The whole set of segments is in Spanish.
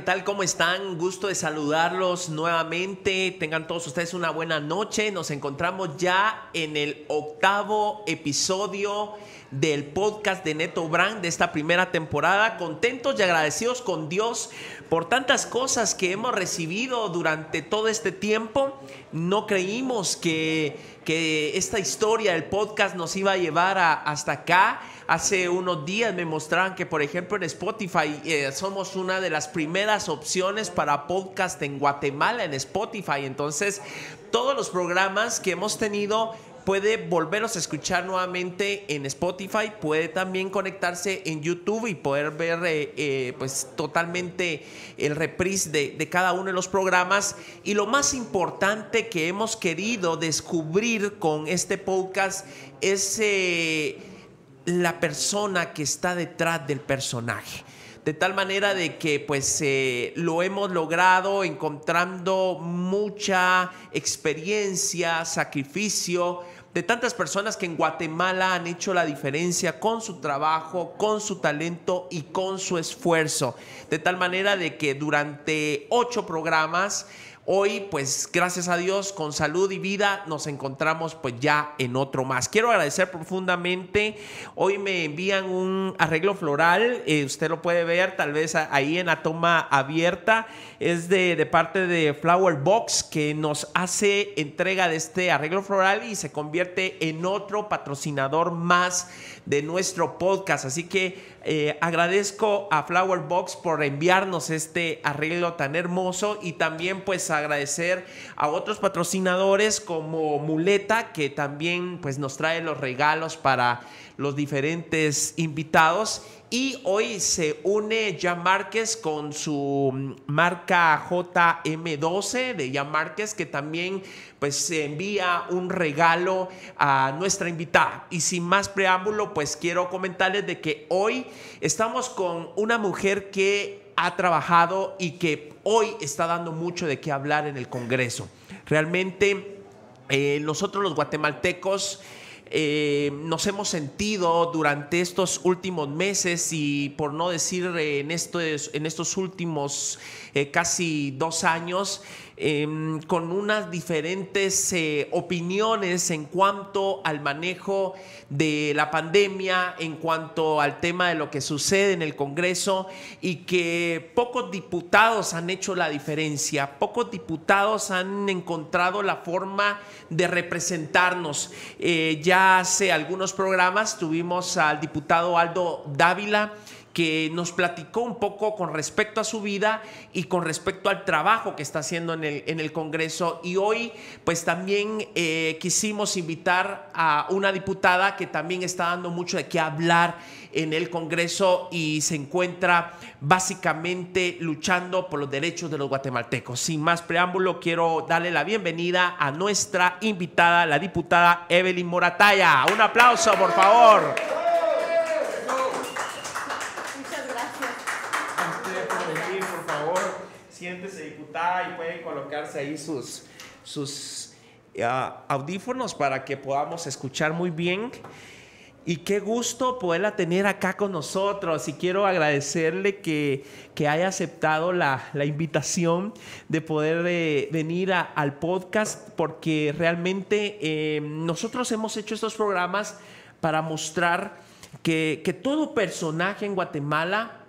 ¿Qué tal? ¿Cómo están? Gusto de saludarlos nuevamente. Tengan todos ustedes una buena noche. Nos encontramos ya en el octavo episodio del podcast de Neto Brand de esta primera temporada. Contentos y agradecidos con Dios por tantas cosas que hemos recibido durante todo este tiempo. No creímos que, esta historia del podcast nos iba a llevar hasta acá. Hace unos días me mostraron que, por ejemplo, en Spotify eh, somos una de las primeras opciones para podcast en Guatemala, en Spotify. Entonces, todos los programas que hemos tenido puede volverlos a escuchar nuevamente en Spotify, puede también conectarse en YouTube y poder ver eh, eh, pues totalmente el reprise de, cada uno de los programas. Y lo más importante que hemos querido descubrir con este podcast es la persona que está detrás del personaje. De tal manera de que pues eh, lo hemos logrado encontrando mucha experiencia, sacrificio, de tantas personas que en Guatemala han hecho la diferencia con su trabajo, con su talento y con su esfuerzo. De tal manera de que durante ocho programas Hoy, pues gracias a Dios, con salud y vida, nos encontramos pues ya en otro más. Quiero agradecer profundamente. Hoy me envían un arreglo floral, eh, usted lo puede ver tal vez ahí en la toma abierta es de, parte de Flower Box que nos hace entrega de este arreglo floral y se convierte en otro patrocinador más de nuestro podcast. Así que eh, agradezco a Flower Box por enviarnos este arreglo tan hermoso y también pues agradecer a otros patrocinadores como Muleta que también pues nos trae los regalos para los diferentes invitados. Y hoy se une Jan Márquez con su marca JM12 de Jan Márquez, que también pues envía un regalo a nuestra invitada. Y sin más preámbulo, pues quiero comentarles de que hoy estamos con una mujer que ha trabajado y que hoy está dando mucho de qué hablar en el Congreso. Realmente eh, nosotros los guatemaltecos eh, nos hemos sentido durante estos últimos meses y por no decir eh, en estos, en estos últimos eh, casi dos años Em, con unas diferentes eh, opiniones en cuanto al manejo de la pandemia, en cuanto al tema de lo que sucede en el Congreso y que pocos diputados han hecho la diferencia, pocos diputados han encontrado la forma de representarnos. Eh, ya hace algunos programas tuvimos al diputado Aldo Dávila, que nos platicó un poco con respecto a su vida y con respecto al trabajo que está haciendo en el, en el Congreso. Y hoy, pues también eh, quisimos invitar a una diputada que también está dando mucho de qué hablar en el Congreso y se encuentra básicamente luchando por los derechos de los guatemaltecos. Sin más preámbulo, quiero darle la bienvenida a nuestra invitada, la diputada Evelyn Morataya. Un aplauso, por favor. siéntese diputada y pueden colocarse ahí sus, sus ah, audífonos para que podamos escuchar muy bien. Y qué gusto poderla tener acá con nosotros. Y quiero agradecerle que, haya aceptado la, invitación de poder eh, venir al podcast, porque realmente eh, nosotros hemos hecho estos programas para mostrar que, que todo personaje en Guatemala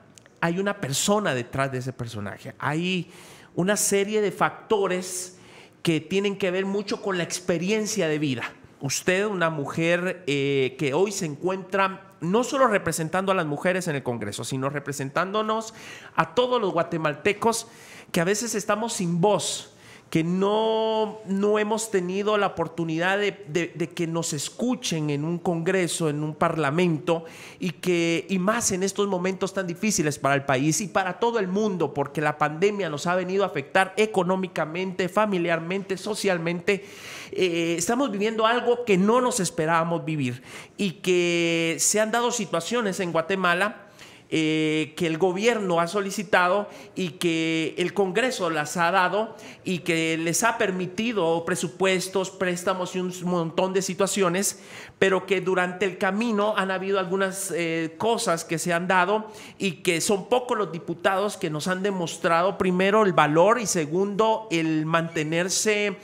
hay una persona detrás de ese personaje, hay una serie de factores que tienen que ver mucho con la experiencia de vida. Usted, una mujer eh, que hoy se encuentra no solo representando a las mujeres en el Congreso, sino representándonos a todos los guatemaltecos que a veces estamos sin voz, que no, hemos tenido la oportunidad de, que nos escuchen en un Congreso, en un Parlamento, y, que, y más en estos momentos tan difíciles para el país y para todo el mundo, porque la pandemia nos ha venido a afectar económicamente, familiarmente, socialmente. Eh, estamos viviendo algo que no nos esperábamos vivir y que se han dado situaciones en Guatemala eh, que el gobierno ha solicitado y que el Congreso las ha dado y que les ha permitido presupuestos, préstamos y un montón de situaciones, pero que durante el camino han habido algunas eh, cosas que se han dado y que son pocos los diputados que nos han demostrado primero el valor y segundo el mantenerse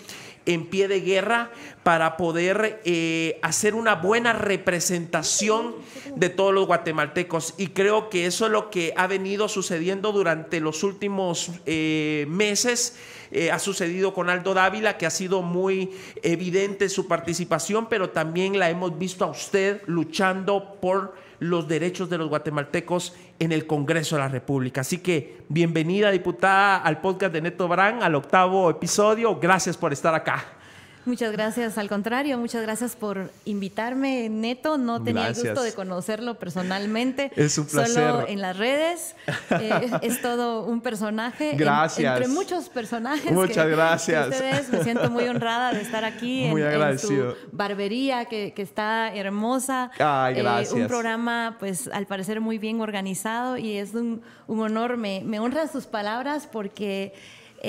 en pie de guerra para poder eh, hacer una buena representación de todos los guatemaltecos. Y creo que eso es lo que ha venido sucediendo durante los últimos eh, meses. Eh, ha sucedido con Aldo Dávila, que ha sido muy evidente su participación, pero también la hemos visto a usted luchando por los derechos de los guatemaltecos en el Congreso de la República. Así que bienvenida, diputada, al podcast de Neto Brand, al octavo episodio. Gracias por estar acá. Muchas gracias, al contrario, muchas gracias por invitarme, Neto. No tenía el gusto de conocerlo personalmente. Es un placer. Solo en las redes. Eh, es todo un personaje. Gracias. entre muchos personajes. Muchas gracias. me siento muy honrada de estar aquí. Muy en, agradecido. su barbería, que, está hermosa. Ay, eh, gracias. un programa, pues, al parecer muy bien organizado y es un, honor. Me, honra sus palabras porque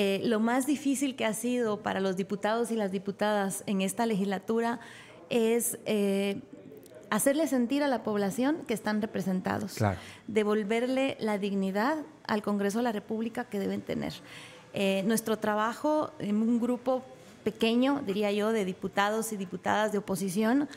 eh, lo más difícil que ha sido para los diputados y las diputadas en esta legislatura es eh, hacerle sentir a la población que están representados, devolverle la dignidad al Congreso de la República que deben tener. Eh, nuestro trabajo en un grupo pequeño, diría yo, de diputados y diputadas de oposición,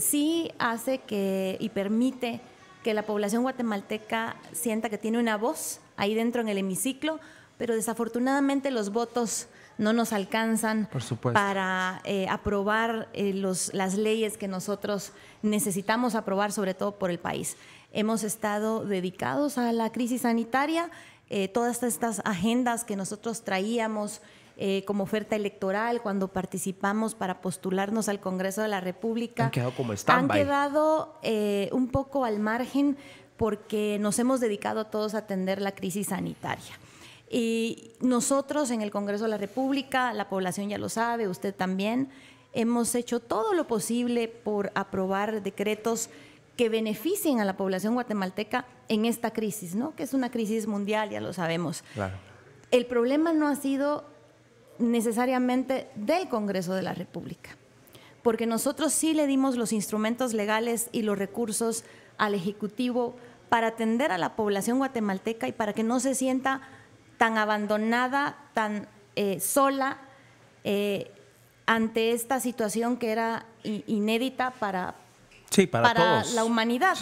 sí hace que y permite que la población guatemalteca sienta que tiene una voz ahí dentro en el hemiciclo, pero desafortunadamente los votos no nos alcanzan para eh, aprobar eh, las leyes que nosotros necesitamos aprobar, sobre todo por el país. Hemos estado dedicados a la crisis sanitaria, eh, todas estas agendas que nosotros traíamos como oferta electoral cuando participamos para postularnos al Congreso de la República han quedado, han quedado un poco al margen porque nos hemos dedicado todos a atender la crisis sanitaria. Y nosotros en el Congreso de la República, la población ya lo sabe, usted también, hemos hecho todo lo posible por aprobar decretos que beneficien a la población guatemalteca en esta crisis, ¿no? Que es una crisis mundial, ya lo sabemos. El problema no ha sido necesariamente del Congreso de la República, porque nosotros sí le dimos los instrumentos legales y los recursos al Ejecutivo para atender a la población guatemalteca y para que no se sienta tan abandonada, tan eh, sola eh, ante esta situación que era inédita para, para, la humanidad.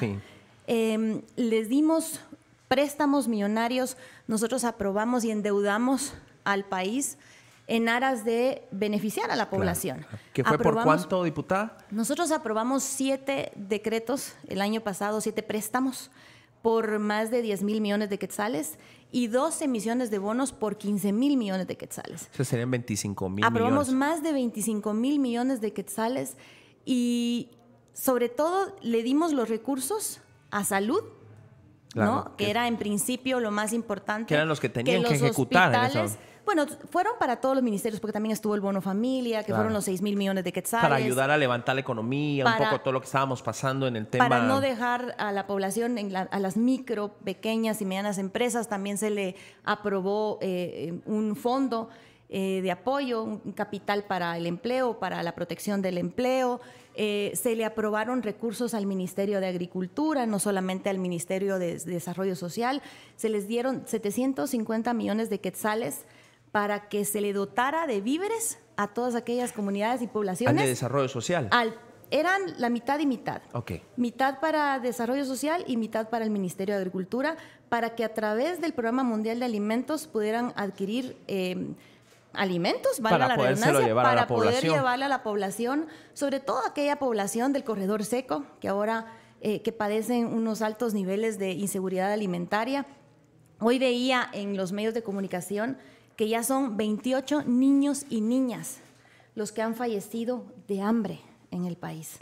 Em, les dimos préstamos millonarios, nosotros aprobamos y endeudamos al país en aras de beneficiar a la población. fue por cuánto, diputada? Nosotros aprobamos siete decretos el año pasado, siete préstamos por más de 10 mil millones de quetzales y dos emisiones de bonos por 15 mil millones de quetzales. Eso serían 25 mil Aprobamos más de 25 mil millones de quetzales y sobre todo le dimos los recursos a salud, ¿no? que, era en principio lo más importante. Que eran los que tenían que, ejecutar en eso. Bueno, fueron para todos los ministerios, porque también estuvo el bono familia, que fueron los 6 mil millones de quetzales. Para ayudar a levantar la economía, un poco todo lo que estábamos pasando en el tema. Para no dejar a la población, a las micro, pequeñas y medianas empresas, también se le aprobó eh, eh, un fondo eh, de apoyo, un capital para el empleo, para la protección del empleo. se le aprobaron recursos al Ministerio de Agricultura, no solamente al Ministerio de, de Desarrollo Social. Se les dieron 750 millones de quetzales para que se le dotara de víveres a todas aquellas comunidades y poblaciones. Al de desarrollo social. eran la mitad y mitad. Ok. Mitad para desarrollo social y mitad para el Ministerio de Agricultura, para que a través del Programa Mundial de Alimentos pudieran adquirir em, alimentos, para la llevar para poder llevar a la población, sobre todo aquella población del corredor seco, que ahora eh, que padecen unos altos niveles de inseguridad alimentaria. Hoy veía en los medios de comunicación que ya son 28 niños y niñas los que han fallecido de hambre en el país.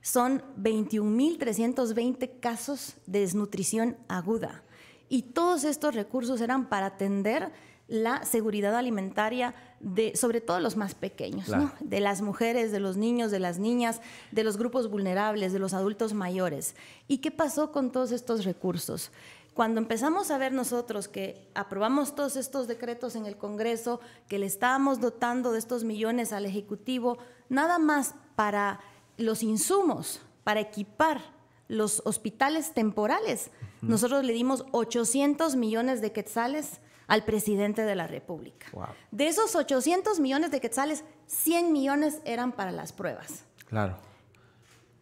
Son 21.320 casos de desnutrición aguda. Y todos estos recursos eran para atender la seguridad alimentaria de sobre todo los más pequeños, de las mujeres, de los niños, de las niñas, de los grupos vulnerables, de los adultos mayores. ¿Y qué pasó con todos estos recursos? cuando empezamos a ver nosotros que aprobamos todos estos decretos en el Congreso, que le estábamos dotando de estos millones al Ejecutivo, nada más para los insumos, para equipar los hospitales temporales, nosotros le dimos 800 millones de quetzales al presidente de la República. De esos 800 millones de quetzales, 100 millones eran para las pruebas. Claro.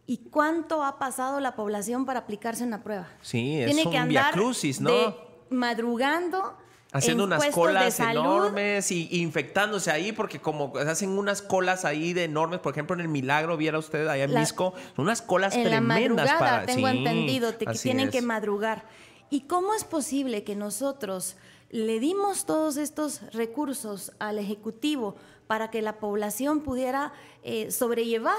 ¿Y cuánto ha pasado la población para aplicarse una prueba? Sí, es Tiene que crucis, ¿no? madrugando haciendo unas colas enormes y, infectándose ahí porque como hacen unas colas ahí de enormes por ejemplo en el milagro viera usted allá en Misco unas colas en la madrugada, tengo entendido que tienen que madrugar y cómo es posible que nosotros le dimos todos estos recursos al ejecutivo para que la población pudiera eh, sobrellevar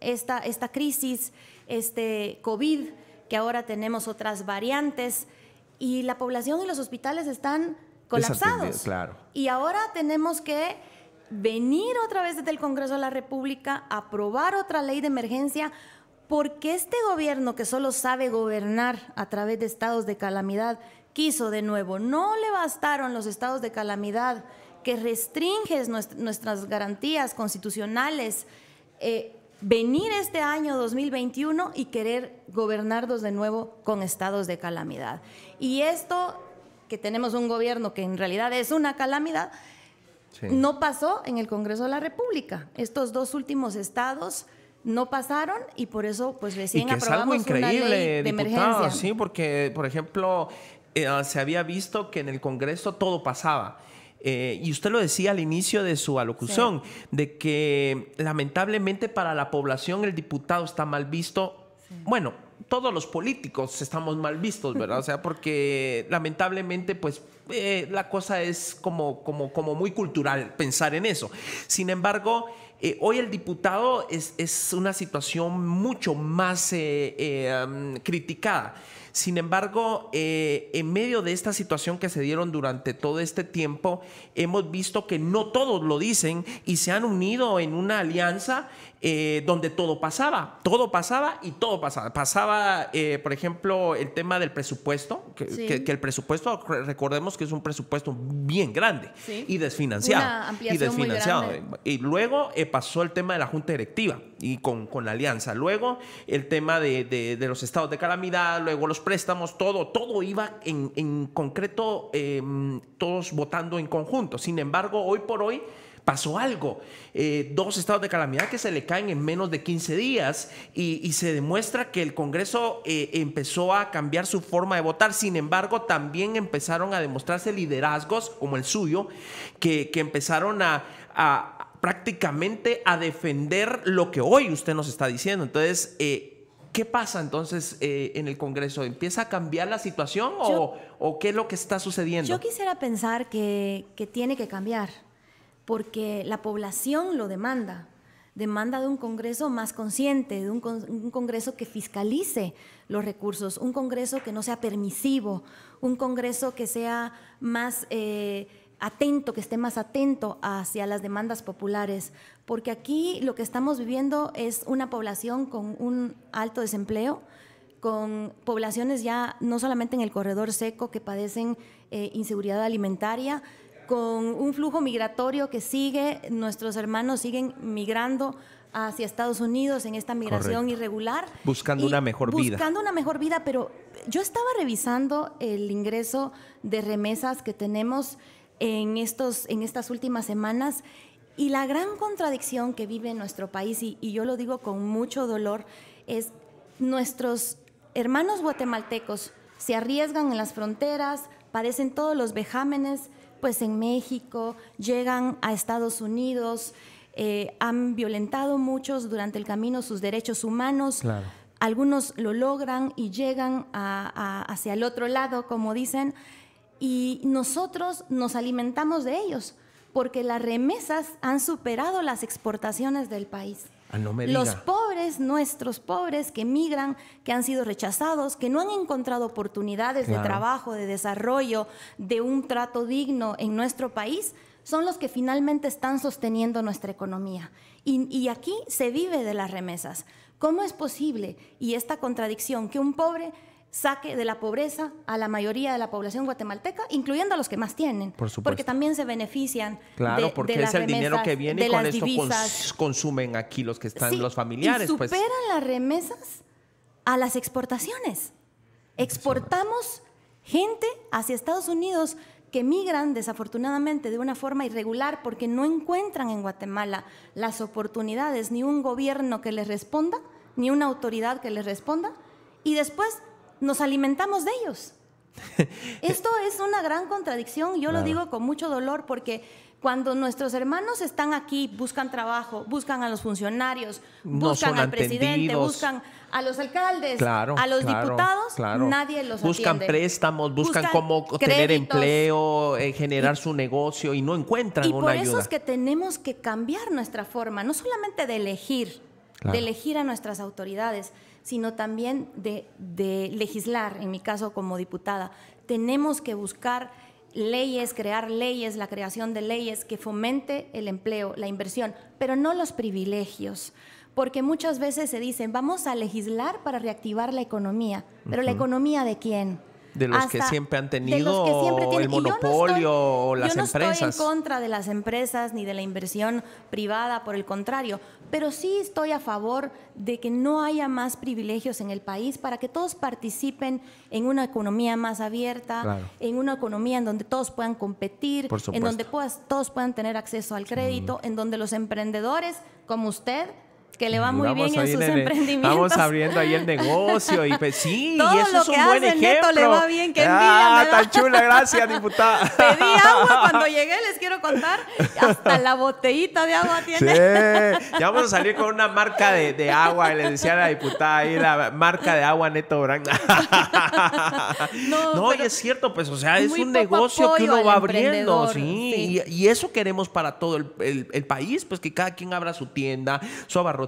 esta, esta crisis, este COVID, que ahora tenemos otras variantes, y la población y los hospitales están colapsados. Y ahora tenemos que venir otra vez desde el Congreso de la República, a aprobar otra ley de emergencia, porque este gobierno que solo sabe gobernar a través de estados de calamidad, quiso de nuevo, no le bastaron los estados de calamidad que restringes nuestras garantías constitucionales. Eh, venir este año 2021 y querer gobernarnos de nuevo con estados de calamidad. Y esto, que tenemos un gobierno que en realidad es una calamidad, no pasó en el Congreso de la República. Estos dos últimos estados no pasaron y por eso pues recién aprobamos es algo increíble, una de emergencia. Sí, porque por ejemplo eh, se había visto que en el Congreso todo pasaba eh, y usted lo decía al inicio de su alocución, de que lamentablemente para la población el diputado está mal visto. Bueno, todos los políticos estamos mal vistos, ¿verdad? O sea, porque lamentablemente, pues, eh, la cosa es como, como, muy cultural pensar en eso. Sin embargo, eh, hoy el diputado es, una situación mucho más criticada. Sin embargo, eh, en medio de esta situación que se dieron durante todo este tiempo, hemos visto que no todos lo dicen y se han unido en una alianza eh, donde todo pasaba, todo pasaba y todo pasaba. Pasaba, eh, por ejemplo, el tema del presupuesto, que, el presupuesto, recordemos que es un presupuesto bien grande y desfinanciado. y desfinanciado. Y luego pasó el tema de la junta directiva y con, la alianza. Luego el tema de, los estados de calamidad, luego los préstamos, todo, todo iba en, concreto, em, todos votando en conjunto. Sin embargo, hoy por hoy pasó algo. Eh, dos estados de calamidad que se le caen en menos de 15 días y, se demuestra que el Congreso eh, empezó a cambiar su forma de votar. Sin embargo, también empezaron a demostrarse liderazgos como el suyo que, empezaron a prácticamente a defender lo que hoy usted nos está diciendo. Entonces, eh, ¿qué pasa entonces eh, en el Congreso? ¿Empieza a cambiar la situación o, qué es lo que está sucediendo? Yo quisiera pensar que, tiene que cambiar, porque la población lo demanda demanda de un Congreso más consciente, de un, Congreso que fiscalice los recursos, un Congreso que no sea permisivo, un Congreso que sea más... Eh, atento, que esté más atento hacia las demandas populares, porque aquí lo que estamos viviendo es una población con un alto desempleo, con poblaciones ya no solamente en el corredor seco que padecen eh, inseguridad alimentaria, con un flujo migratorio que sigue, nuestros hermanos siguen migrando hacia Estados Unidos en esta migración irregular. Buscando una mejor vida. Buscando una mejor vida, pero yo estaba revisando el ingreso de remesas que tenemos en, estos, en estas últimas semanas y la gran contradicción que vive nuestro país, y, yo lo digo con mucho dolor, es nuestros hermanos guatemaltecos se arriesgan en las fronteras, padecen todos los vejámenes, pues en México, llegan a Estados Unidos, eh, han violentado muchos durante el camino sus derechos humanos. Algunos lo logran y llegan hacia el otro lado, como dicen, y nosotros nos alimentamos de ellos porque las remesas han superado las exportaciones del país. Ah, los pobres, nuestros pobres que migran, que han sido rechazados, que no han encontrado oportunidades de trabajo, de desarrollo, de un trato digno en nuestro país, son los que finalmente están sosteniendo nuestra economía. y, aquí se vive de las remesas. ¿Cómo es posible, y esta contradicción, que un pobre saque de la pobreza a la mayoría de la población guatemalteca, incluyendo a los que más tienen, Por supuesto. porque también se benefician. Claro, de, porque es el dinero que viene y con eso consumen aquí los que están los familiares. Y pues. superan las remesas a las exportaciones. Exportamos gente hacia Estados Unidos que migran desafortunadamente de una forma irregular porque no encuentran en Guatemala las oportunidades, ni un gobierno que les responda, ni una autoridad que les responda, y después nos alimentamos de ellos. Esto es una gran contradicción, yo lo digo con mucho dolor, porque cuando nuestros hermanos están aquí, buscan trabajo, buscan a los funcionarios, buscan al presidente, buscan a los alcaldes, a los diputados, nadie los buscan préstamos, buscan, cómo tener empleo, eh, generar su negocio y no encuentran una ayuda. Y por eso es que tenemos que cambiar nuestra forma, no solamente de elegir, de elegir a nuestras autoridades, sino también de, legislar, en mi caso como diputada. Tenemos que buscar leyes, crear leyes, la creación de leyes que fomente el empleo, la inversión, pero no los privilegios. Porque muchas veces se dicen, vamos a legislar para reactivar la economía, pero ¿la economía de quién? de los que siempre han tenido el monopolio o las yo no estoy en contra de las empresas ni de la inversión privada, por el contrario, pero sí estoy a favor de que no haya más privilegios en el país para que todos participen en una economía más abierta, en una economía en donde todos puedan competir, en donde puedas, todos puedan tener acceso al crédito, mm. en donde los emprendedores como usted que le va muy bien en sus eh, emprendimientos. Vamos abriendo ahí el negocio y pues, sí, y eso es un que buen hace ejemplo. Neto le va bien, que envidia, Ah, tan chula, gracias, diputada. Pedí agua cuando llegué, les quiero contar, hasta la botellita de agua tiene. Sí. Ya vamos a salir con una marca de, de agua, le decía a la diputada ahí, la marca de agua Neto Brand. no, no y es cierto, pues, o sea, es un negocio que uno va abriendo, sí, Y, y, eso queremos para todo el, el, país, pues que cada quien abra su tienda, su abarro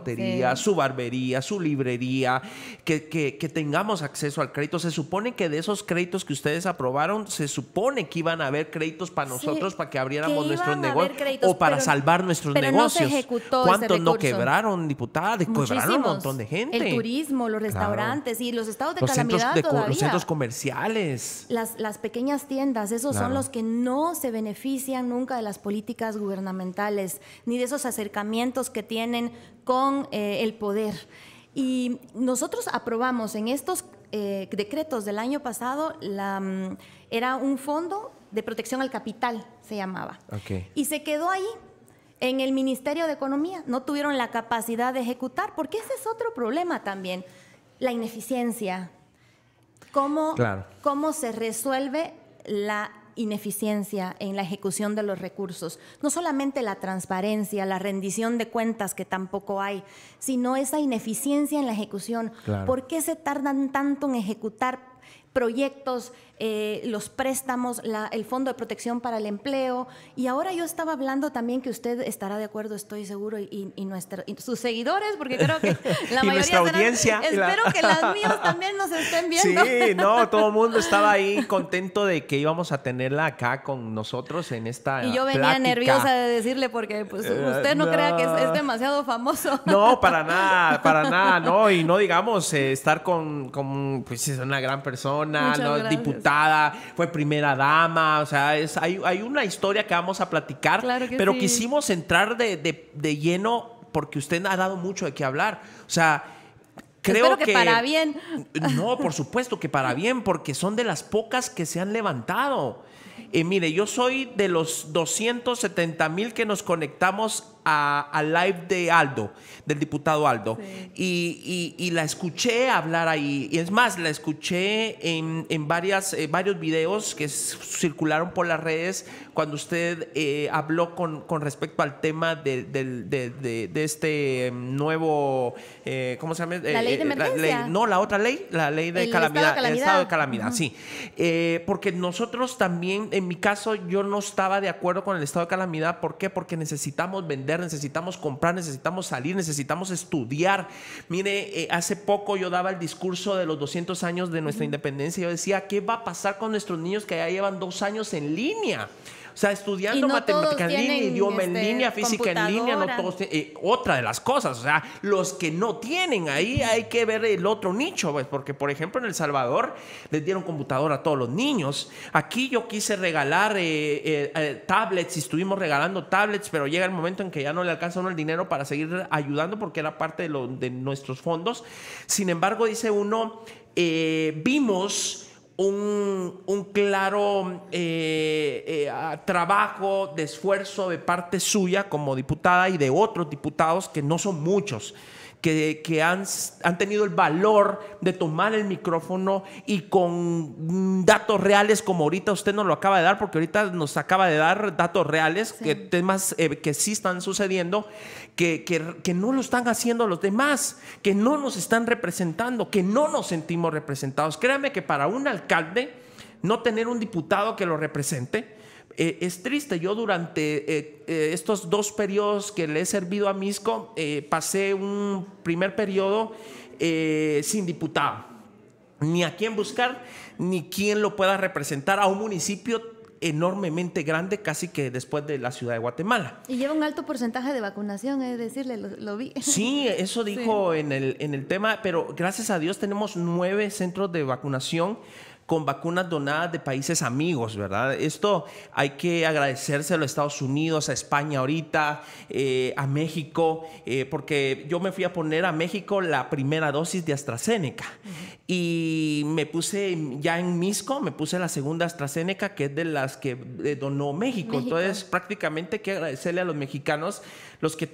su barbería, su librería, que, tengamos acceso al crédito. Se supone que de esos créditos que ustedes aprobaron, se supone que iban a haber créditos para nosotros, para que abriéramos nuestros negocios o para salvar nuestros pero negocios. No ejecutó ¿Cuántos no quebraron, diputada? Quebraron un montón de gente. El turismo, los restaurantes y los estados de calamidad Los centros comerciales. Las, pequeñas tiendas, esos son los que no se benefician nunca de las políticas gubernamentales, ni de esos acercamientos que tienen con eh, el poder. Y nosotros aprobamos en estos eh, decretos del año pasado, la, mm, era un fondo de protección al capital, se llamaba. Y se quedó ahí en el Ministerio de Economía. No tuvieron la capacidad de ejecutar, porque ese es otro problema también, la ineficiencia. ¿Cómo, cómo se resuelve la ineficiencia en la ejecución de los recursos. No solamente la transparencia, la rendición de cuentas que tampoco hay, sino esa ineficiencia en la ejecución. ¿Por qué se tardan tanto en ejecutar proyectos, eh, los préstamos, la, el Fondo de Protección para el Empleo. Y ahora yo estaba hablando también que usted estará de acuerdo, estoy seguro, y, y, sus seguidores, porque creo que la mayoría nuestra audiencia. Espero que las mías también nos estén viendo. Sí, no, todo el mundo estaba ahí contento de que íbamos a tenerla acá con nosotros en esta. Y yo venía nerviosa de decirle, porque pues, eh, usted no, crea que es, demasiado famoso. No, para nada, para nada, no. Y no digamos eh, estar con, con pues, es una gran persona, no, fue primera dama, o sea, es, hay, hay una historia que vamos a platicar, pero quisimos entrar de, lleno porque usted ha dado mucho de qué hablar. O sea, creo que, que, para bien. No, por supuesto que para bien, porque son de las pocas que se han levantado. y eh, mire, yo soy de los 270 mil que nos conectamos a, live de Aldo, del diputado Aldo, y, la escuché hablar ahí. Y es más, la escuché en, varias, eh, varios videos que circularon por las redes cuando usted eh, habló con, respecto al tema de, este em, nuevo, eh, ¿cómo se llama? La ley de no, la otra ley, la ley de calamidad, El estado de calamidad, sí. porque nosotros también, en mi caso, yo no estaba de acuerdo con el estado de calamidad. ¿Por qué? Porque necesitamos vender necesitamos comprar, necesitamos salir, necesitamos estudiar. Mire, eh, hace poco yo daba el discurso de los 200 años de nuestra independencia. Yo decía, ¿qué va a pasar con nuestros niños que ya llevan dos años en línea? O sea, estudiando matemática matemáticas en línea, idioma en este, línea, física en línea, no todos. Eh, otra de las cosas, o sea, los que no tienen ahí hay que ver el otro nicho, pues, porque por ejemplo en El Salvador les dieron computador a todos los niños. Aquí yo quise regalar eh, eh, tablets y estuvimos regalando tablets, pero llega el momento en que ya no le alcanza uno el dinero para seguir ayudando porque era parte de, de nuestros fondos. Sin embargo, dice uno, vimos un, un claro eh, eh, trabajo de esfuerzo de parte suya como diputada y de otros diputados que no son muchos que, han, tenido el valor de tomar el micrófono y con datos reales como ahorita usted nos lo acaba de dar, porque ahorita nos acaba de dar datos reales, que temas eh, que sí están sucediendo, que, que, que, no lo están haciendo los demás, que no nos están representando, que no nos sentimos representados. Créame que para un alcalde, no tener un diputado que lo represente, eh, es triste. Yo durante eh, eh, estos dos periodos que le he servido a Misco, pasé un primer periodo sin diputado, ni a quién buscar, ni quién lo pueda representar a un municipio enormemente grande, casi que después de la ciudad de Guatemala. Y lleva un alto porcentaje de vacunación, es decirle, lo, vi. Sí, eso dijo En, el, en el tema, pero gracias a Dios tenemos nueve centros de vacunación con vacunas donadas de países amigos, ¿verdad? Esto hay que agradecérselo a Estados Unidos, a España ahorita, eh, a México, eh, porque yo me fui a poner a México la primera dosis de AstraZeneca y me puse ya en Misco, me puse la segunda AstraZeneca, que es de las que eh, donó México. Entonces, prácticamente hay que agradecerle a los mexicanos los que,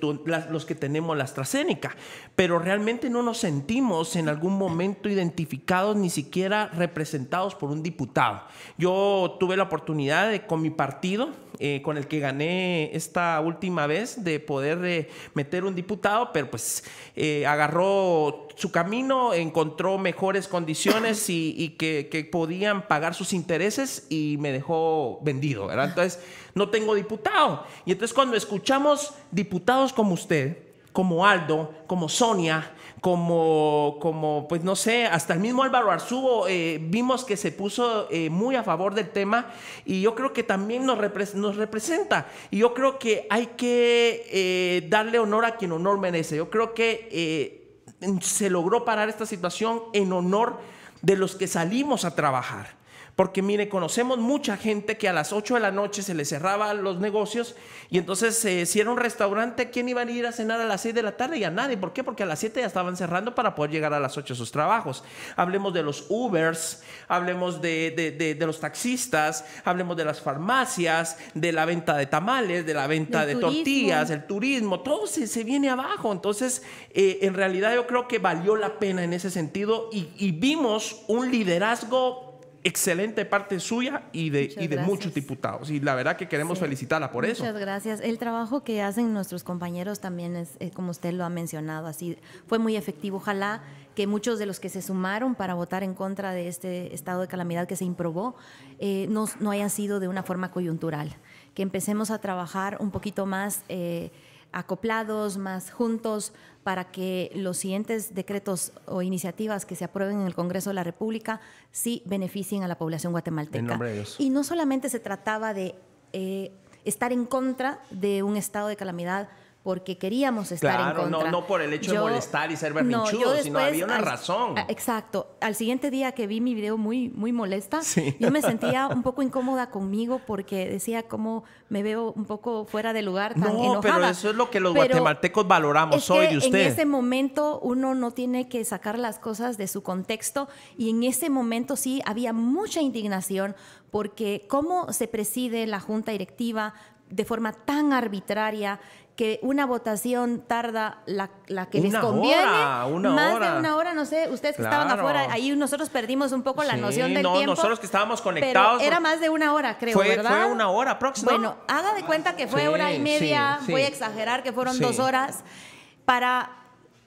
los que tenemos la AstraZeneca, pero realmente no nos sentimos en algún momento identificados ni siquiera representados por un diputado. Yo tuve la oportunidad de, con mi partido, eh, con el que gané esta última vez, de poder eh, meter un diputado, pero pues eh, agarró su camino, encontró mejores condiciones y, que, que, podían pagar sus intereses y me dejó vendido, ¿verdad? Entonces, no tengo diputado. Y entonces cuando escuchamos diputados como usted, como Aldo, como Sonia, como, pues no sé, hasta el mismo Álvaro Arzubo eh, vimos que se puso eh, muy a favor del tema y yo creo que también nos, representa y yo creo que hay que eh, darle honor a quien honor merece. Yo creo que se logró parar esta situación en honor de los que salimos a trabajar. Porque mire, conocemos mucha gente que a las 8 de la noche se le cerraban los negocios y entonces se eh, si un restaurante, ¿quién iba a ir a cenar a las 6 de la tarde? Y a nadie. ¿Por qué? Porque a las 7 ya estaban cerrando para poder llegar a las 8 a sus trabajos. Hablemos de los Ubers, hablemos de, los taxistas, hablemos de las farmacias, de la venta de tamales, de la venta de tortillas, el turismo, todo se, viene abajo. Entonces, eh, en realidad yo creo que valió la pena en ese sentido y, y vimos un liderazgo excelente parte suya y de, y de muchos diputados. Y la verdad que queremos felicitarla por eso. Muchas gracias. El trabajo que hacen nuestros compañeros también es, eh, como usted lo ha mencionado, así fue muy efectivo. Ojalá que muchos de los que se sumaron para votar en contra de este estado de calamidad que se improbó eh, no, haya sido de una forma coyuntural. Que empecemos a trabajar un poquito más. Eh, acoplados, más juntos, para que los siguientes decretos o iniciativas que se aprueben en el Congreso de la República sí beneficien a la población guatemalteca. Y no solamente se trataba de eh, estar en contra de un estado de calamidad porque queríamos estar en contra. No, no por el hecho de molestar y ser berrinchudo, sino había una razón. Exacto. Al siguiente día que vi mi video muy, muy molesta, yo me sentía un poco incómoda conmigo porque decía cómo me veo un poco fuera de lugar tan no, pero eso es lo que los guatemaltecos valoramos hoy de usted. En ese momento uno no tiene que sacar las cosas de su contexto y en ese momento sí había mucha indignación porque cómo se preside la junta directiva, de forma tan arbitraria, que una votación tarda la, que les conviene. Hora, más de una hora, no sé, ustedes que estaban afuera, ahí nosotros perdimos un poco la noción del nosotros que estábamos conectados. era más de una hora, creo, ¿verdad? Fue una hora próxima. Bueno, haga de cuenta que fue hora y media, voy a exagerar que fueron dos horas, para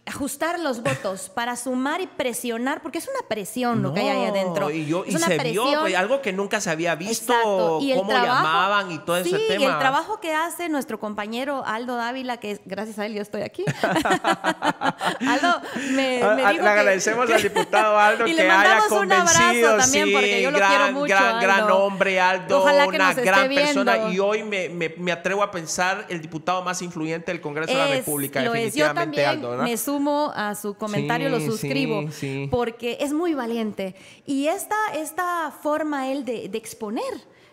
ajustar los votos para sumar y presionar, porque es una presión lo que hay ahí adentro. Y, yo, es una se presión. vio pues, algo que nunca se había visto, cómo llamaban y todo ese tema. Y el trabajo que hace nuestro compañero Aldo Dávila, que gracias a él yo estoy aquí. Aldo, me, ah, ah, Le agradecemos al diputado Aldo que haya convencido. Un también, porque yo lo quiero mucho, gran, gran hombre, Aldo, una gran persona. Y hoy me, me, atrevo a pensar el diputado más influyente del Congreso de la República, definitivamente, Aldo. ¿no? Me sumo a su comentario, lo suscribo, porque es muy valiente. Y esta, esta forma él de, exponer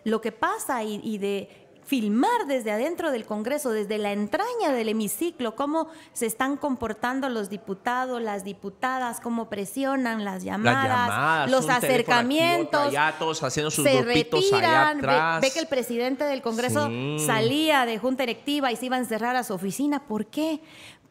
lo que pasa y, de filmar desde adentro del Congreso, desde la entraña del hemiciclo, cómo se están comportando los diputados, las diputadas, cómo presionan las llamadas, los acercamientos. se retiran, ve, que el presidente del Congreso salía de junta directiva y se iba a encerrar a su oficina. ¿Por qué?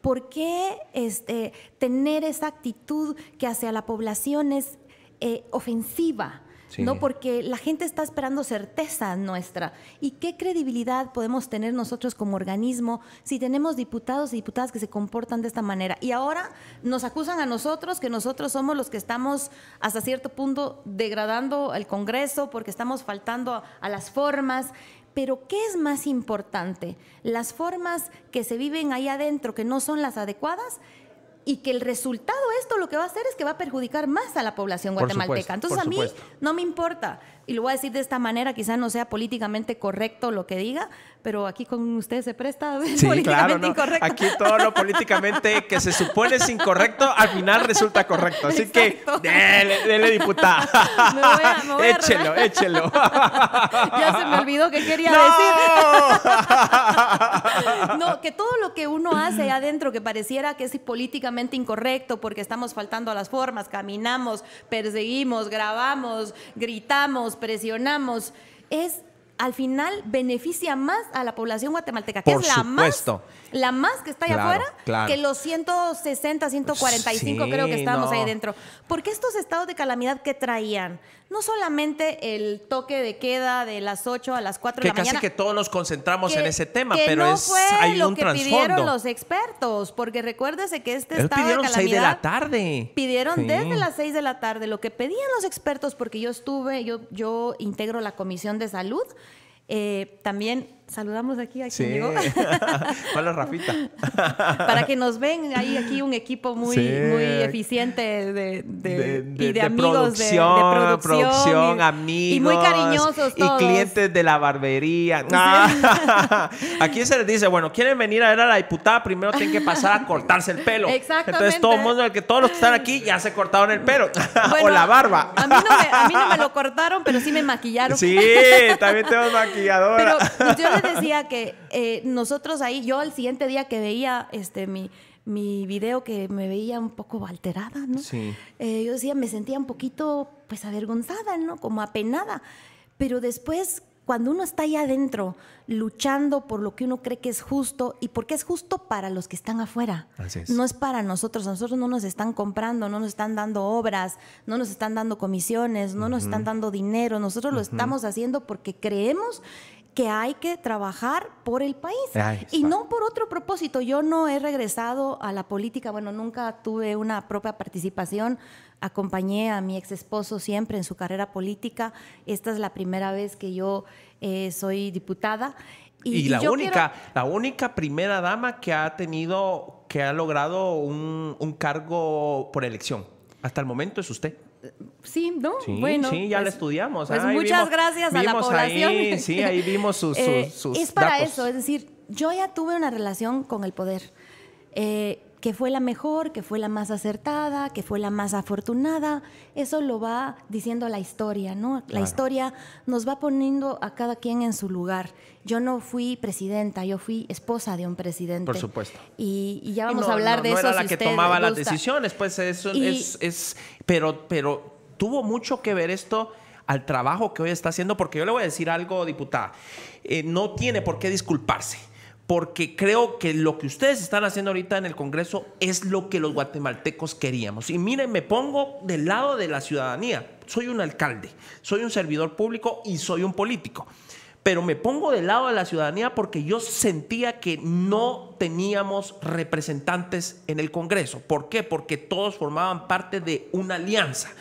¿Por qué este, tener esa actitud que hacia la población es eh, ofensiva? ¿no? Porque la gente está esperando certeza nuestra. ¿Y qué credibilidad podemos tener nosotros como organismo si tenemos diputados y diputadas que se comportan de esta manera? Y ahora nos acusan a nosotros que nosotros somos los que estamos hasta cierto punto degradando el Congreso porque estamos faltando a las formas. Pero ¿qué es más importante? ¿Las formas que se viven ahí adentro que no son las adecuadas? y que el resultado esto lo que va a hacer es que va a perjudicar más a la población guatemalteca. Entonces a mí no me importa, y lo voy a decir de esta manera, quizás no sea políticamente correcto lo que diga, pero aquí con ustedes se presta a ver políticamente incorrecto. Aquí todo lo políticamente que se supone es incorrecto, al final resulta correcto. Así que dele, dele diputada. échelo, échelo. ya se me olvidó que quería decir. No, que todo lo que uno hace ahí adentro, que pareciera que es políticamente incorrecto porque estamos faltando a las formas, caminamos, perseguimos, grabamos, gritamos, presionamos, es al final beneficia más a la población guatemalteca, que es la más la más que está allá afuera que los 160, 145 creo que estamos ahí dentro. Porque estos estados de calamidad que traían no solamente el toque de queda de las 8 a las 4 de la mañana. Que casi que todos nos concentramos en ese tema, pero no es fue hay lo que pidieron los expertos, porque recuérdese que este Ellos estado pidieron de calamidad 6 de la tarde. Pidieron desde las 6 de la tarde lo que pedían los expertos porque yo estuve, yo yo integro la Comisión de Salud, eh, también Saludamos aquí a quien llegó. Hola, Rafita. Para que nos ven, hay aquí un equipo muy, muy eficiente de, de, de de, producción, producción, amigos. Y muy cariñosos Y clientes de la barbería. Ah. aquí se les dice, bueno, quieren venir a ver a la diputada, primero tienen que pasar a cortarse el pelo. Exactamente. Entonces todo el mundo, que todos los que están aquí ya se cortaron el pelo o la barba. A mí, no me, lo cortaron, pero sí me maquillaron. Sí, también tengo maquilladora decía que eh, nosotros ahí, yo al siguiente día que veía este mi, mi video que me veía un poco alterada, ¿no? Eh, yo decía, me sentía un poquito pues avergonzada, ¿no? Como apenada. Pero después, cuando uno está ahí adentro luchando por lo que uno cree que es justo y porque es justo para los que están afuera, no es para nosotros, a nosotros no nos están comprando, no nos están dando obras, no nos están dando comisiones, no nos están dando dinero, nosotros lo estamos haciendo porque creemos que hay que trabajar por el país y no por otro propósito. Yo no he regresado a la política, bueno, nunca tuve una propia participación, acompañé a mi ex esposo siempre en su carrera política, esta es la primera vez que yo eh, soy diputada. Y, la única, la única primera dama que ha tenido, que ha logrado un cargo por elección. Hasta el momento es usted. Sí, ¿no? bueno, sí, ya lo la pues, estudiamos. Pues muchas gracias a la población. sí, ahí vimos eh, sus, Es para eso, es decir, yo ya tuve una relación con el poder, eh, que fue la mejor, que fue la más acertada, que fue la más afortunada. Eso lo va diciendo la historia, ¿no? La historia nos va poniendo a cada quien en su lugar yo no fui presidenta, yo fui esposa de un presidente. Por supuesto. Y, ya vamos a hablar de eso. No era la que tomaba las decisiones, pues eso es, pero, pero tuvo mucho que ver esto al trabajo que hoy está haciendo, porque yo le voy a decir algo, diputada, eh, no tiene por qué disculparse porque creo que lo que ustedes están haciendo ahorita en el Congreso es lo que los guatemaltecos queríamos. Y miren, me pongo del lado de la ciudadanía. Soy un alcalde, soy un servidor público y soy un político pero me pongo del lado de la ciudadanía porque yo sentía que no teníamos representantes en el Congreso. ¿Por qué? Porque todos formaban parte de una alianza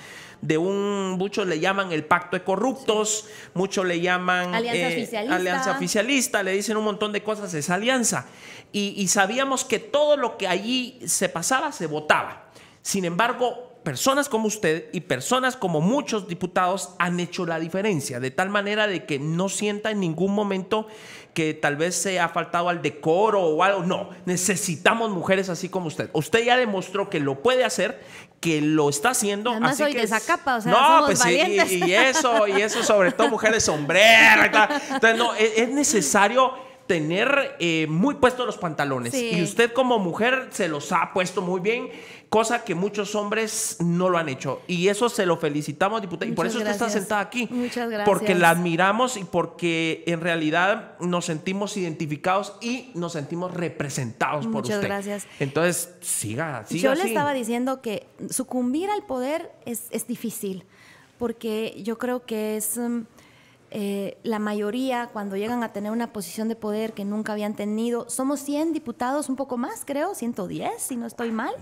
de un, muchos le llaman el pacto de corruptos, muchos le llaman alianza, eh, oficialista. le dicen un montón de cosas esa alianza. y sabíamos que todo lo que allí se pasaba se votaba. Sin embargo, personas como usted y personas como muchos diputados han hecho la diferencia, de tal manera de que no sienta en ningún momento que tal vez se ha faltado al decoro o algo. No, necesitamos mujeres así como usted. Usted ya demostró que lo puede hacer, que lo está haciendo. así que esa no, somos pues valientes. Y, eso, y eso sobre todo mujeres sombreras. Entonces, no, e, es, necesario tener eh, muy puestos los pantalones. Y usted como mujer se los ha puesto muy bien cosa que muchos hombres no lo han hecho. Y eso se lo felicitamos, diputada. y por eso usted está sentada aquí. Muchas gracias. Porque la admiramos y porque en realidad nos sentimos identificados y nos sentimos representados por usted. Muchas gracias. Entonces, siga, siga. Yo le estaba diciendo que sucumbir al poder es, difícil, porque yo creo que es... Mm, eh, la mayoría, cuando llegan a tener una posición de poder que nunca habían tenido, somos 100 diputados, un poco más, creo, 110, si no estoy mal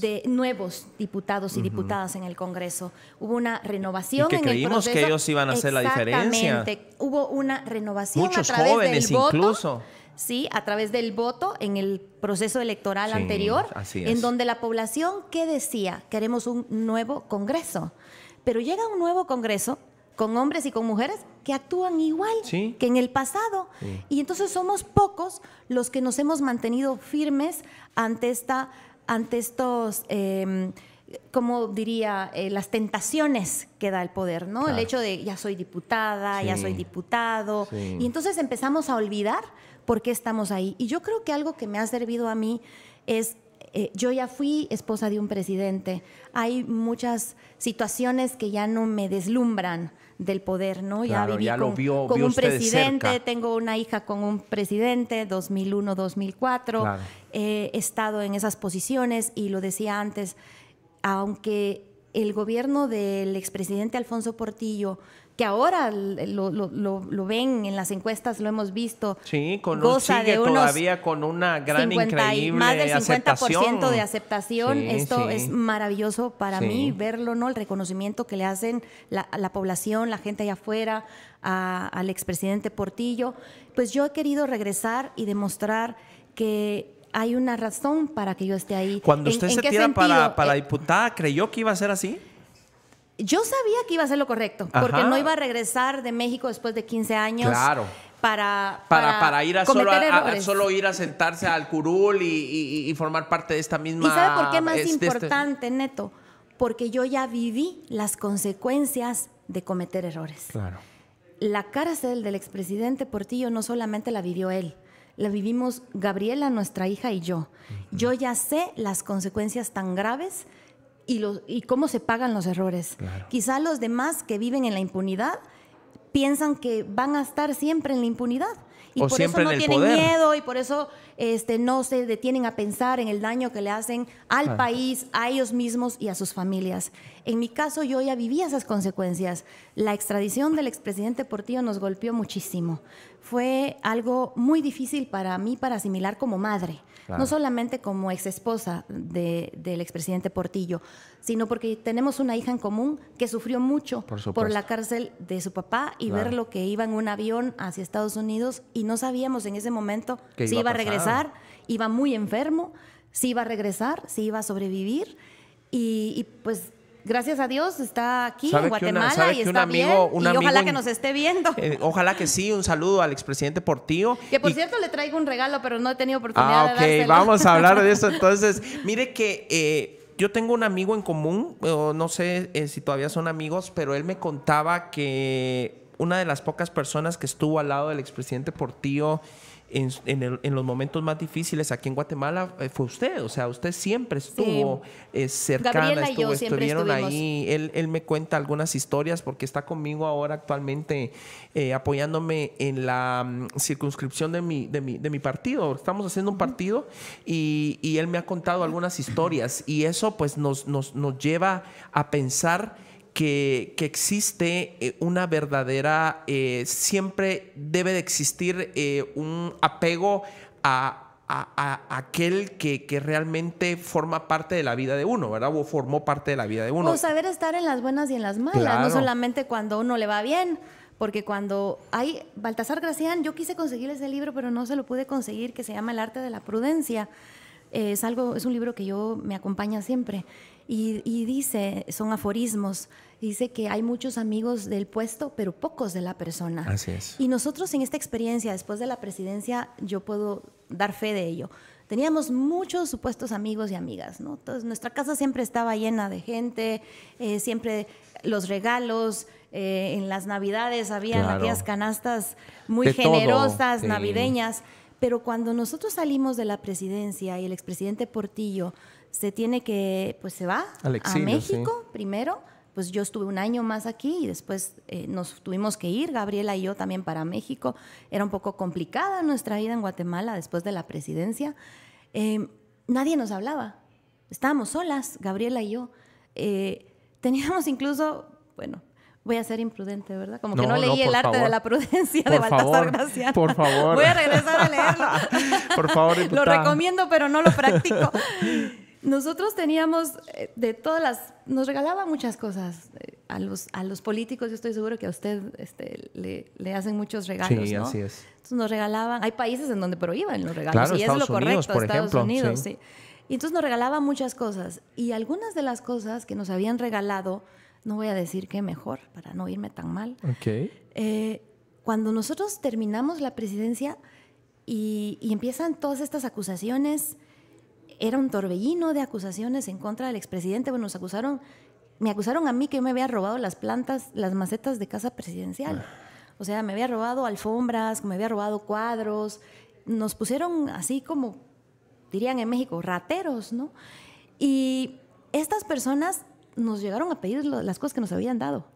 de nuevos diputados y diputadas en el Congreso. Hubo una renovación. que en el proceso. que ellos iban a hacer la diferencia. Exactamente. Hubo una renovación a través del voto, incluso. Sí, a través del voto en el proceso electoral anterior, así es. en donde la población ¿qué decía queremos un nuevo Congreso, pero llega un nuevo Congreso con hombres y con mujeres que actúan igual que en el pasado. Y entonces somos pocos los que nos hemos mantenido firmes ante esta ante estos... Em, como diría, eh, las tentaciones que da el poder, ¿no? El hecho de ya soy diputada, ya soy diputado. Y entonces empezamos a olvidar por qué estamos ahí. Y yo creo que algo que me ha servido a mí es, eh, yo ya fui esposa de un presidente, hay muchas situaciones que ya no me deslumbran del poder, ¿no? ya viví con, un presidente, tengo una hija con un presidente, 2001, 2004, claro he estado en esas posiciones y lo decía antes, aunque el gobierno del expresidente Alfonso Portillo, que ahora lo, ven en las encuestas, lo hemos visto. Sí, con sigue todavía con una gran 50, Más del 50% de aceptación. Esto es maravilloso para mí verlo, ¿no? El reconocimiento que le hacen la, población, la gente allá afuera, al expresidente Portillo. Pues yo he querido regresar y demostrar que hay una razón para que yo esté ahí. Cuando usted se tira para, la eh, diputada, ¿creyó que iba a ser así? Yo sabía que iba a ser lo correcto, porque no iba a regresar de México después de 15 años. Para, para, ir a solo, solo, ir a sentarse al curul y, formar parte de esta misma... ¿Y sabe por qué es más este, este importante, Neto? Porque yo ya viví las consecuencias de cometer errores. Claro. La cárcel del expresidente Portillo no solamente la vivió él, la vivimos Gabriela, nuestra hija y yo. Yo ya sé las consecuencias tan graves y, los, y cómo se pagan los errores. Quizá los demás que viven en la impunidad piensan que van a estar siempre en la impunidad, y por eso no tienen miedo y por eso este, no se detienen a pensar en el daño que le hacen al país, a ellos mismos y a sus familias. En mi caso yo ya vivía esas consecuencias. La extradición del expresidente Portillo nos golpeó muchísimo. Fue algo muy difícil para mí para asimilar como madre no solamente como ex esposa del expresidente Portillo, sino porque tenemos una hija en común que sufrió mucho por, la cárcel de su papá y ver lo que iba en un avión hacia Estados Unidos y no sabíamos en ese momento si iba, a regresar, iba muy enfermo, si iba a regresar, si iba a sobrevivir y, y pues gracias a Dios, está aquí en Guatemala y está y ojalá que nos esté viendo. Eh, ojalá que sí. Un saludo al expresidente Portillo. Que por cierto le traigo un regalo, pero no he tenido oportunidad ah, ok. Vamos a hablar de eso. Entonces, mire que... Eh, yo tengo un amigo en común, no sé eh, si todavía son amigos, pero él me contaba que una de las pocas personas que estuvo al lado del expresidente Portillo en, los momentos más difíciles aquí en Guatemala eh, fue usted, o sea, usted siempre estuvo eh, cercana, Gabriela y yo estuvieron ahí. Él, me cuenta algunas historias porque está conmigo ahora actualmente eh, apoyándome en la mm, circunscripción de mi, partido. Estamos haciendo un partido y, él me ha contado algunas historias y eso pues nos, nos lleva a pensar que, existe eh, una verdadera, eh, siempre debe de existir eh, un apego a aquel que, realmente forma parte de la vida de uno, ¿verdad? O formó parte de la vida de uno. O saber estar en las buenas y en las malas, no solamente cuando uno le va bien. Porque cuando hay, Baltasar Gracián, yo quise conseguir ese libro, pero no se lo pude conseguir, que se llama El arte de la prudencia. es, algo, es un libro que yo me acompaña siempre. Y, dice, son aforismos, dice que hay muchos amigos del puesto, pero pocos de la persona. Así es. Y nosotros en esta experiencia, después de la presidencia, yo puedo dar fe de ello. Teníamos muchos supuestos amigos y amigas, ¿no? Entonces, nuestra casa siempre estaba llena de gente, eh, siempre los regalos, eh, en las navidades habían aquellas canastas muy generosas, navideñas. Pero cuando nosotros salimos de la presidencia y el expresidente Portillo se tiene que, pues se va a México primero. Pues yo estuve un año más aquí y después eh, nos tuvimos que ir, Gabriela y yo también para México. Era un poco complicada nuestra vida en Guatemala después de la presidencia. Em, nadie nos hablaba. Estábamos solas, Gabriela y yo. Eh, teníamos incluso, bueno, voy a ser imprudente, ¿verdad? Como que no leí el arte de la prudencia de Baltasar Gracia. Por favor. Voy a regresar a leerlo. por favor, Lo recomiendo, pero no lo practico. Nosotros teníamos eh, de todas las, nos regalaba muchas cosas. Eh, a los, a los políticos, yo estoy seguro que a usted este, le, hacen muchos regalos. Sí, así es. Entonces nos regalaban, hay países en donde prohíban los regalos, y es lo correcto, Estados Unidos, sí. Y entonces nos regalaban muchas cosas. Y algunas de las cosas que nos habían regalado, no voy a decir qué mejor, para no irme tan mal. Okay. Eh, cuando nosotros terminamos la presidencia y empiezan todas estas acusaciones era un torbellino de acusaciones en contra del expresidente. Bueno, nos acusaron, me acusaron a mí que me había robado las plantas, las macetas de casa presidencial. Ah. O sea, me había robado alfombras, me había robado cuadros. Nos pusieron así como, dirían en México, rateros, ¿no? Y estas personas nos llegaron a pedir las cosas que nos habían dado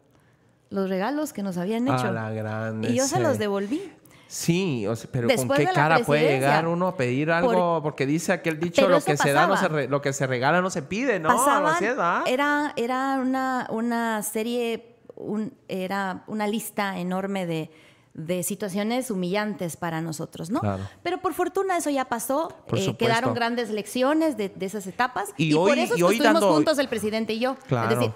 los regalos que nos habían hecho. la y yo se los devolví. Sí, pero ¿con qué cara puede llegar uno a pedir algo? porque dice aquel dicho, lo que se da no se lo que se regala no se pide, ¿no? ¿ah? era era una, una serie, un, era una lista enorme de de situaciones humillantes para nosotros, ¿no? Pero por fortuna eso ya pasó, eh, quedaron grandes lecciones de, esas etapas y, hoy, por eso estuvimos juntos el presidente y yo,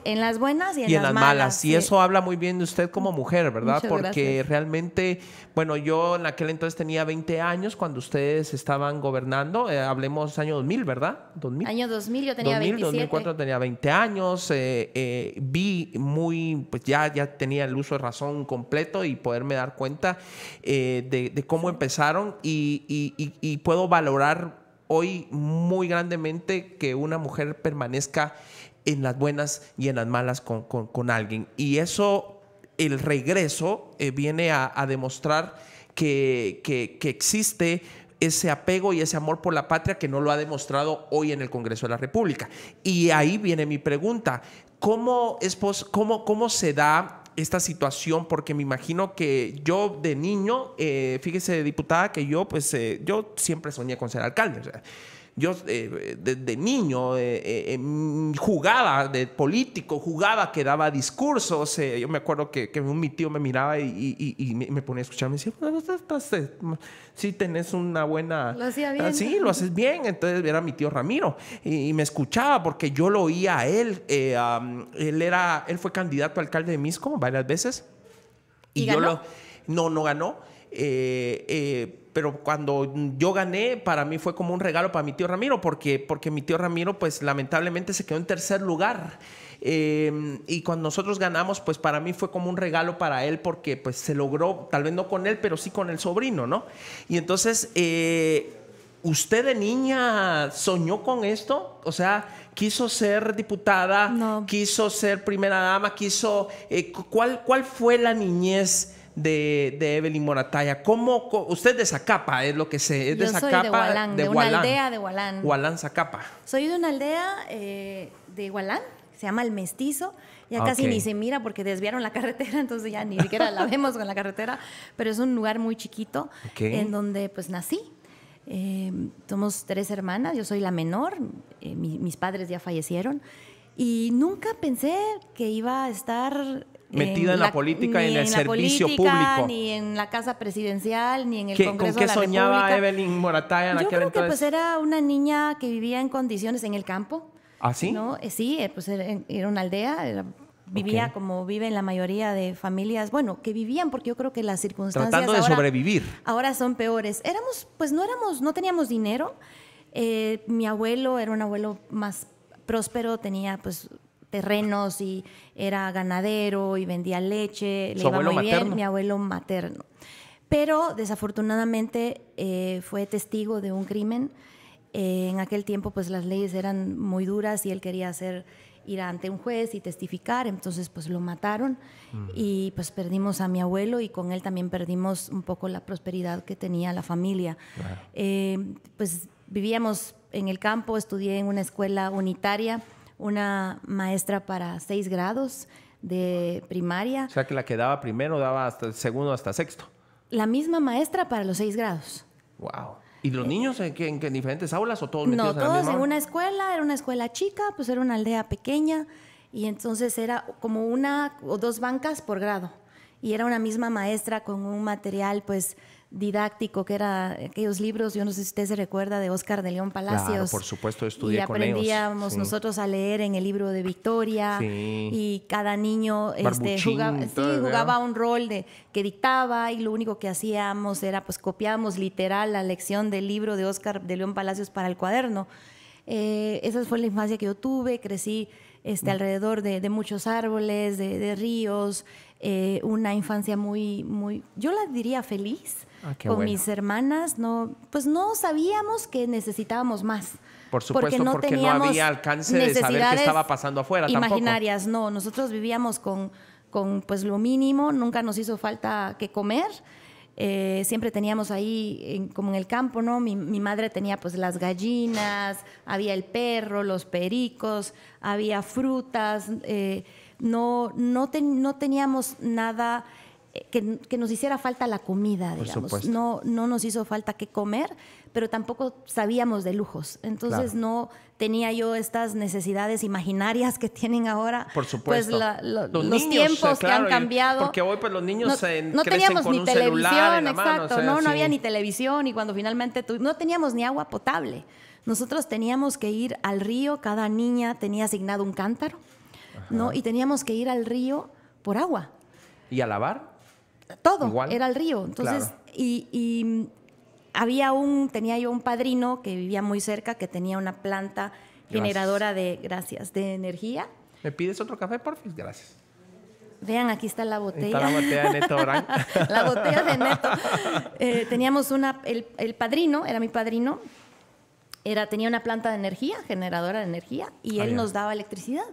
en las buenas y en, las, malas. Y eso habla muy bien de usted como mujer, ¿verdad? Porque realmente, bueno, yo en aquel entonces tenía 20 años cuando ustedes estaban gobernando, eh, hablemos año 2000, ¿verdad? 2000. Año 2000 yo tenía 27. 2004 tenía 20 años, eh, vi muy, pues ya, ya tenía el uso de razón completo y poderme dar cuenta eh, de, cómo empezaron y, puedo valorar hoy muy grandemente que una mujer permanezca en las buenas y en las malas con, alguien. Y eso, el regreso, eh, viene a, demostrar que, existe ese apego y ese amor por la patria que no lo ha demostrado hoy en el Congreso de la República. Y ahí viene mi pregunta. ¿Cómo, es cómo, cómo se da esta situación? Porque me imagino que yo de niño, eh, fíjese diputada, que yo pues eh, yo siempre soñé con ser alcalde. O sea, yo desde eh, niño eh, eh, jugaba de político, jugaba que daba discursos. yo me acuerdo que, mi tío me miraba y, me ponía a escuchar. Me decía, si pues, pues, pues, tenés una buena... Lo hacía ah, bien. Sí, lo haces bien. Entonces era mi tío Ramiro y, me escuchaba porque yo lo oía a él. él, era, él fue candidato a alcalde de Misco varias veces. Y, yo lo... No, no ganó. Eh, pero cuando yo gané, para mí fue como un regalo para mi tío Ramiro, porque, porque mi tío Ramiro, pues lamentablemente se quedó en tercer lugar. Em, y cuando nosotros ganamos, pues para mí fue como un regalo para él, porque pues se logró, tal vez no con él, pero sí con el sobrino, ¿no? Y entonces, eh, ¿usted de niña soñó con esto? O sea, quiso ser diputada, no. quiso ser primera dama, quiso... Eh, ¿cuál, ¿Cuál fue la niñez? de, Evelyn Morataya. ¿Cómo, usted es de Zacapa, es lo que sé, es Yo de Zacapa. Soy de Hualán, de, una aldea de Hualán. Hualán, Zacapa. Soy de una aldea eh, de Hualán, se llama El Mestizo. Ya ah, casi ni se mira porque desviaron la carretera, entonces ya ni siquiera la vemos con la carretera, pero es un lugar muy chiquito en donde pues nací. Eh, somos tres hermanas, yo soy la menor, eh, mis padres ya fallecieron y nunca pensé que iba a estar metida en, la, política y en, el servicio público. Ni en la casa presidencial, ni en el Congreso ¿Con qué soñaba Evelyn Morataya Yo que pues era una niña que vivía en condiciones en el campo. ¿Ah, sí? ¿no? Eh, sí, eh, pues era, una aldea, vivía como viven la mayoría de familias, bueno, que vivían porque yo creo que las circunstancias... Tratando de sobrevivir. Ahora son peores. Éramos, pues no éramos, no teníamos dinero. Eh, mi abuelo era un abuelo más próspero, tenía pues terrenos y era ganadero y vendía leche, le iba muy bien, mi abuelo materno. Pero desafortunadamente eh, fue testigo de un crimen. Eh, en aquel tiempo pues las leyes eran muy duras y él quería hacer ir ante un juez y testificar, entonces pues lo mataron mm. y pues perdimos a mi abuelo y con él también perdimos un poco la prosperidad que tenía la familia. Eh, pues vivíamos en el campo, estudié en una escuela unitaria una maestra para seis grados de primaria. O sea, que la que daba primero daba hasta segundo hasta sexto. La misma maestra para los seis grados. Wow. ¿Y los eh, niños en, diferentes aulas o todos no, todos en una escuela, era una escuela chica, pues era una aldea pequeña y entonces era como una o dos bancas por grado y era una misma maestra con un material pues didáctico, que era aquellos libros, yo no sé si usted se recuerda, de Oscar de León Palacios. Claro, por supuesto, estudié aprendíamos nosotros a leer en el libro de Victoria y cada niño este, jugaba, jugaba, un rol de, que dictaba y lo único que hacíamos era, pues copiábamos literal la lección del libro de Oscar de León Palacios para el cuaderno. Eh, esa fue la infancia que yo tuve, crecí este, mm. alrededor de, muchos árboles, de, ríos, eh, una infancia muy, muy, yo la diría feliz, Ah, con mis hermanas, no, pues no sabíamos que necesitábamos más. Por supuesto, porque no, había alcance de saber qué estaba pasando afuera. Imaginarias, no. Nosotros vivíamos con, con pues lo mínimo, nunca nos hizo falta que comer. Eh, siempre teníamos ahí, como en el campo, ¿no? Mi, madre tenía pues las gallinas, había el perro, los pericos, había frutas, eh, no, no teníamos nada eh, que, nos hiciera falta la comida, digamos. No, no nos hizo falta qué comer, pero tampoco sabíamos de lujos. Entonces no tenía yo estas necesidades imaginarias que tienen ahora. Pues, los, tiempos que han cambiado. Porque hoy pues los niños no, teníamos ni televisión, exacto. no, no había ni televisión y cuando finalmente no teníamos ni agua potable. Nosotros teníamos que ir al río, cada niña tenía asignado un cántaro, ¿no? Y teníamos que ir al río por agua. ¿Y a lavar? todo era el río. Entonces, y, mm, había un, tenía yo un padrino que vivía muy cerca, que tenía una planta generadora de, gracias, de energía. ¿Me pides otro café, por Gracias. Vean, aquí está la botella. la botella de Neto ¿verdad? Eh, la botella de Neto. teníamos una, el, padrino, era mi padrino, era, tenía una planta de energía, generadora de energía, y ah, él nos daba electricidad.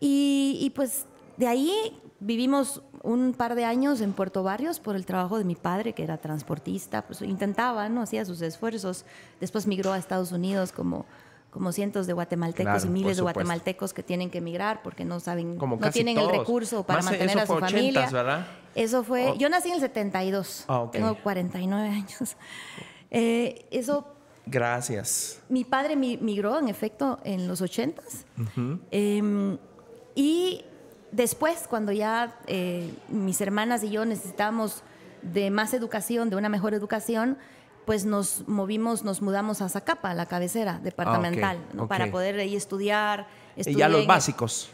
y pues de ahí vivimos un par de años en Puerto Barrios por el trabajo de mi padre, que era transportista, pues intentaba, ¿no? Hacía sus esfuerzos. Después migró a Estados Unidos como, como cientos de guatemaltecos y miles de guatemaltecos que tienen que migrar porque no saben, no tienen el recurso para e- mantener a su familia. Eso fue, oh. yo nací en el 72, ah, tengo 49 años. Eh, eso... Gracias. Mi padre migró, en efecto, en los 80s. Em, y después, cuando ya eh, mis hermanas y yo necesitábamos de más educación, de una mejor educación, pues nos movimos, nos mudamos a Zacapa, la cabecera ah, departamental, para poder ahí estudiar. Y ya los básicos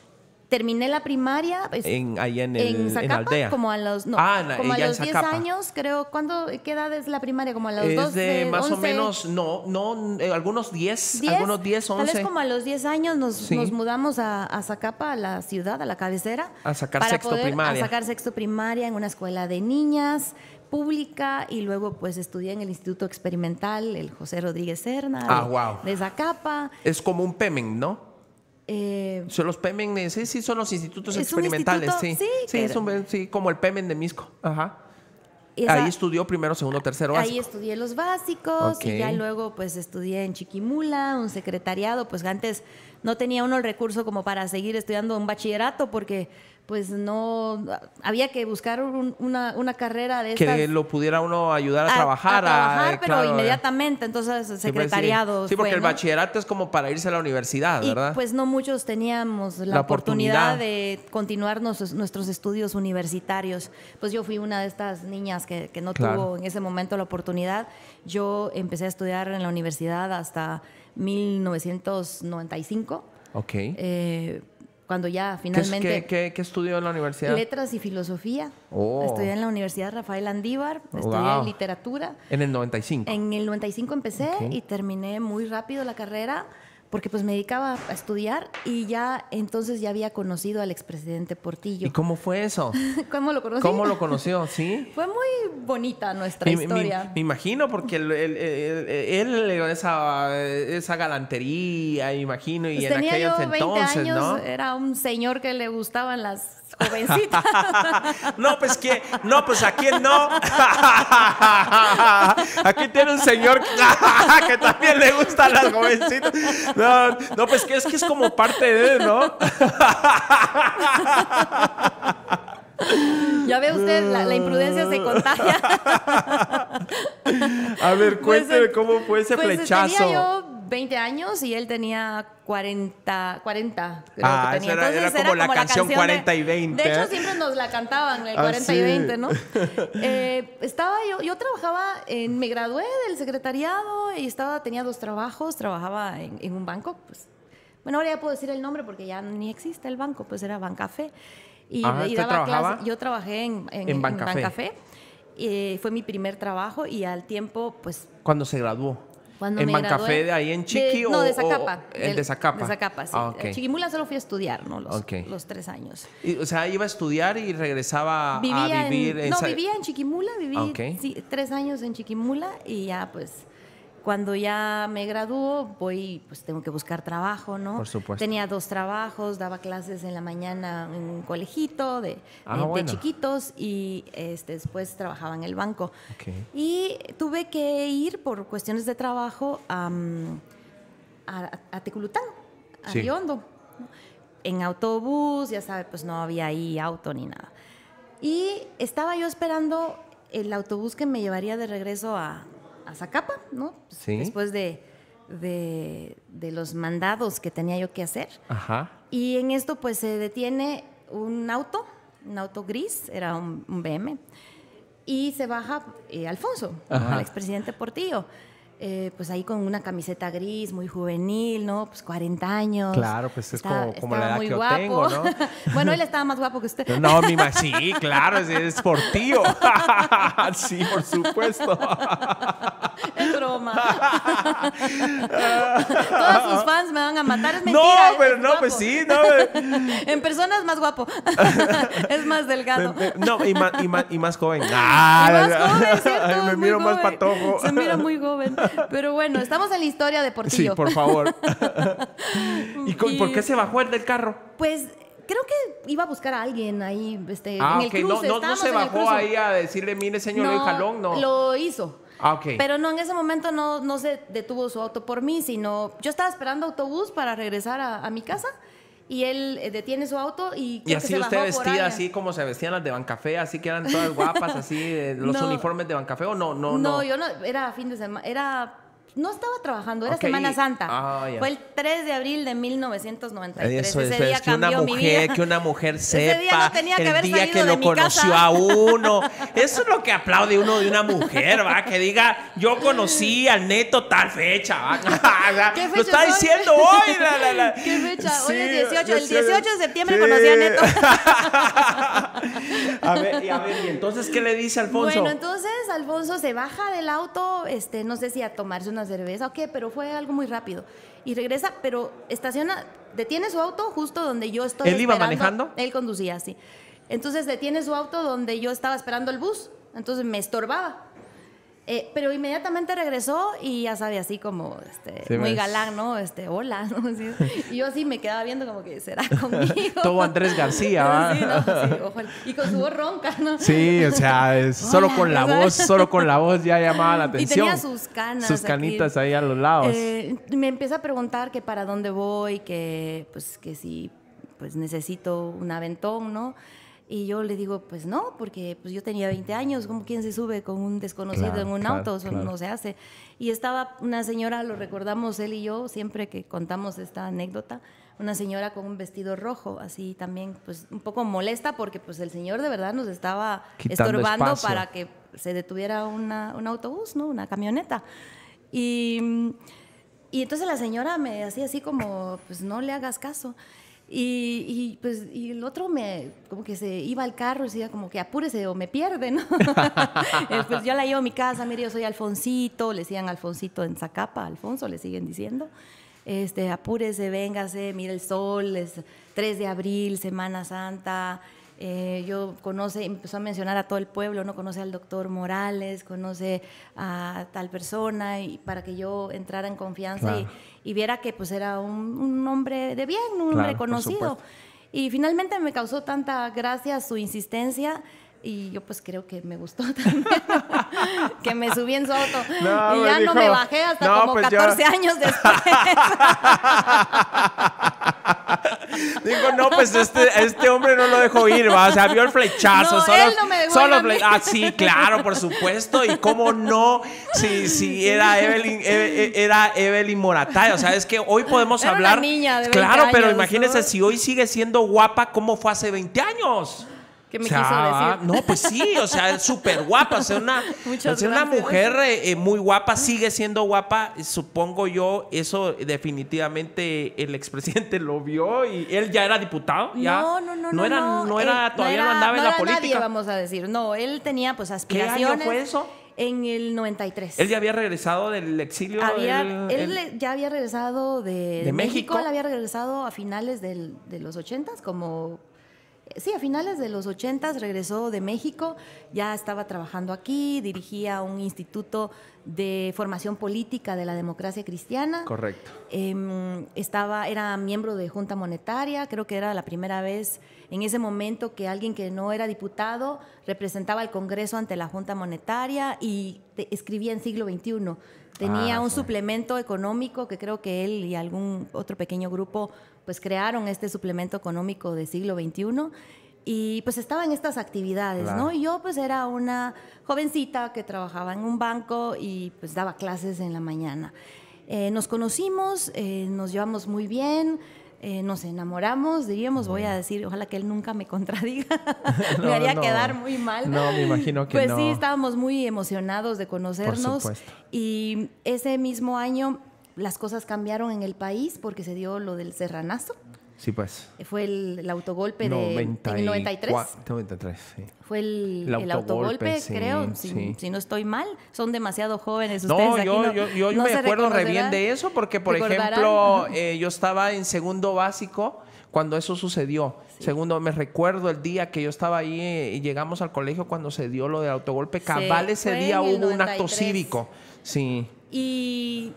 terminé la primaria en, ahí en, Zacapa, como a los, no, ah, como a los 10 años, creo. ¿Cuándo, ¿Qué edad es la primaria? Como a los es más o menos, no, no, eh, algunos 10, algunos 10, 11. Tal vez como a los 10 años nos, mudamos a, Zacapa, a la ciudad, a la cabecera. A sacar para sexto primaria. A sacar sexto primaria en una escuela de niñas pública y luego pues estudié en el Instituto Experimental, el José Rodríguez Serna, ah, de Zacapa. Es como un PEMEN, ¿no? Eh, son los PEMEN, eh, sí, sí, son los institutos experimentales, sí. Sí, como el PEMEN de Misco. Ajá. ahí estudió primero, segundo, tercero Ahí estudié los básicos y ya luego pues estudié en Chiquimula, un secretariado, pues antes no tenía uno el recurso como para seguir estudiando un bachillerato porque pues no, había que buscar una, carrera de estas. Que lo pudiera uno ayudar a, trabajar. A trabajar, pero inmediatamente, entonces secretariado. Sí, porque el bachillerato es como para irse a la universidad, ¿verdad? Pues no muchos teníamos la, oportunidad. de continuar nuestros, estudios universitarios. Pues yo fui una de estas niñas que, no tuvo en ese momento la oportunidad. Yo empecé a estudiar en la universidad hasta 1995. Ok. Eh, cuando ya finalmente... ¿Qué, estudió en la universidad? Letras y filosofía. Oh. Estudié en la Universidad Rafael Andívar, oh, estudié literatura. ¿En el 95? En el 95 empecé y terminé muy rápido la carrera porque pues me dedicaba a estudiar y ya entonces ya había conocido al expresidente Portillo. ¿Y cómo fue eso? ¿Cómo lo conoció? ¿Cómo lo conoció? Sí. fue muy bonita nuestra me, historia. Me, imagino, porque él, él, esa, esa, galantería, imagino, y pues en aquellos entonces, años, Era un señor que le gustaban las jovencita. no, pues que, no, pues aquí no. Aquí tiene un señor que también le gusta las jovencitas. No, no, pues que es que es como parte de, él ¿no? Ya ve usted, la, imprudencia se contagia. A ver, pues, cuénteme eh, cómo fue ese pues, flechazo. 20 años y él tenía 40, 40. Creo ah, que tenía. Era, era, como, la, canción 40 y 20. De, hecho, siempre nos la cantaban, el 40 ah, y 20, ¿no? Eh, estaba yo, yo trabajaba, en, me gradué del secretariado y estaba, tenía dos trabajos, trabajaba en, un banco, pues. Bueno, ahora ya puedo decir el nombre porque ya ni existe el banco, pues era Bancafé. Y, ah, trabajaba? Yo trabajé en, en, Bancafé. y eh, fue mi primer trabajo y al tiempo, pues... ¿Cuándo se graduó? ¿En Bancafé de ahí en Chiqui o, No, de Zacapa. el, de Zacapa. Zacapa, sí. Ah, en Chiquimula solo fui a estudiar, ¿no? Los, los tres años. o sea, iba a estudiar y regresaba a vivir en, No, vivía en Chiquimula, viví ah, tres años en Chiquimula y ya pues cuando ya me graduó, voy, pues tengo que buscar trabajo, ¿no? Por supuesto. Tenía dos trabajos, daba clases en la mañana en un colegito de, ah, chiquitos y este, después trabajaba en el banco. Y tuve que ir por cuestiones de trabajo a, a, a Teculután, a Riondo. En autobús, ya sabe, pues no había ahí auto ni nada. Y estaba yo esperando el autobús que me llevaría de regreso a, a Zacapa, ¿no? Después de, los mandados que tenía yo que hacer. Y en esto pues se detiene un auto, un auto gris, era un, BM, y se baja eh, Alfonso, el expresidente Portillo eh, pues ahí con una camiseta gris, muy juvenil, ¿no? Pues 40 años. Claro, pues es como, la edad muy que guapo. yo tengo, bueno, él estaba más guapo que usted. No, mi sí, claro, es, es por tío. sí, por supuesto. es broma. Todos sus fans me van a matar, es mentira. No, pero no, pues sí, no. en persona es más guapo. es más delgado. no, y más, y más, y más joven. Ah, me miro más patojo. Se mira muy joven. Pero bueno, estamos en la historia de Portillo. Sí, por favor. ¿Y, por qué se bajó el del carro? Pues creo que iba a buscar a alguien ahí este, ah, en el cruce. No, se bajó ahí a decirle, mire señor, no, jalón, no. Lo hizo. Ah, okay. Pero no, en ese momento no, se detuvo su auto por mí, sino yo estaba esperando autobús para regresar a, a mi casa y él eh, detiene su auto y... Y así usted vestía, así como se vestían las de Bancafé, así que eran todas guapas, así, los uniformes de Bancafé o no, no, no. No, yo no, era fin de semana, era no estaba trabajando, era Semana Santa. Ah, Fue el 3 de abril de 1993. Eso, ese día que cambió mi vida. que una mujer sepa el día que lo conoció a uno. Eso es lo que aplaude uno de una mujer, va, que diga, yo conocí al neto tal fecha, ¿Qué fecha lo está diciendo hoy. ¿Qué fecha? hoy es 18, el 18 de septiembre conocí a neto. a ver, y a ver, ¿y entonces qué le dice Alfonso? Bueno, entonces Alfonso se baja del auto, este, no sé si a tomarse unas cerveza ok, pero fue algo muy rápido. Y regresa, pero estaciona, detiene su auto justo donde yo estoy. ¿Él iba manejando? Él conducía, sí. Entonces detiene su auto donde yo estaba esperando el bus, entonces me estorbaba. Eh, pero inmediatamente regresó y ya sabe, así como este, muy pues. galán, ¿no? Este, hola, ¿no? y yo así me quedaba viendo como que será conmigo. Todo Andrés García, sí, ¿ah? Y con su voz ronca, ¿no? Sí, o sea, solo con la voz, solo con la voz ya llamaba la atención. Y tenía sus canas. Sus canitas ahí a los lados. Eh, me empieza a preguntar que para dónde voy, que pues que si pues necesito un aventón, ¿no? Y yo le digo, pues no, porque pues yo tenía 20 años, ¿cómo quien se sube con un desconocido en un auto? Eso no se hace. Y estaba una señora, lo recordamos él y yo, siempre que contamos esta anécdota, una señora con un vestido rojo, así también, pues un poco molesta porque pues el señor de verdad nos estaba estorbando para que se detuviera un autobús, ¿no? Una camioneta. Y... Y entonces la señora me hacía así como, pues no le hagas caso. Y, y, pues y el otro me como que se iba al carro y decía como que apúrese o me pierden ¿no? Eh, pues yo la llevo a mi casa, mire, yo soy Alfonsito, le decían Alfonsito en Zacapa, Alfonso le siguen diciendo. Este, apúrese, véngase, mire el sol, es 3 de abril, Semana Santa, eh, yo conoce, empezó a mencionar a todo el pueblo, no conoce al doctor Morales, conoce a tal persona, y para que yo entrara en confianza y, viera que pues era un, un hombre de bien, un hombre conocido. Y finalmente me causó tanta gracia su insistencia y yo pues creo que me gustó también. que me subí en Soto. y ya no me bajé hasta como pues 14 años después. digo no, pues este, este hombre no lo dejó ir, ¿va? O sea, vio el flechazo. solo, él no me dejó solo Ah, sí, claro, por supuesto. Y cómo no, si, sí, sí, era Evelyn, e, e, era Evelyn Morataya. O sea, es que hoy podemos hablar. Una niña claro, pero imagínense, si hoy sigue siendo guapa, ¿cómo fue hace 20 años? ¿Qué me quiso decir. No, pues sí, o sea, es súper guapa. O una, mujer eh, muy guapa sigue siendo guapa. Supongo yo, eso definitivamente el expresidente lo vio y él ya era diputado. Ya no, no, no. No, era, no, era, todavía no, andaba en la política. Nadie, vamos a decir. No, él tenía pues aspiraciones. ¿Qué fue eso? En el 93. Él ya había regresado del exilio. él ya había regresado de, México. Él había regresado a finales de los 80, como Sí, a finales de los 80 regresó de México, ya estaba trabajando aquí, dirigía un instituto de formación política de la democracia cristiana. Correcto. Em, estaba, era miembro de Junta Monetaria, creo que era la primera vez en ese momento que alguien que no era diputado representaba al Congreso ante la Junta Monetaria y escribía en siglo XXI. Tenía ah, un suplemento económico que creo que él y algún otro pequeño grupo pues crearon este suplemento económico del siglo XXI y pues estaba en estas actividades, ¿no? Y yo pues era una jovencita que trabajaba en un banco y pues daba clases en la mañana. Eh, nos conocimos, eh, nos llevamos muy bien, eh, nos enamoramos, diríamos, voy a decir, ojalá que él nunca me contradiga, me haría quedar muy mal. No, me imagino que no. pues sí, estábamos muy emocionados de conocernos. y ese mismo año las cosas cambiaron en el país porque se dio lo del serranazo. Sí, pues. Fue el, autogolpe del 93. sí. Fue el, autogolpe, creo, Si, no estoy mal. Son demasiado jóvenes ustedes. No, yo, no, yo, me acuerdo re bien de eso porque, por ejemplo, eh, yo estaba en segundo básico cuando eso sucedió. Segundo, me recuerdo el día que yo estaba ahí y eh, llegamos al colegio cuando se dio lo del autogolpe. Cabal ese día hubo un acto cívico. Sí. Y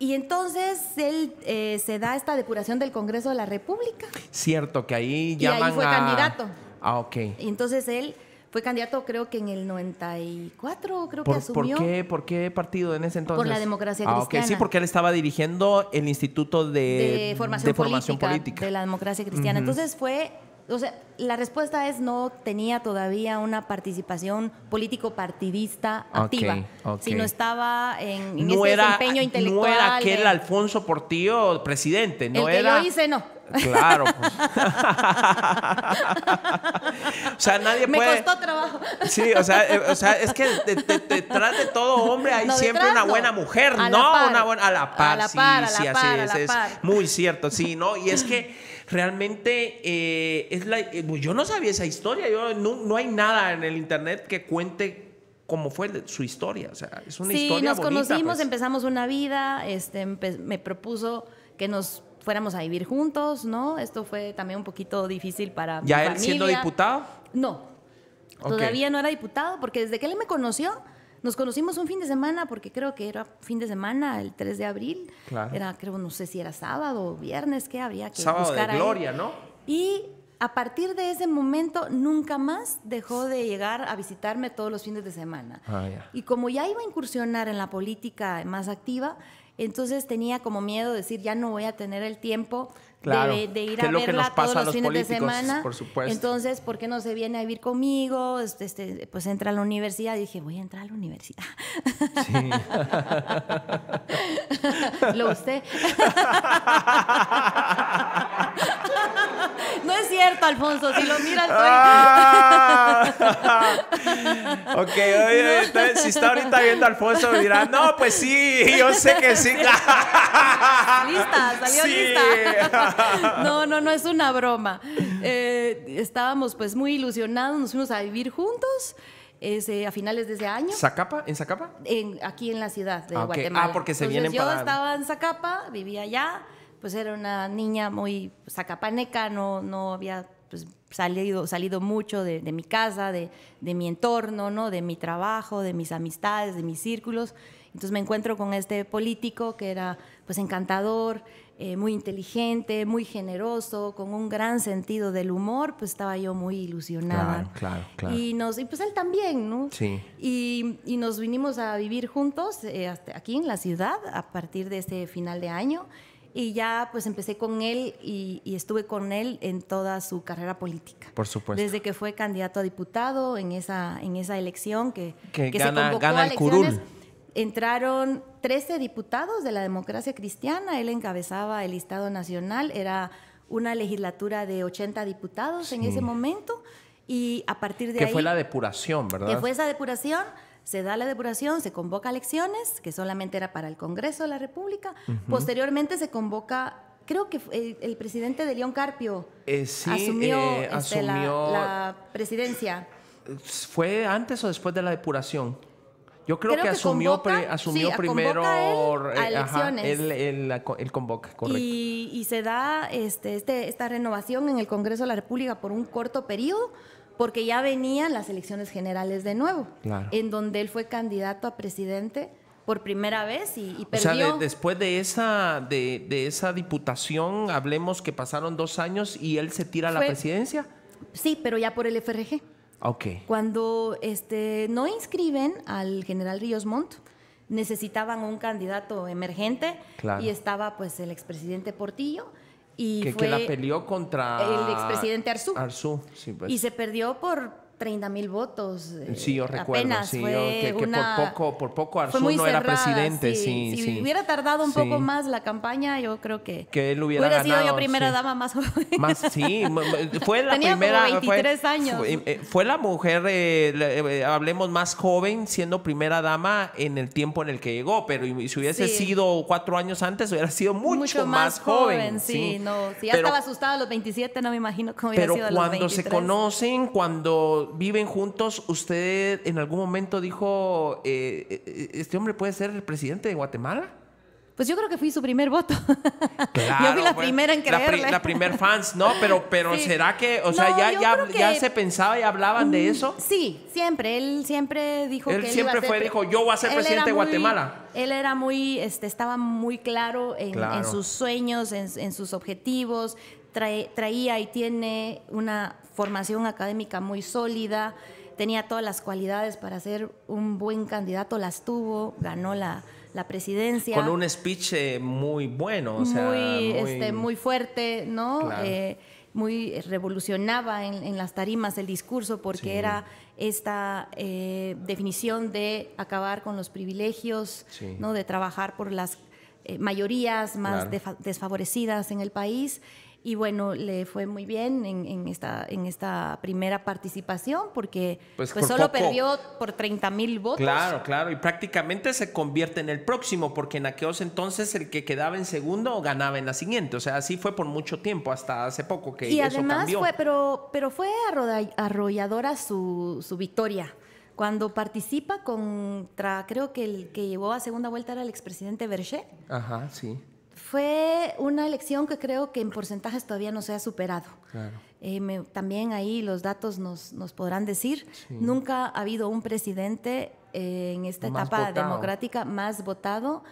y entonces él eh, se da esta depuración del Congreso de la República. Cierto, que ahí ya. y ahí fue candidato. Ah, ok. Y entonces él fue candidato creo que en el 94, creo que asumió. ¿por qué, ¿Por qué partido en ese entonces? Por la democracia cristiana. Ah, okay. Sí, porque él estaba dirigiendo el Instituto de, formación, política, De la democracia cristiana. Entonces fue o sea, la respuesta es no tenía todavía una participación político-partidista activa, okay, okay. sino estaba en, en no ese desempeño intelectual. No era aquel Alfonso Portillo presidente, no el Yo hice, no. Claro. Pues. o sea, nadie puede. Me costó trabajo. Sí, o sea, eh, o sea es que detrás de, todo hombre hay siempre una buena mujer, ¿no? Una buena. A la par, a la par sí, sí, así es. Muy cierto, sí, ¿no? Y es que realmente eh, es la, eh, pues yo no sabía esa historia, yo, no, hay nada en el internet que cuente cómo fue su historia, o sea, es una sí, historia. nos conocimos, pues. empezamos una vida, este, me propuso que nos fuéramos a vivir juntos, ¿no? Esto fue también un poquito difícil para... ¿Ya él siendo diputado? No, todavía no era diputado, porque desde que él me conoció, nos conocimos un fin de semana porque creo que era fin de semana, el 3 de abril. Claro. Era, creo, no sé si era sábado o viernes, que habría que sábado buscar de gloria, ¿no? Y a partir de ese momento nunca más dejó de llegar a visitarme todos los fines de semana. Ah, y como ya iba a incursionar en la política más activa, entonces tenía como miedo decir, ya no voy a tener el tiempo de, ir a verla todos los, fines de semana. Entonces, ¿por qué no se viene a vivir conmigo? Este, este, pues entra a la universidad. Y dije, voy a entrar a la universidad. lo usted. No es cierto, Alfonso, si lo miras ah. ok, si está ahorita viendo Alfonso, dirá, no, pues sí, yo sé que sí. lista, salió lista. no, no, no es una broma. Eh, estábamos pues muy ilusionados, nos fuimos a vivir juntos. a finales de ese año. ¿Zacapa? ¿En Zacapa? aquí en la ciudad de ah, ah, Guatemala. Ah, porque se Entonces, vienen Yo para... estaba en Zacapa, vivía allá pues era una niña muy sacapaneca, no, no había pues, salido, salido mucho de, mi casa, de, mi entorno, ¿no? de mi trabajo, de mis amistades, de mis círculos. Entonces me encuentro con este político que era pues encantador, eh, muy inteligente, muy generoso, con un gran sentido del humor, pues estaba yo muy ilusionada. Claro, claro, claro. Y, nos, y pues él también, ¿no? Sí. Y, y nos vinimos a vivir juntos eh, aquí en la ciudad a partir de este final de año. Y ya pues empecé con él y, estuve con él en toda su carrera política. Por supuesto. Desde que fue candidato a diputado en esa, en esa elección que, que, gana, se convocó entraron 13 diputados de la democracia cristiana, él encabezaba el Estado nacional, era una legislatura de 80 diputados en ese momento y a partir de que ahí... Que fue la depuración, ¿verdad? Que fue esa depuración se da la depuración, se convoca elecciones, que solamente era para el Congreso de la República. Posteriormente se convoca creo que el, presidente de León Carpio eh, eh, este, asumió, la, presidencia. ¿Fue antes o después de la depuración? Yo creo, que, asumió, primero eh, el convoca, Y, se da este, este, esta renovación en el Congreso de la República por un corto periodo porque ya venían las elecciones generales de nuevo, en donde él fue candidato a presidente por primera vez y, perdió. O sea, después de esa, de, esa diputación, hablemos que pasaron dos años y él se tira a la presidencia. Sí, pero ya por el FRG. Ok. Cuando este, no inscriben al general Ríos Montt, necesitaban un candidato emergente y estaba pues el expresidente Portillo y que, la peleó contra... El expresidente Arzu. Arzu, sí, pues. Y se perdió por 30 mil votos. Eh, sí, yo recuerdo, fue que, que por poco, por poco Arzú no era presidente. Sí, si hubiera tardado un poco más la campaña, yo creo que, que él hubiera, hubiera sido yo primera dama más joven. Más, sí, fue la Tenía primera. Como 23 fue, años. Eh, fue, la mujer, eh, hablemos más joven, siendo primera dama en el tiempo en el que llegó, pero si hubiese sido cuatro años antes, hubiera sido mucho, mucho más, joven. sí, no, si ya estaba asustada a los 27, no me imagino cómo hubiera pero sido a los cuando se conocen, cuando viven juntos, usted en algún momento dijo, eh, eh, este hombre puede ser el presidente de Guatemala? Pues yo creo que fui su primer voto. yo fui la pues, primera en creerle. La, la, primer fans, ¿no? Pero, pero ¿será que, o sea, ya, ya, ya, se pensaba y hablaban de mm, eso? Sí, siempre. Él siempre dijo él que él siempre iba a ser... fue, dijo, yo voy a ser presidente de Guatemala. Él era muy, este, estaba muy claro en, sus sueños, en, sus objetivos. traía y tiene una formación académica muy sólida, tenía todas las cualidades para ser un buen candidato, las tuvo, ganó la, presidencia. Con un speech eh, muy bueno, o sea, muy, este, fuerte, ¿no? Eh, muy revolucionaba en, las tarimas el discurso porque era esta eh, definición de acabar con los privilegios, ¿no? de trabajar por las mayorías más desfavorecidas en el país y bueno, le fue muy bien en, esta, en esta primera participación porque pues, pues solo perdió por 30 mil votos. Claro, claro, y prácticamente se convierte en el próximo porque en aquellos entonces el que quedaba en segundo ganaba en la siguiente. O sea, así fue por mucho tiempo, hasta hace poco que... Y además fue, pero, pero fue arrolladora su, su victoria cuando participa contra, creo que el que llevó a segunda vuelta era el expresidente Berger. Ajá, sí. Fue una elección que creo que en porcentajes todavía no se ha superado. Eh, también ahí los datos nos, podrán decir. Nunca ha habido un presidente eh, en esta etapa democrática más votado,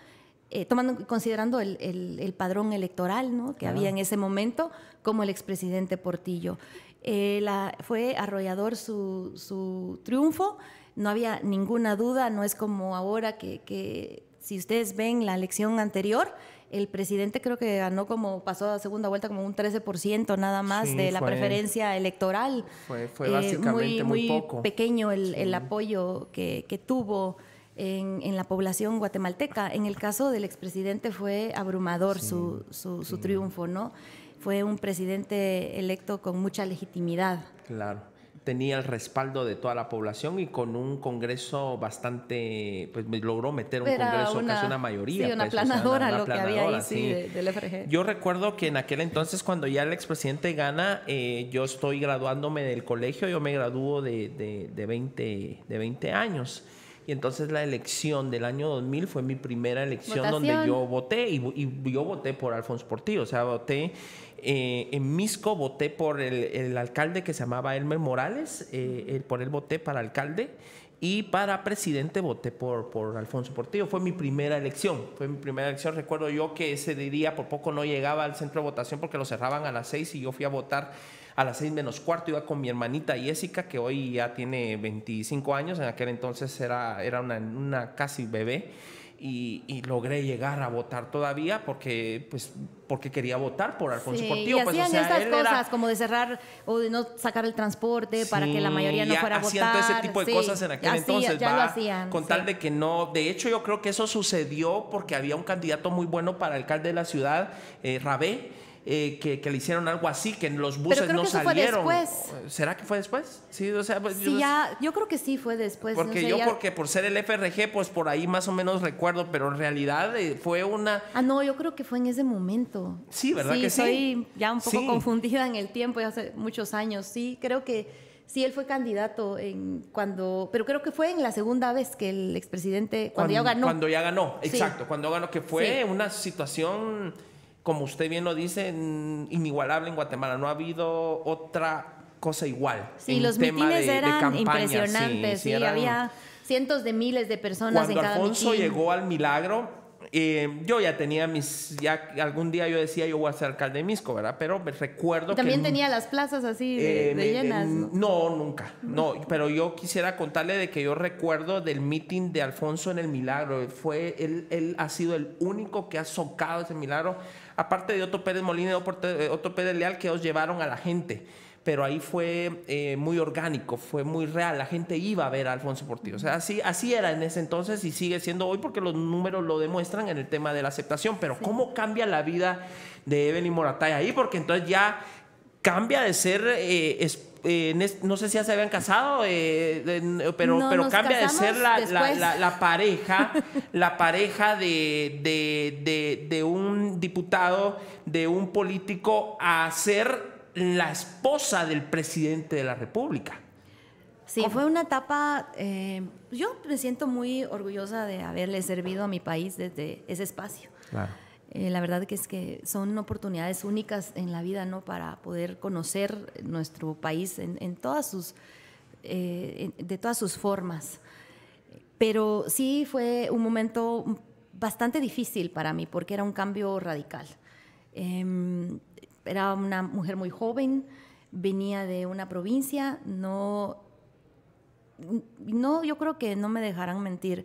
eh, tomando considerando el, padrón electoral ¿no? que había en ese momento, como el expresidente Portillo. La, fue arrollador su, triunfo, no había ninguna duda, no es como ahora que, que si ustedes ven la elección anterior, el presidente creo que ganó como, pasó a segunda vuelta como un 13% nada más de la preferencia electoral. Fue, fue eh, básicamente muy, muy, pequeño el, el apoyo que, que tuvo. En, en, la población guatemalteca. En el caso del expresidente fue abrumador su, su, su triunfo, ¿no? Fue un presidente electo con mucha legitimidad. Claro tenía el respaldo de toda la población y con un Congreso bastante, pues logró meter un Congreso una, casi una mayoría. Pues, una planadora sí, del Yo recuerdo que en aquel entonces, cuando ya el expresidente gana, eh, yo estoy graduándome del colegio, yo me gradúo de, de, de, 20, de 20 años. Y entonces la elección del año 2000 fue mi primera elección donde yo voté y, y yo voté por Alfonso Portillo, o sea, voté eh, en Misco voté por el, alcalde que se llamaba Elmer Morales, el, eh, eh, por él voté para alcalde y para presidente voté por, por Alfonso Portillo. Fue mi primera elección, fue mi primera elección. Recuerdo yo que ese día por poco no llegaba al centro de votación porque lo cerraban a las seis y yo fui a votar a las seis menos cuarto. Iba con mi hermanita Jessica, que hoy ya tiene 25 años, en aquel entonces era, era una, una casi bebé y, logré llegar a votar todavía porque pues porque quería votar por Alfonso sí, Y pues, o estas cosas como de cerrar o de no sacar el transporte para que la mayoría no fuera a votar. ese tipo de cosas en aquel entonces. con tal de que no. De hecho, yo creo que eso sucedió porque había un candidato muy bueno para alcalde de la ciudad, eh, Rabé eh, que, le hicieron algo así, que en los buses Pero creo no que salieron. Fue después. Eh, ¿Será que fue después? Sí, o sea, pues, yo, ya, yo creo que sí fue después. Porque yo, porque por ser el FRG, pues por ahí más o menos recuerdo, pero en realidad eh, fue una. Ah, no, yo creo que fue en ese momento. Sí, ¿verdad que sí? Soy ya un poco confundida en el tiempo, ya hace muchos años. Sí, creo que. Sí, él fue candidato en cuando, pero creo que fue en la segunda vez que el expresidente cuando, cuando ya ganó. Cuando ya ganó, exacto, cuando ganó que fue una situación como usted bien lo dice, inigualable en Guatemala. No ha habido otra cosa igual. Sí, los mítines eran impresionantes. Sí, había cientos de miles de personas cuando en cada Alfonso llegó al milagro, eh, yo ya tenía mis, ya algún día yo decía yo voy a ser alcalde de Misco, ¿verdad? Pero me recuerdo También tenía las plazas así de, eh, eh, llenas. ¿no? nunca, no, pero yo quisiera contarle de que yo recuerdo del mitin de Alfonso en el Milagro, fue, él, él ha sido el único que ha socado ese milagro aparte de Otto Pérez Molina y Otto Pérez eh, Leal que os llevaron a la gente. Pero ahí fue eh, muy orgánico, fue muy real. La gente iba a ver a Alfonso Portillo. O sea, así, así era en ese entonces y sigue siendo hoy porque los números lo demuestran en el tema de la aceptación. Pero ¿cómo cambia la vida de Evelyn Moratay ahí? Porque entonces ya cambia de ser eh, eh, no sé si ya se habían casado, eh, pero, cambia de ser la, pareja, la pareja de, un diputado, de un político, a ser la esposa del presidente de la República. Sí, fue una etapa, eh, yo me siento muy orgullosa de haberle servido a mi país desde ese espacio. Eh, la verdad que es que son oportunidades únicas en la vida, ¿no? Para poder conocer nuestro país en, todas sus, eh, de todas sus formas. Pero sí fue un momento bastante difícil para mí porque era un cambio radical. Em, era una mujer muy joven, venía de una provincia, no, no, yo creo que no me dejarán mentir,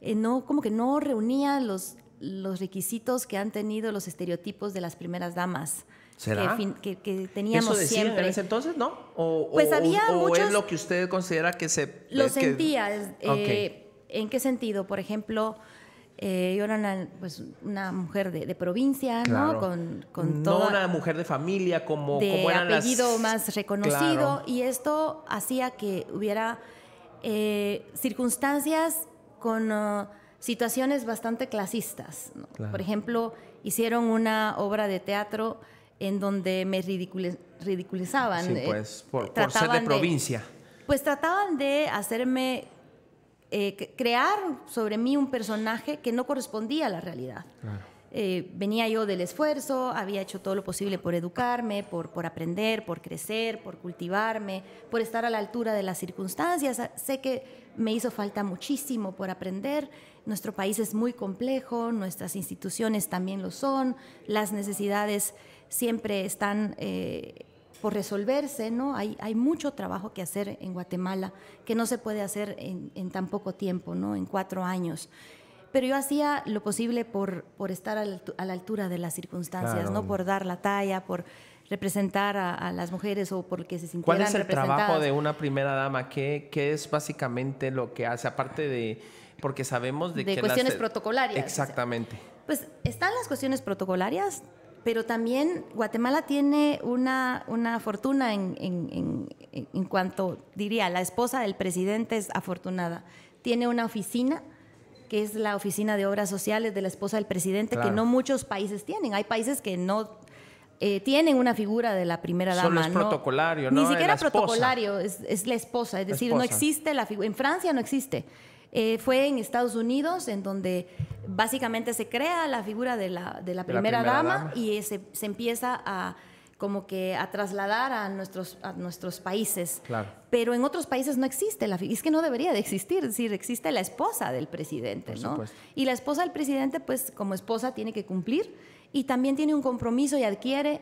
eh, no, como que no reunía los los requisitos que han tenido los estereotipos de las primeras damas. Que, teníamos siempre. en ese entonces, no? O, pues o, había o, es lo que usted considera que se... Lo sentía. Eh, ¿En qué sentido? Por ejemplo, eh, yo era una, pues, una mujer de, provincia, ¿no? Con, con toda, no una mujer de familia, como, de apellido más reconocido. Y esto hacía que hubiera eh, circunstancias con... Uh, situaciones bastante clasistas. Por ejemplo, hicieron una obra de teatro en donde me ridiculizaban. Eh, pues, por, ser de provincia. pues trataban de hacerme eh, crear sobre mí un personaje que no correspondía a la realidad. Eh, venía yo del esfuerzo, había hecho todo lo posible por educarme, por, por aprender, por crecer, por cultivarme, por estar a la altura de las circunstancias. Sé que me hizo falta muchísimo por aprender nuestro país es muy complejo, nuestras instituciones también lo son, las necesidades siempre están eh, por resolverse, ¿no? Hay, hay, mucho trabajo que hacer en Guatemala que no se puede hacer en, tan poco tiempo, ¿no? En cuatro años pero yo hacía lo posible por, por estar a la altura de las circunstancias, ¿no? Por dar la talla, por representar a, las mujeres o porque se sintieran ¿Cuál es el trabajo de una primera dama? ¿Qué, es básicamente lo que hace? Aparte de porque sabemos de, de cuestiones e- protocolarias. Exactamente. Pues están las cuestiones protocolarias, pero también Guatemala tiene una, una fortuna en, en, en, en, cuanto, diría, la esposa del presidente es afortunada. Tiene una oficina que es la oficina de obras sociales de la esposa del presidente, que no muchos países tienen. Hay países que no eh, tienen una figura de la primera dama. Solo es protocolario, ¿no? Ni siquiera protocolario, es, es, la esposa. Es decir, no existe la figura. En Francia no existe. Eh, fue en Estados Unidos, en donde básicamente se crea la figura de la, primera, dama, y se, empieza a como que a trasladar a nuestros, países. Pero en otros países no existe la es que no debería de existir, es existe la esposa del presidente, ¿no? Y la esposa del presidente, pues como esposa tiene que cumplir y también tiene un compromiso y adquiere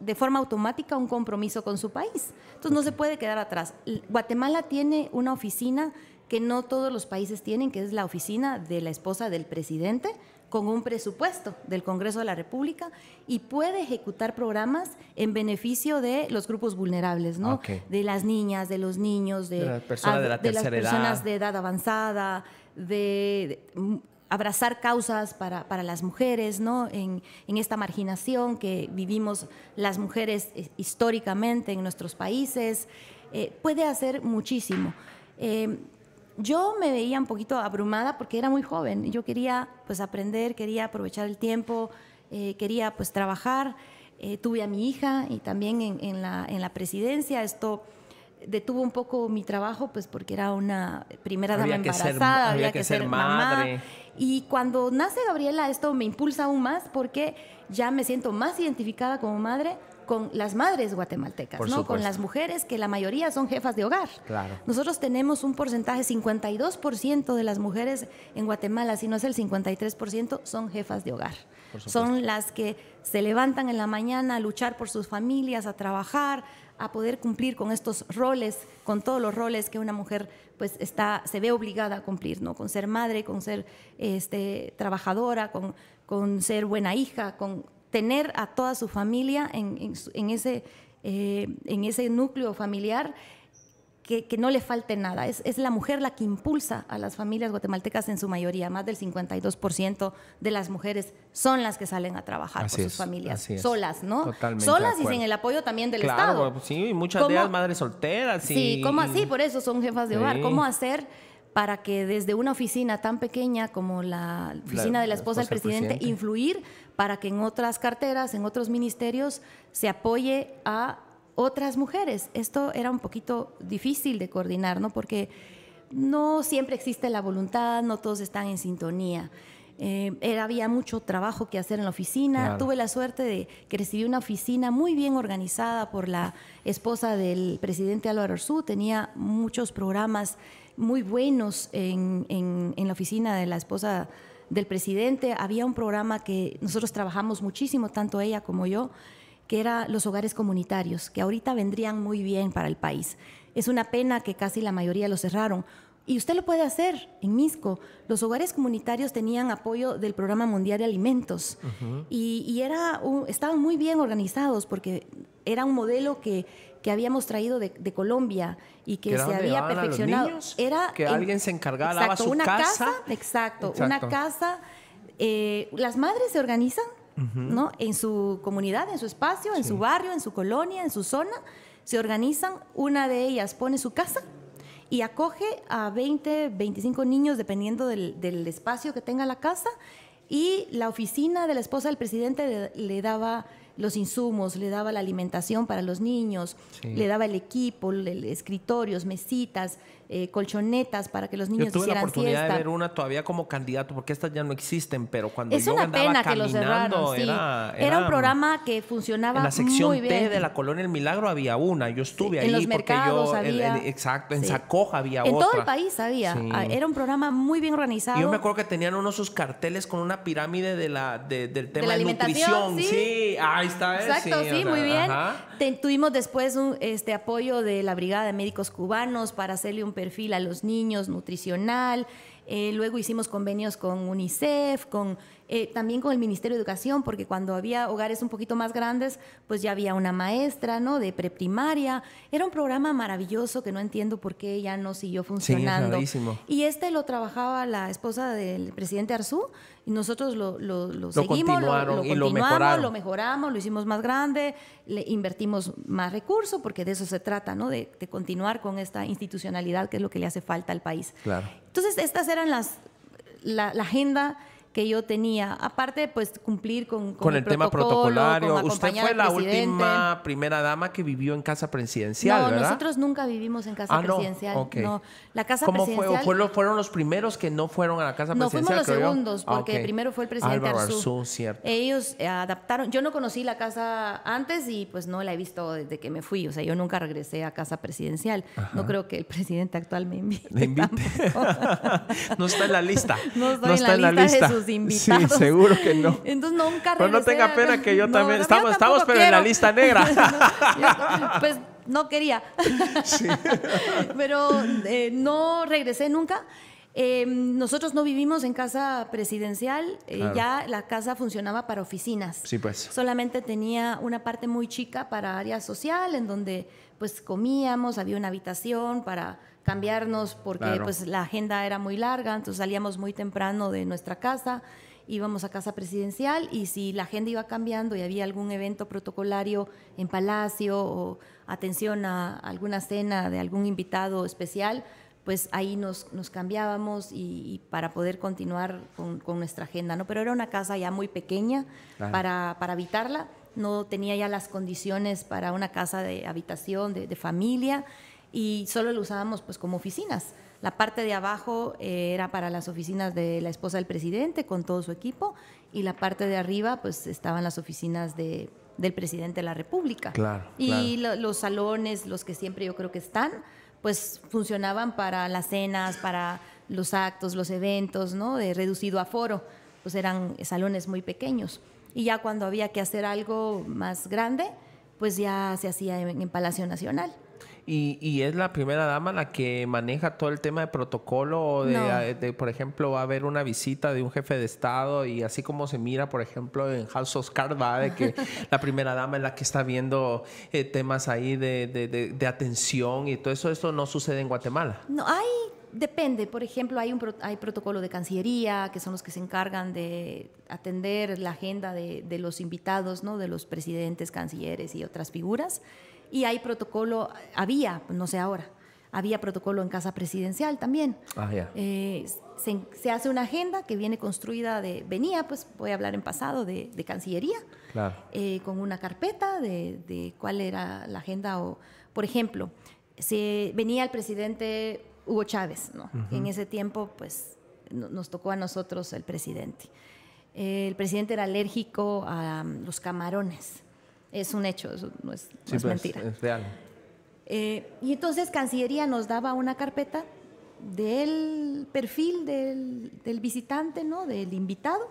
de forma automática un compromiso con su país. Entonces no se puede quedar atrás. Guatemala tiene una oficina que no todos los países tienen, que es la oficina de la esposa del presidente, con un presupuesto del Congreso de la República y puede ejecutar programas en beneficio de los grupos vulnerables, ¿no? De las niñas, de los niños, de, las, personas de, la de personas de, edad avanzada, de, abrazar causas para, las mujeres, ¿no? En, esta marginación que vivimos las mujeres eh, históricamente en nuestros países, eh, puede hacer muchísimo. Eh, yo me veía un poquito abrumada porque era muy joven. Yo quería pues aprender, quería aprovechar el tiempo, eh, quería pues trabajar. Eh, tuve a mi hija y también en, la, en, la, presidencia esto detuvo un poco mi trabajo pues porque era una primera dama embarazada, había, que, ser, madre. Y cuando nace Gabriela esto me impulsa aún más porque ya me siento más identificada como madre con las madres guatemaltecas, ¿no? con las mujeres que la mayoría son jefas de hogar. Claro. Nosotros tenemos un porcentaje, 52% de las mujeres en Guatemala, si no es el 53%, son jefas de hogar. Son las que se levantan en la mañana a luchar por sus familias, a trabajar, a poder cumplir con estos roles, con todos los roles que una mujer pues está, se ve obligada a cumplir, ¿no? Con ser madre, con ser este, trabajadora, con, con ser buena hija, con tener a toda su familia en, ese, eh, en ese núcleo familiar. Que, no le falte nada. Es, es, la mujer la que impulsa a las familias guatemaltecas en su mayoría. Más del 52% de las mujeres son las que salen a trabajar sus familias. Solas, ¿no? Solas y sin el apoyo también del Estado. Pues sí, muchas de ellas madres solteras. Y... Sí, ¿cómo así? Por eso son jefas de hogar. ¿Cómo hacer para que desde una oficina tan pequeña como la oficina de la esposa, del presidente, influir para que en otras carteras, en otros ministerios, se apoye a otras mujeres. Esto era un poquito difícil de coordinar, ¿no? Porque no siempre existe la voluntad, no todos están en sintonía. Eh, había mucho trabajo que hacer en la oficina. Tuve la suerte de que recibí una oficina muy bien organizada por la esposa del presidente Álvaro Arzú. Tenía muchos programas muy buenos en la oficina de la esposa del presidente, había un programa que nosotros trabajamos muchísimo, tanto ella como yo, que era los hogares comunitarios, que ahorita vendrían muy bien para el país. Es una pena que casi la mayoría lo cerraron. Y usted lo puede hacer en Misco. Los hogares comunitarios tenían apoyo del Programa Mundial de Alimentos y, era estaban muy bien organizados porque era un modelo que que habíamos traído de, Colombia y que, se había perfeccionado. era que alguien se encargaba su una casa. exacto, una casa. Eh, las madres se organizan, ¿no? En su comunidad, en su espacio, en su barrio, en su colonia, en su zona, se organizan. Una de ellas pone su casa y acoge a 20, 25 niños, dependiendo del, espacio que tenga la casa. Y la oficina de la esposa del presidente le daba los insumos, le daba la alimentación para los niños, le daba el equipo, escritorios, mesitas, eh, colchonetas para que los niños yo tuve la oportunidad de ver una todavía como candidato, porque estas ya no existen, pero cuando es yo una andaba pena caminando, que era, un programa que funcionaba en la sección muy bien. de la colonia El Milagro había una, yo estuve ahí en los porque mercados yo exacto, en Sacoja había otra. En todo el país había, ah, era un programa muy bien organizado. yo me acuerdo que tenían unos sus carteles con una pirámide de la de, del tema de, la nutrición, sí. ahí está, exacto, sí, muy bien. tuvimos después un, este apoyo de la Brigada de Médicos Cubanos para hacerle un perfil a los niños nutricional. Eh, luego hicimos convenios con UNICEF, con, eh, también con el Ministerio de Educación, porque cuando había hogares un poquito más grandes, pues ya había una maestra ¿no? de preprimaria. Era un programa maravilloso que no entiendo por qué ya no siguió funcionando. y este lo trabajaba la esposa del presidente Arzú nosotros lo, lo, seguimos, lo, continuamos, lo mejoramos, lo hicimos más grande, le invertimos más recursos, porque de eso se trata, ¿no? De, continuar con esta institucionalidad que es lo que le hace falta al país. Entonces, estas eran las la agenda que yo tenía. Aparte, pues cumplir con, con, el, tema protocolario. Usted fue la última primera dama que vivió en casa presidencial. No, nosotros nunca vivimos en casa ah, presidencial. La casa ¿Cómo Fue? fueron los primeros que no fueron a la casa presidencial? No, fuimos los segundos, ah, porque primero fue el presidente Ellos eh, adaptaron. Yo no conocí la casa antes y pues no la he visto desde que me fui. O sea, yo nunca regresé a casa presidencial. No creo que el presidente actual me invite. invite? no está en la lista. No, está en, la, lista, de Sí, seguro que no. Entonces nunca Pero no tenga pena que yo también. Estamos, estamos pero en la lista negra. pues no quería. pero eh, no regresé nunca. Em, nosotros no vivimos en casa presidencial, eh, ya la casa funcionaba para oficinas. Sí, pues. Solamente tenía una parte muy chica para área social, en donde pues comíamos, había una habitación para cambiarnos porque pues la agenda era muy larga, entonces salíamos muy temprano de nuestra casa, íbamos a casa presidencial y si la agenda iba cambiando y había algún evento protocolario en Palacio o atención a alguna cena de algún invitado especial, pues ahí nos, nos cambiábamos y, para poder continuar con, con, nuestra agenda, ¿no? Pero era una casa ya muy pequeña para, para habitarla, no tenía ya las condiciones para una casa de habitación, de, de familia, y solo lo usábamos pues como oficinas. La parte de abajo eh, era para las oficinas de la esposa del presidente con todo su equipo y la parte de arriba pues estaban las oficinas de, del presidente de la República. Y los salones, los que siempre yo creo que están, pues funcionaban para las cenas, para los actos, los eventos, ¿no? De reducido aforo, pues eran salones muy pequeños. Y ya cuando había que hacer algo más grande, pues ya se hacía en, en Palacio Nacional. Y, es la primera dama la que maneja todo el tema de protocolo, de, por ejemplo, va a haber una visita de un jefe de Estado y así como se mira, por ejemplo, en House of de que la primera dama es la que está viendo eh, temas ahí de, atención y todo eso, eso no sucede en Guatemala. No, hay, depende, por ejemplo, hay, un, hay protocolo de Cancillería, que son los que se encargan de atender la agenda de, los invitados, ¿no? de los presidentes, cancilleres y otras figuras. Y hay protocolo, había, no sé ahora, había protocolo en casa presidencial también. Ah, eh, se, hace una agenda que viene construida de, venía, pues voy a hablar en pasado, de, Cancillería, eh, con una carpeta de, cuál era la agenda. O, por ejemplo, se, venía el presidente Hugo Chávez, ¿no? En ese tiempo, pues nos tocó a nosotros el presidente. el presidente era alérgico a um, los camarones. Es un hecho, eso no es, pues, mentira. Es real. Eh, y entonces Cancillería nos daba una carpeta del perfil del, visitante, ¿no? del invitado,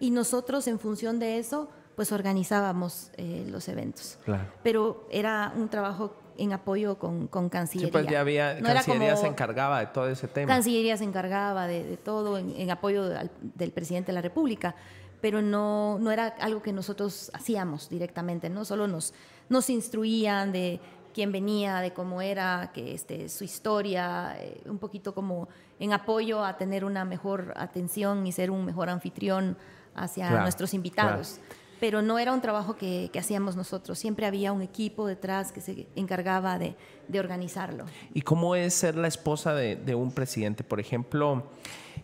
y nosotros en función de eso, pues organizábamos eh, los eventos. Claro. Pero era un trabajo en apoyo con, Cancillería. Sí, pues había, Cancillería se encargaba de todo ese tema. Cancillería se encargaba de, todo en, apoyo del presidente de la República pero no, no era algo que nosotros hacíamos directamente, ¿no? Solo nos, nos instruían de quién venía, de cómo era, que este, su historia, eh, un poquito como en apoyo a tener una mejor atención y ser un mejor anfitrión hacia nuestros invitados. Pero no era un trabajo que, hacíamos nosotros, siempre había un equipo detrás que se encargaba de, organizarlo. ¿Y cómo es ser la esposa de, un presidente? Por ejemplo,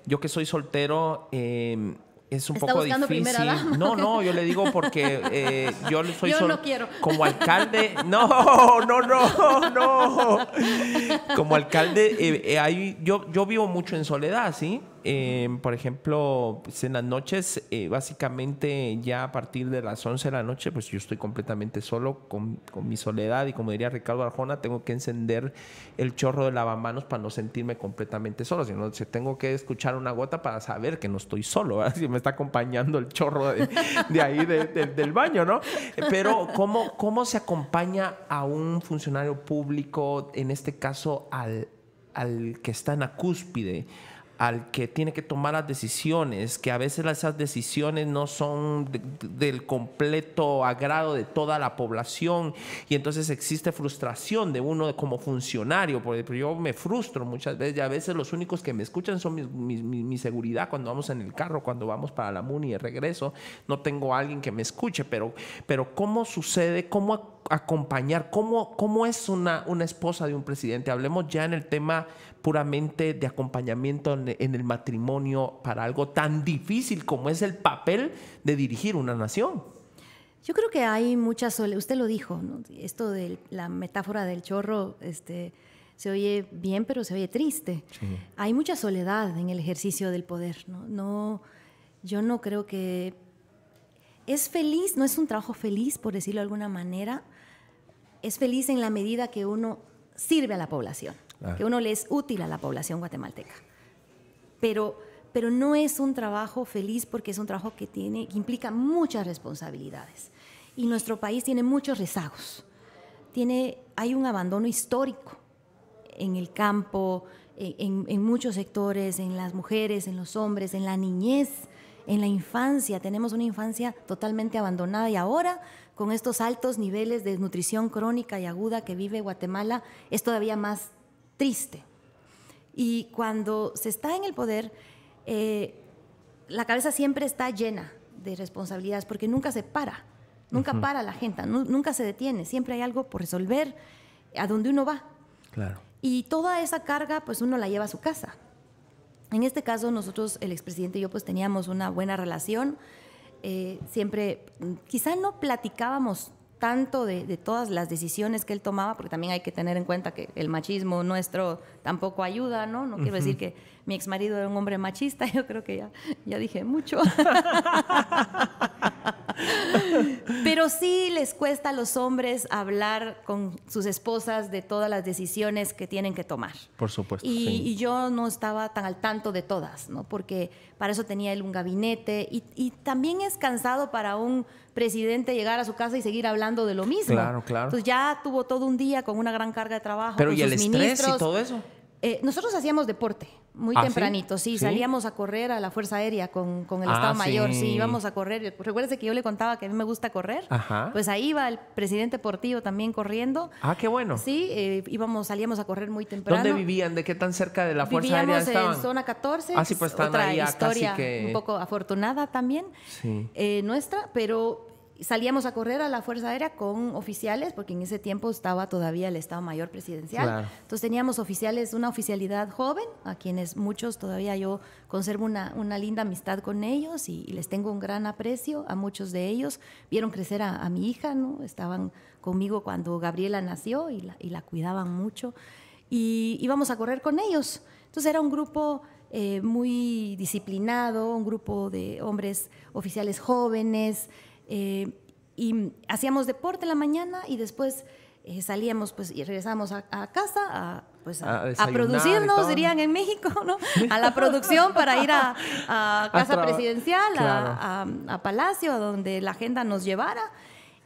yo que soy soltero, em, es un poco difícil. no, no, yo le digo porque eh, yo soy solo no quiero. como alcalde. No, no, no, no. Como alcalde eh, eh, yo, yo vivo mucho en soledad, ¿sí? Eh, por ejemplo, pues, en las noches, eh, básicamente ya a partir de las 11 de la noche, pues yo estoy completamente solo con, mi soledad y como diría Ricardo Arjona, tengo que encender el chorro de lavamanos para no sentirme completamente solo, sino que tengo que escuchar una gota para saber que no estoy solo, si me está acompañando el chorro de, ahí del baño, ¿no? Pero ¿cómo, ¿cómo se acompaña a un funcionario público, en este caso al, al que está en la cúspide? al que tiene que tomar las decisiones, que a veces esas decisiones no son del completo agrado de toda la población y entonces existe frustración de uno como funcionario, porque yo me frustro muchas veces y a veces los únicos que me escuchan son mi, seguridad cuando vamos en el carro, cuando vamos para la MUNI de regreso, no tengo a alguien que me escuche, pero, pero ¿cómo sucede? ¿Cómo acompañar? ¿Cómo, cómo es una, una esposa de un presidente? Hablemos ya en el tema puramente de acompañamiento en el matrimonio para algo tan difícil como es el papel de dirigir una nación. Yo creo que hay muchas, usted lo dijo, esto de la metáfora del chorro, este, se oye bien, pero se oye triste. Hay mucha soledad en el ejercicio del poder. yo no creo que es feliz, no es un trabajo feliz, por decirlo de alguna manera. Es feliz en la medida que uno sirve a la población. Ah. que uno le es útil a la población guatemalteca. Pero, pero no es un trabajo feliz porque es un trabajo que, tiene, que implica muchas responsabilidades. Y nuestro país tiene muchos rezagos. Tiene, hay un abandono histórico en el campo, en, en, muchos sectores, en las mujeres, en los hombres, en la niñez, en la infancia. Tenemos una infancia totalmente abandonada y ahora, con estos altos niveles de nutrición crónica y aguda que vive Guatemala, es todavía más triste. Y cuando se está en el poder, eh, la cabeza siempre está llena de responsabilidades porque nunca se para, nunca para la gente, nunca se detiene, siempre hay algo por resolver a donde uno va. Claro. Y toda esa carga, pues uno la lleva a su casa. En este caso, nosotros, el expresidente y yo, pues teníamos una buena relación. Eh, siempre, mm, quizá no platicábamos tanto de, todas las decisiones que él tomaba, porque también hay que tener en cuenta que el machismo nuestro tampoco ayuda, ¿no? No quiero decir que mi ex marido era un hombre machista, yo creo que ya, ya dije mucho. Pero sí les cuesta a los hombres hablar con sus esposas de todas las decisiones que tienen que tomar. Por supuesto. Y, yo no estaba tan al tanto de todas, ¿no? Porque para eso tenía él un gabinete y, también es cansado para un presidente llegar a su casa y seguir hablando de lo mismo. Claro, claro. Entonces ya tuvo todo un día con una gran carga de trabajo. Pero y el ministros. y todo eso. Eh, nosotros hacíamos deporte. Muy ¿Ah, tempranito, sí? Salíamos a correr a la Fuerza Aérea con, el ah, Estado Mayor, sí. íbamos a correr. recuerda que yo le contaba que a mí me gusta correr. Pues ahí iba el presidente Portillo también corriendo. Ah, qué bueno. Sí, eh, íbamos, salíamos a correr muy temprano. ¿Dónde vivían? ¿De qué tan cerca de la Fuerza Aérea estaban? en zona 14. Ah, pues otra historia un poco afortunada también sí. Eh, nuestra, pero salíamos a correr a la Fuerza Aérea con oficiales, porque en ese tiempo estaba todavía el Estado Mayor Presidencial. Entonces teníamos oficiales, una oficialidad joven, a quienes muchos todavía yo conservo una, una linda amistad con ellos y, les tengo un gran aprecio a muchos de ellos. Vieron crecer a, mi hija, ¿no? Estaban conmigo cuando Gabriela nació y la, y la cuidaban mucho. Y íbamos a correr con ellos. Entonces era un grupo eh, muy disciplinado, un grupo de hombres oficiales jóvenes, eh, y hacíamos deporte en la mañana y después eh, salíamos pues y regresábamos a, casa a, pues, a, producirnos, dirían en México, ¿no? A la producción para ir a, Casa Presidencial, a, Palacio, donde la agenda nos llevara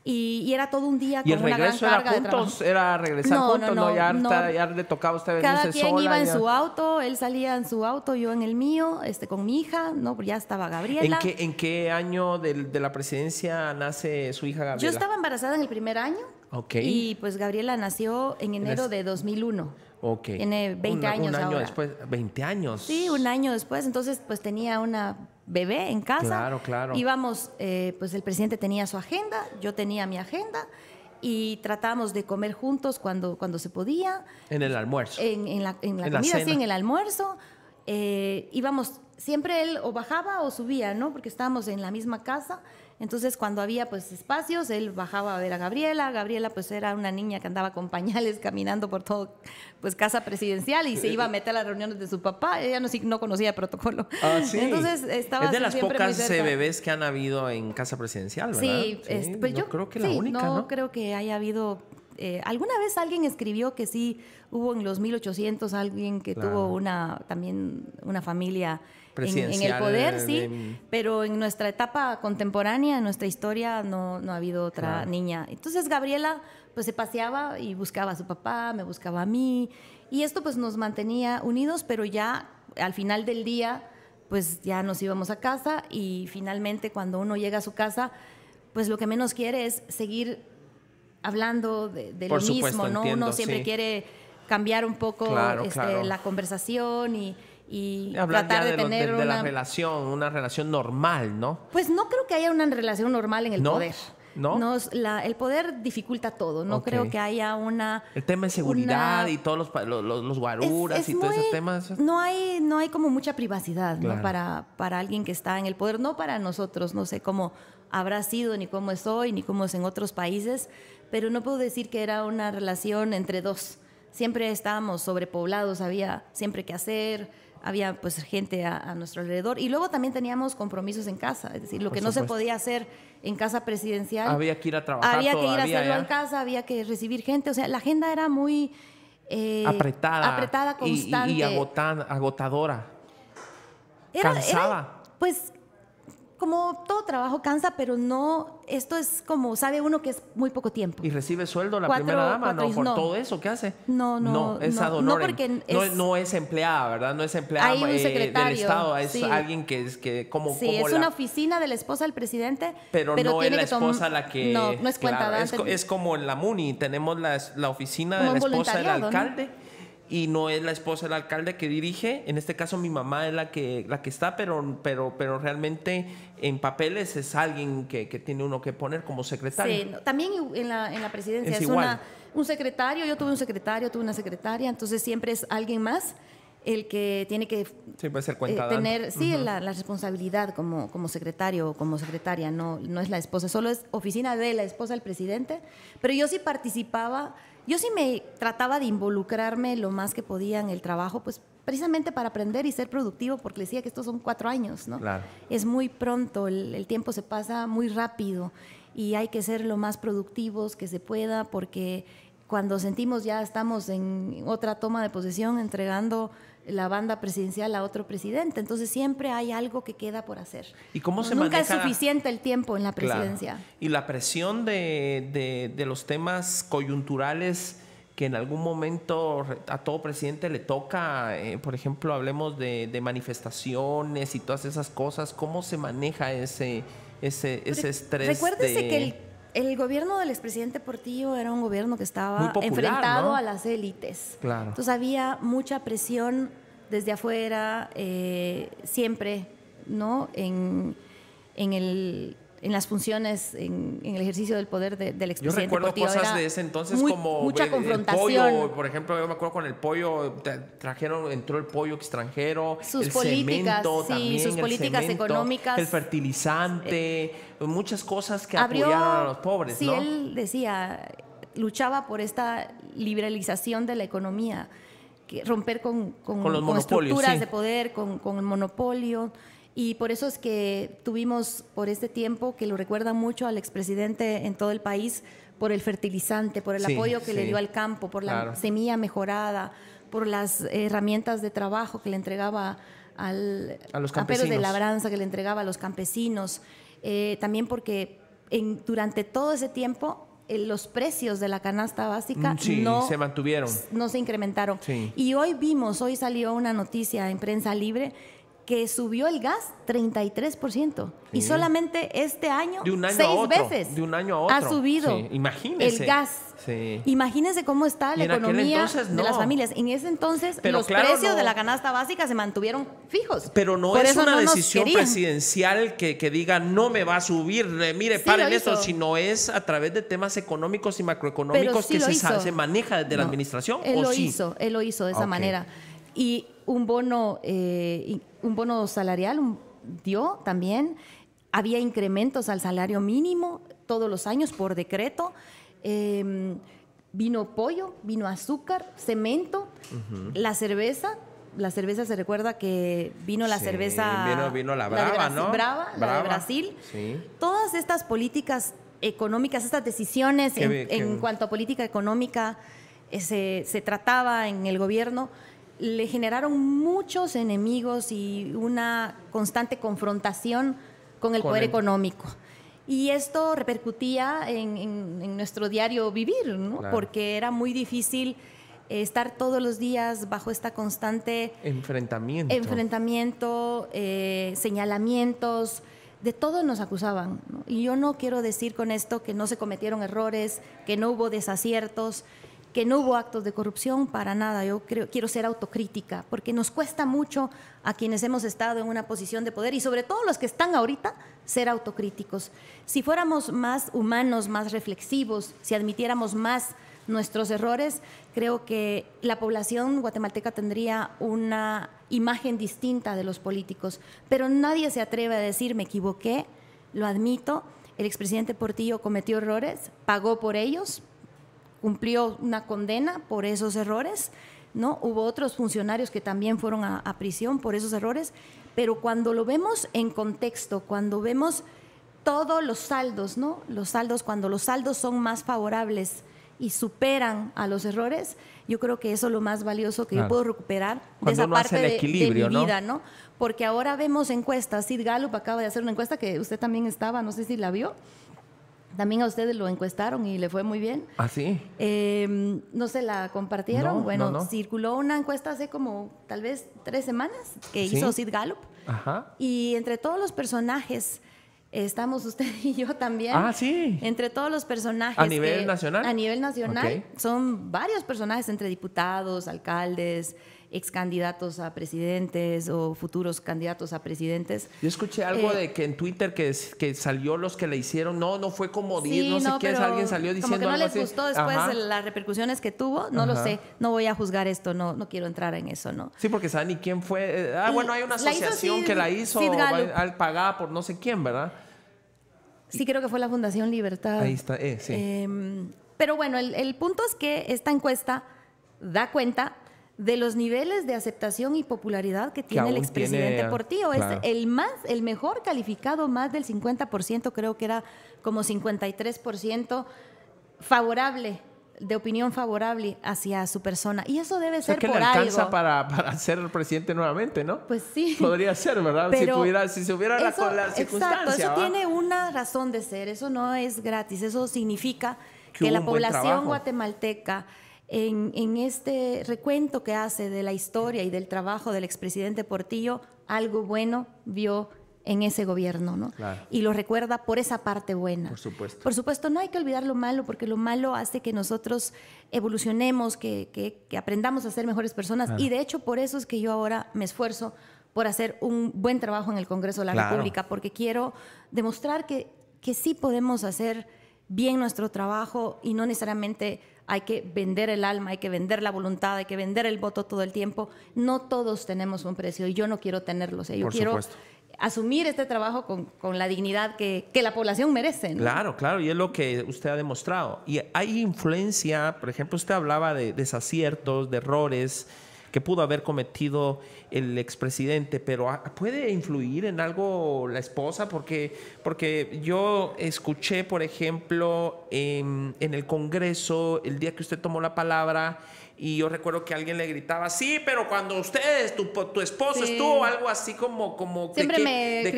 y, era todo un día con ¿Y el una regreso gran carga era juntos? ¿Era regresar juntos? No, no, ya, no. ya le tocaba usted Cada quien iba en su auto, él salía en su auto, yo en el mío, este, con mi hija, ¿no? Pues ya estaba Gabriela. ¿En qué, en qué año de, de la presidencia nace su hija Gabriela? Yo estaba embarazada en el primer año. Okay. Y pues Gabriela nació en enero de 2001. Okay. Tiene 20 años. Un año después, 20 años. Sí, un año después. Entonces, pues tenía una bebé en casa. Claro, claro. Íbamos, eh, pues el presidente tenía su agenda, yo tenía mi agenda y tratamos de comer juntos cuando, cuando se podía. En el almuerzo. En, la, en la comida, sí, en el almuerzo. Eh, íbamos, siempre él o bajaba o subía, ¿no? Porque estábamos en la misma casa entonces, cuando había pues espacios, él bajaba a ver a Gabriela. Gabriela pues era una niña que andaba con pañales caminando por todo pues casa presidencial y se iba a meter a las reuniones de su papá. Ella no, no conocía el protocolo. Ah, Entonces, estaba Es de las pocas bebés que han habido en casa presidencial, ¿verdad? Sí, pues, yo creo que la única, no, creo que haya habido eh, alguna vez alguien escribió que sí hubo en los 1800 alguien que tuvo una también una familia en, el poder, sí, pero en nuestra etapa contemporánea, en nuestra historia, no, no ha habido otra niña. Entonces Gabriela pues se paseaba y buscaba a su papá, me buscaba a mí, y esto pues nos mantenía unidos, pero ya al final del día pues ya nos íbamos a casa y finalmente cuando uno llega a su casa, pues lo que menos quiere es seguir hablando de, lo mismo, ¿no? uno siempre quiere cambiar un poco este, la conversación y y tratar de, tener una... la relación, una relación normal, ¿no? Pues no creo que haya una relación normal en el poder. ¿No? el poder dificulta todo. No creo que haya una. El tema de seguridad y todos los, los, guaruras y todos esos temas. No hay, no hay como mucha privacidad para, para alguien que está en el poder. No para nosotros, no sé cómo habrá sido, ni cómo es hoy, ni cómo es en otros países, pero no puedo decir que era una relación entre dos. Siempre estábamos sobrepoblados, había siempre que hacer había pues gente a, nuestro alrededor y luego también teníamos compromisos en casa, es decir, lo que no se podía hacer en casa presidencial. Había que ir a trabajar. Había que ir a hacerlo en casa, había que recibir gente, o sea, la agenda era muy... Eh, apretada. Apretada, constante. Y, agotadora. Era, cansada. pues como todo trabajo cansa, pero no, esto es como sabe uno que es muy poco tiempo. ¿Y recibe sueldo la primera dama? no, por todo eso, que hace? No, no. No, es no, no porque no, es empleada, ¿verdad? No es empleada eh, del Estado, es alguien que es que como. Sí, es una oficina de la esposa del presidente. Pero, no es la esposa la que. No, no es cuenta es, es, como en la MUNI, tenemos la, la oficina de la esposa del alcalde y no es la esposa del alcalde que dirige. En este caso mi mamá es la que, la que está, pero, pero, pero realmente en papeles es alguien que, tiene uno que poner como secretario. Sí, también en la, en la presidencia es, Una, un secretario, yo tuve un secretario, tuve una secretaria, entonces siempre es alguien más el que tiene que eh, tener la, la, responsabilidad como, como secretario o como secretaria, no, no es la esposa, solo es oficina de la esposa del presidente, pero yo sí participaba, yo sí me trataba de involucrarme lo más que podía en el trabajo, pues precisamente para aprender y ser productivo, porque decía que estos son cuatro años, ¿no? Es muy pronto, el, tiempo se pasa muy rápido y hay que ser lo más productivos que se pueda, porque cuando sentimos ya estamos en otra toma de posesión entregando la banda presidencial a otro presidente. Entonces siempre hay algo que queda por hacer. ¿Y cómo se Nunca es suficiente el tiempo en la presidencia. Y la presión de los temas coyunturales que en algún momento a todo presidente le toca, eh, por ejemplo, hablemos de, manifestaciones y todas esas cosas, ¿cómo se maneja ese, ese, estrés? Recuérdese que el, gobierno del expresidente Portillo era un gobierno que estaba enfrentado a las élites. Claro. Entonces había mucha presión desde afuera, eh, siempre, ¿no? en el en las funciones, en, el ejercicio del poder de, del expresidente. Yo recuerdo cosas de ese entonces como el, pollo, por ejemplo, yo me acuerdo con el pollo, trajeron, entró el pollo extranjero, sus el políticas, económicas, el fertilizante, eh, muchas cosas que apoyaron a los pobres. Sí, él decía, luchaba por esta liberalización de la economía, que romper con, con, estructuras de poder, con, con el monopolio. Y por eso es que tuvimos por este tiempo, que lo recuerda mucho al expresidente en todo el país, por el fertilizante, por el apoyo que le dio al campo, por la semilla mejorada, por las herramientas de trabajo que le entregaba al, a los campesinos. de labranza que le entregaba a los campesinos. Eh, también porque en, durante todo ese tiempo eh, los precios de la canasta básica mm, no se mantuvieron. No se incrementaron. Y hoy vimos, hoy salió una noticia en prensa libre que subió el gas 33%. Y solamente este año, seis veces, de un año ha subido el gas. Imagínense cómo está la economía de las familias. En ese entonces los precios de la canasta básica se mantuvieron fijos. Pero no es una decisión presidencial que, diga no me va a subir, eh, mire, paren esto, sino es a través de temas económicos y macroeconómicos que se, maneja desde la administración. Él lo hizo, él lo hizo de esa manera. Y un bono... Eh, un bono salarial, dio también, había incrementos al salario mínimo todos los años por decreto. Em, vino pollo, vino azúcar, cemento, la cerveza. La cerveza se recuerda que vino la cerveza. Vino, la brava, ¿no? Brava, brava, de Brasil. Todas estas políticas económicas, estas decisiones en, cuanto a política económica eh, se, se trataba en el gobierno, le generaron muchos enemigos y una constante confrontación con el poder económico. Y esto repercutía en, nuestro diario vivir, porque era muy difícil eh, estar todos los días bajo esta constante enfrentamiento, enfrentamiento eh, señalamientos, de todo nos acusaban. Y yo no quiero decir con esto que no se cometieron errores, que no hubo desaciertos, que no hubo actos de corrupción para nada. Yo quiero ser autocrítica, porque nos cuesta mucho a quienes hemos estado en una posición de poder y sobre todo los que están ahorita, ser autocríticos. Si fuéramos más humanos, más reflexivos, si admitiéramos más nuestros errores, creo que la población guatemalteca tendría una imagen distinta de los políticos. Pero nadie se atreve a decir, me equivoqué, lo admito, el expresidente Portillo cometió errores, pagó por ellos, cumplió una condena por esos errores, ¿no? Hubo otros funcionarios que también fueron a, prisión por esos errores, pero cuando lo vemos en contexto, cuando vemos todos los saldos, ¿no? Los saldos, cuando los saldos son más favorables y superan a los errores, yo creo que eso es lo más valioso que yo puedo recuperar de esa parte de, mi vida, ¿no? Porque ahora vemos encuestas, Sid Gallup acaba de hacer una encuesta que usted también estaba, no sé si la vio, también a ustedes lo encuestaron y le fue muy bien. ¿Ah, sí? Em, no se la compartieron. bueno, circuló una encuesta hace como tal vez tres semanas que hizo Sid Gallup. Ajá. Y entre todos los personajes, estamos usted y yo también. Ah, sí. Entre todos los personajes. ¿A nivel nacional? A nivel nacional. Son varios personajes entre diputados, alcaldes, ex candidatos a presidentes o futuros candidatos a presidentes. Yo escuché algo eh, de que en Twitter que, que salió los que le hicieron, no, no fue como 10, no sé quién alguien salió diciendo como que no les gustó después las repercusiones que tuvo, no lo sé, no voy a juzgar esto, no, no quiero entrar en eso, ¿no? Sí, porque saben ni quién fue. Eh, ah, bueno, hay una asociación que la hizo al pagada por no sé quién, ¿verdad? Sí, creo que fue la Fundación Libertad. Ahí está, eh, sí. Em, pero bueno, el, el punto es que esta encuesta da cuenta de los niveles de aceptación y popularidad que tiene el expresidente tiene, Portillo. Es el más, el mejor calificado, más del 50%, creo que era como 53% favorable de opinión favorable hacia su persona. Y eso debe ser que alcanza Para, ser presidente nuevamente, ¿no? Pues sí. Podría ser, ¿verdad? si, se hubiera la, Exacto, eso tiene una razón de ser. Eso no es gratis. Eso significa que la población guatemalteca en, este recuento que hace de la historia y del trabajo del expresidente Portillo, algo bueno vio en ese gobierno, ¿no? Y lo recuerda por esa parte buena. Por supuesto. Por supuesto, no hay que olvidar lo malo, porque lo malo hace que nosotros evolucionemos, que, aprendamos a ser mejores personas. Y de hecho, por eso es que yo ahora me esfuerzo por hacer un buen trabajo en el Congreso de la República, porque quiero demostrar que sí podemos hacer bien nuestro trabajo y no necesariamente hay que vender el alma, hay que vender la voluntad, hay que vender el voto todo el tiempo. No todos tenemos un precio y yo no quiero tenerlos ¿eh? yo quiero asumir este trabajo con, la dignidad que, la población merece. Claro, claro, y es lo que usted ha demostrado. Y hay influencia, por ejemplo, usted hablaba de desaciertos, de errores que pudo haber cometido el expresidente, pero ah, puede influir en algo la esposa, porque, porque yo escuché, por ejemplo, en, en el Congreso, el día que usted tomó la palabra, y yo recuerdo que alguien le gritaba, sí, pero cuando ustedes, tu, tu esposo estuvo, algo así como, como de, qué, de,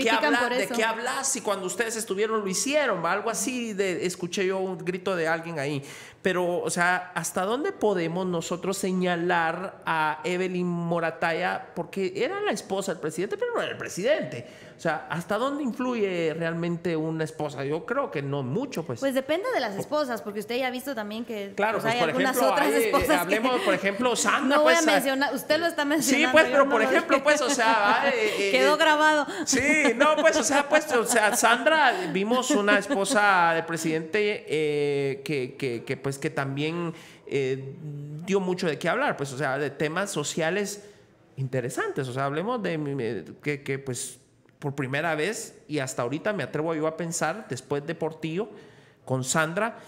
de qué hablas y cuando ustedes estuvieron lo hicieron, algo así, de, escuché yo un grito de alguien ahí. Pero, o sea, ¿hasta dónde podemos nosotros señalar a Evelyn Morataya? Porque era la esposa del presidente, pero no era el presidente. O sea, ¿hasta dónde influye realmente una esposa? Yo creo que no mucho, pues. Pues depende de las esposas, porque usted ya ha visto también que claro, pues pues, hay algunas otras eh, esposas. hablemos, por ejemplo, Sandra. No voy pues, a mencionar, usted lo está mencionando. Sí, pues, pero por ejemplo, pues, o sea. Eh, eh, Quedó grabado. Sí, no, pues, o sea, pues, o sea, Sandra, vimos una esposa del presidente que, pues, que también dio mucho de qué hablar, pues, o sea, de temas sociales interesantes. O sea, hablemos de que, que pues por primera vez y hasta ahorita me atrevo yo a pensar, después de Portillo, con Sandra,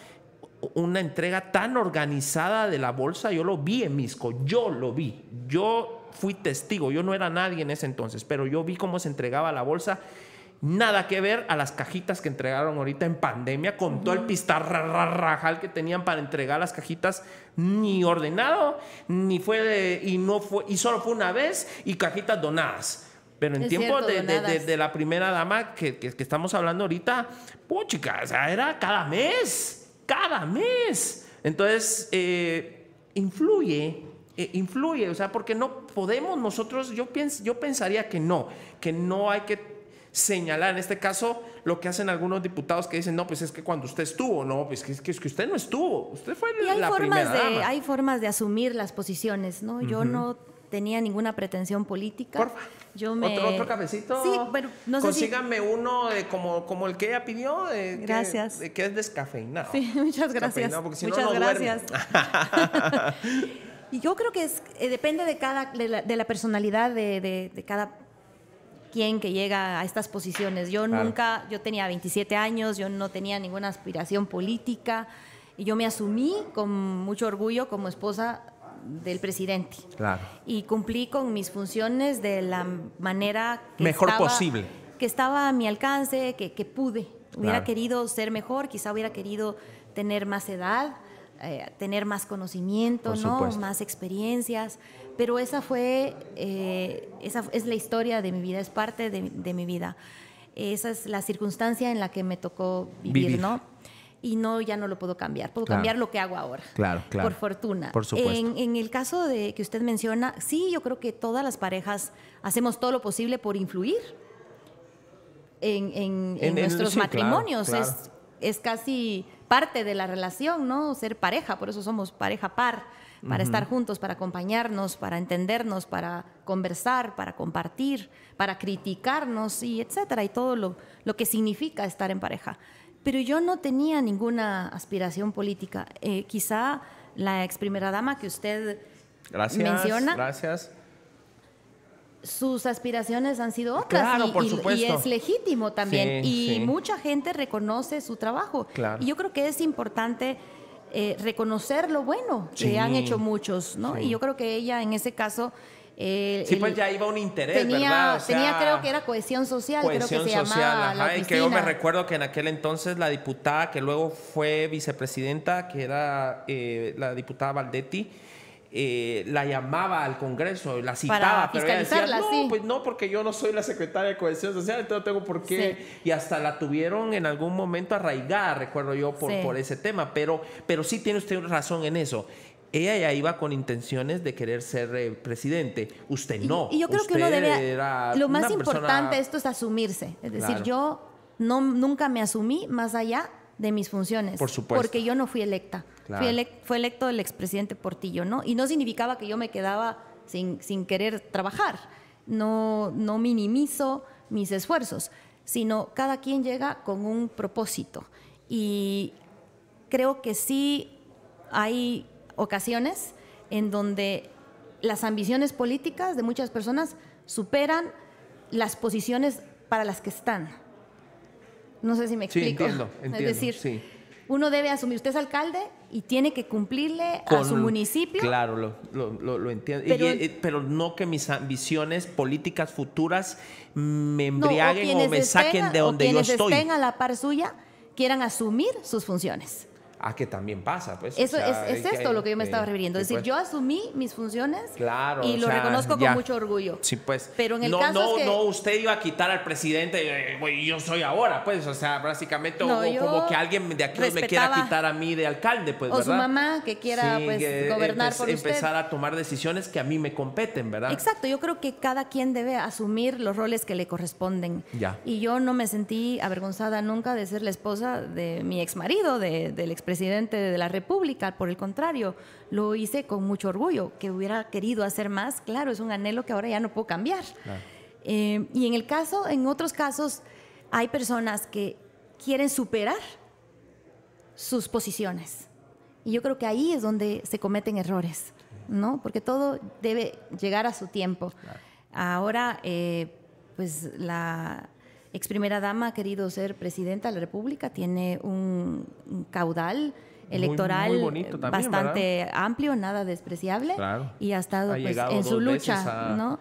una entrega tan organizada de la bolsa, yo lo vi en Misco, yo lo vi, yo fui testigo, yo no era nadie en ese entonces, pero yo vi cómo se entregaba la bolsa. Nada que ver a las cajitas que entregaron ahorita en pandemia, con todo el rajal que tenían para entregar las cajitas, ni ordenado, ni fue y no fue, y solo fue una vez, y cajitas donadas. Pero en tiempos de, la primera dama que, que, estamos hablando ahorita, chica, o sea, era cada mes, cada mes. Entonces, eh, influye, eh, influye, o sea, porque no podemos nosotros, yo, pienso, yo pensaría que no, que no hay que señalar, en este caso, lo que hacen algunos diputados que dicen, no, pues es que cuando usted estuvo, no, pues es que, que usted no estuvo, usted fue hay la primera dama. Hay formas de asumir las posiciones, ¿no? Yo no tenía ninguna pretensión política. Porfa. Yo ¿Otro, cafecito? Sí, Consíganme uno de eh, como, como el que ella pidió. gracias. Que, es descafeinado. Sí, muchas gracias. muchas gracias. y yo creo que es, eh, depende de, cada, de, la, personalidad de, cada quien que llega a estas posiciones. Yo nunca, yo tenía 27 años, yo no tenía ninguna aspiración política y yo me asumí con mucho orgullo como esposa del presidente. Y cumplí con mis funciones de la manera que mejor estaba, posible. Que estaba a mi alcance, que, pude. Hubiera querido ser mejor, quizá hubiera querido tener más edad, eh, tener más conocimiento, ¿no? más experiencias. Pero esa fue, eh, esa es la historia de mi vida, es parte de, mi vida. Esa es la circunstancia en la que me tocó vivir. vivir. ¿no? y no ya no lo puedo cambiar. Puedo cambiar lo que hago ahora. Claro, Por fortuna. En, el caso de que usted menciona, sí, yo creo que todas las parejas hacemos todo lo posible por influir en, nuestros matrimonios. Es, casi parte de la relación, ¿no? Ser pareja, por eso somos pareja par, para estar juntos, para acompañarnos, para entendernos, para conversar, para compartir, para criticarnos y etcétera, y todo lo, lo que significa estar en pareja pero yo no tenía ninguna aspiración política. Eh, quizá la ex primera dama que usted menciona. Gracias. Sus aspiraciones han sido otras y, es legítimo también. y mucha gente reconoce su trabajo. Y yo creo que es importante eh, reconocer lo bueno que han hecho muchos, ¿no? Y yo creo que ella en ese caso sí, pues ya iba un interés, ¿verdad? tenía, creo que era cohesión social, creo que se llamaba la yo me recuerdo que en aquel entonces la diputada que luego fue vicepresidenta, que era eh, la diputada Valdetti, eh, la llamaba al Congreso, la citaba, Para pero no, pues no, porque yo no soy la secretaria de Cohesión Social, entonces no tengo por qué. Y hasta la tuvieron en algún momento arraigada, recuerdo yo, por, por ese tema. Pero, pero sí tiene usted razón en eso ella ya iba con intenciones de querer ser eh, presidente. Usted no. Y, yo creo que uno debe. Lo más importante de esto es asumirse. Es decir, yo no, nunca me asumí más allá de mis funciones. Por supuesto. Porque yo no fui electa. fue electo el expresidente Portillo, ¿no? Y no significaba que yo me quedaba sin, sin querer trabajar. No, no minimizo mis esfuerzos, sino cada quien llega con un propósito. Y creo que sí hay ocasiones en donde las ambiciones políticas de muchas personas superan las posiciones para las que están. No sé si me explico. es decir, uno debe asumir, usted es alcalde y tiene que cumplirle a su municipio. Claro, lo, entiendo. Eh, pero, no que mis ambiciones políticas futuras me embriaguen o, me saquen de donde yo estoy. Quienes estén a la par suya quieran asumir sus funciones a que también pasa, pues. Eso es, esto lo que yo me estaba refiriendo. Es decir, pues. yo asumí mis funciones y lo reconozco con mucho orgullo. Sí, pues. Pero en el no, caso no, es no, usted iba a quitar al presidente eh, y yo soy ahora, pues. O sea, básicamente como que alguien de aquí me quiera quitar a mí de alcalde, pues, O su mamá que quiera, pues, gobernar por usted. Empezar a tomar decisiones que a mí me competen, ¿verdad? Exacto. Yo creo que cada quien debe asumir los roles que le corresponden. Ya. Y yo no me sentí avergonzada nunca de ser la esposa de mi ex marido, de, del ex presidente de la República. Por el contrario, lo hice con mucho orgullo, que hubiera querido hacer más. Claro, es un anhelo que ahora ya no puedo cambiar. Eh, y en el caso, en otros casos, hay personas que quieren superar sus posiciones. Y yo creo que ahí es donde se cometen errores, ¿no? Porque todo debe llegar a su tiempo. Ahora, eh, pues la Ex primera dama ha querido ser presidenta de la República, tiene un, caudal electoral bastante amplio, nada despreciable, y ha estado pues, en su lucha, ¿no?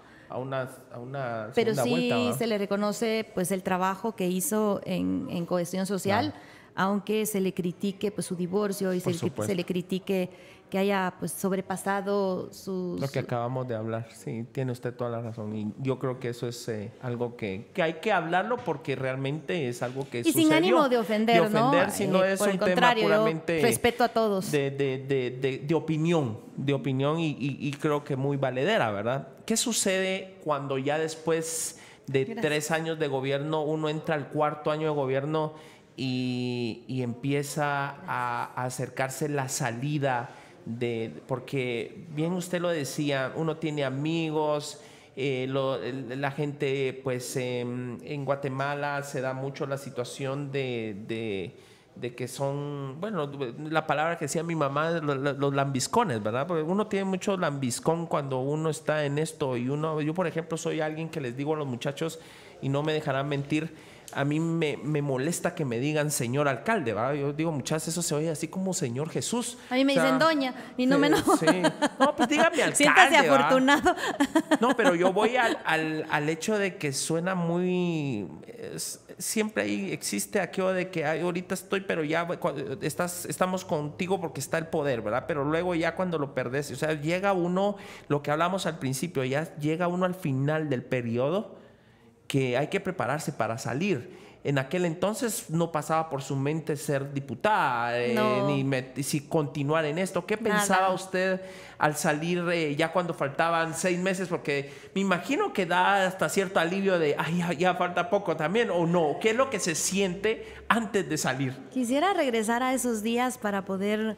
Pero sí se le reconoce pues el trabajo que hizo en, cohesión social. aunque se le critique pues, su divorcio y se, le critique que haya pues sobrepasado sus... Lo que acabamos de hablar, sí, tiene usted toda la razón. Y yo creo que eso es eh, algo que, hay que hablarlo porque realmente es algo que... Y sin ánimo de ofender, ¿no? Sino eh, es por el contrario, tema puramente... Respeto a todos. De, opinión, de opinión y, creo que muy valedera, ¿verdad? ¿Qué sucede cuando ya después de tres años de gobierno uno entra al cuarto año de gobierno y, empieza a acercarse la salida? porque bien usted lo decía, uno tiene amigos, eh, la gente, pues em, en Guatemala se da mucho la situación de, que son, bueno, la palabra que decía mi mamá, los, lambiscones, ¿verdad? Porque uno tiene mucho lambiscón cuando uno está en esto y uno, yo por ejemplo soy alguien que les digo a los muchachos y no me dejarán mentir, a mí me, me, molesta que me digan señor alcalde, ¿va? Yo digo, muchas eso se oye así como señor Jesús. A mí me dicen doña y no me No, pues dígame alcalde. Siéntase afortunado. No, pero yo voy al, al, al, hecho de que suena muy. siempre ahí existe aquello de que ahorita estoy, pero ya estás, estamos contigo porque está el poder, ¿verdad? Pero luego ya cuando lo perdes, o sea, llega uno, lo que hablamos al principio, ya llega uno al final del periodo que hay que prepararse para salir. En aquel entonces no pasaba por su mente ser diputada, eh, ni si continuar en esto. ¿Qué pensaba usted al salir eh, ya cuando faltaban seis meses? Porque me imagino que da hasta cierto alivio de, ay, ya, ya, falta poco también, o no. ¿Qué es lo que se siente antes de salir? Quisiera regresar a esos días para poder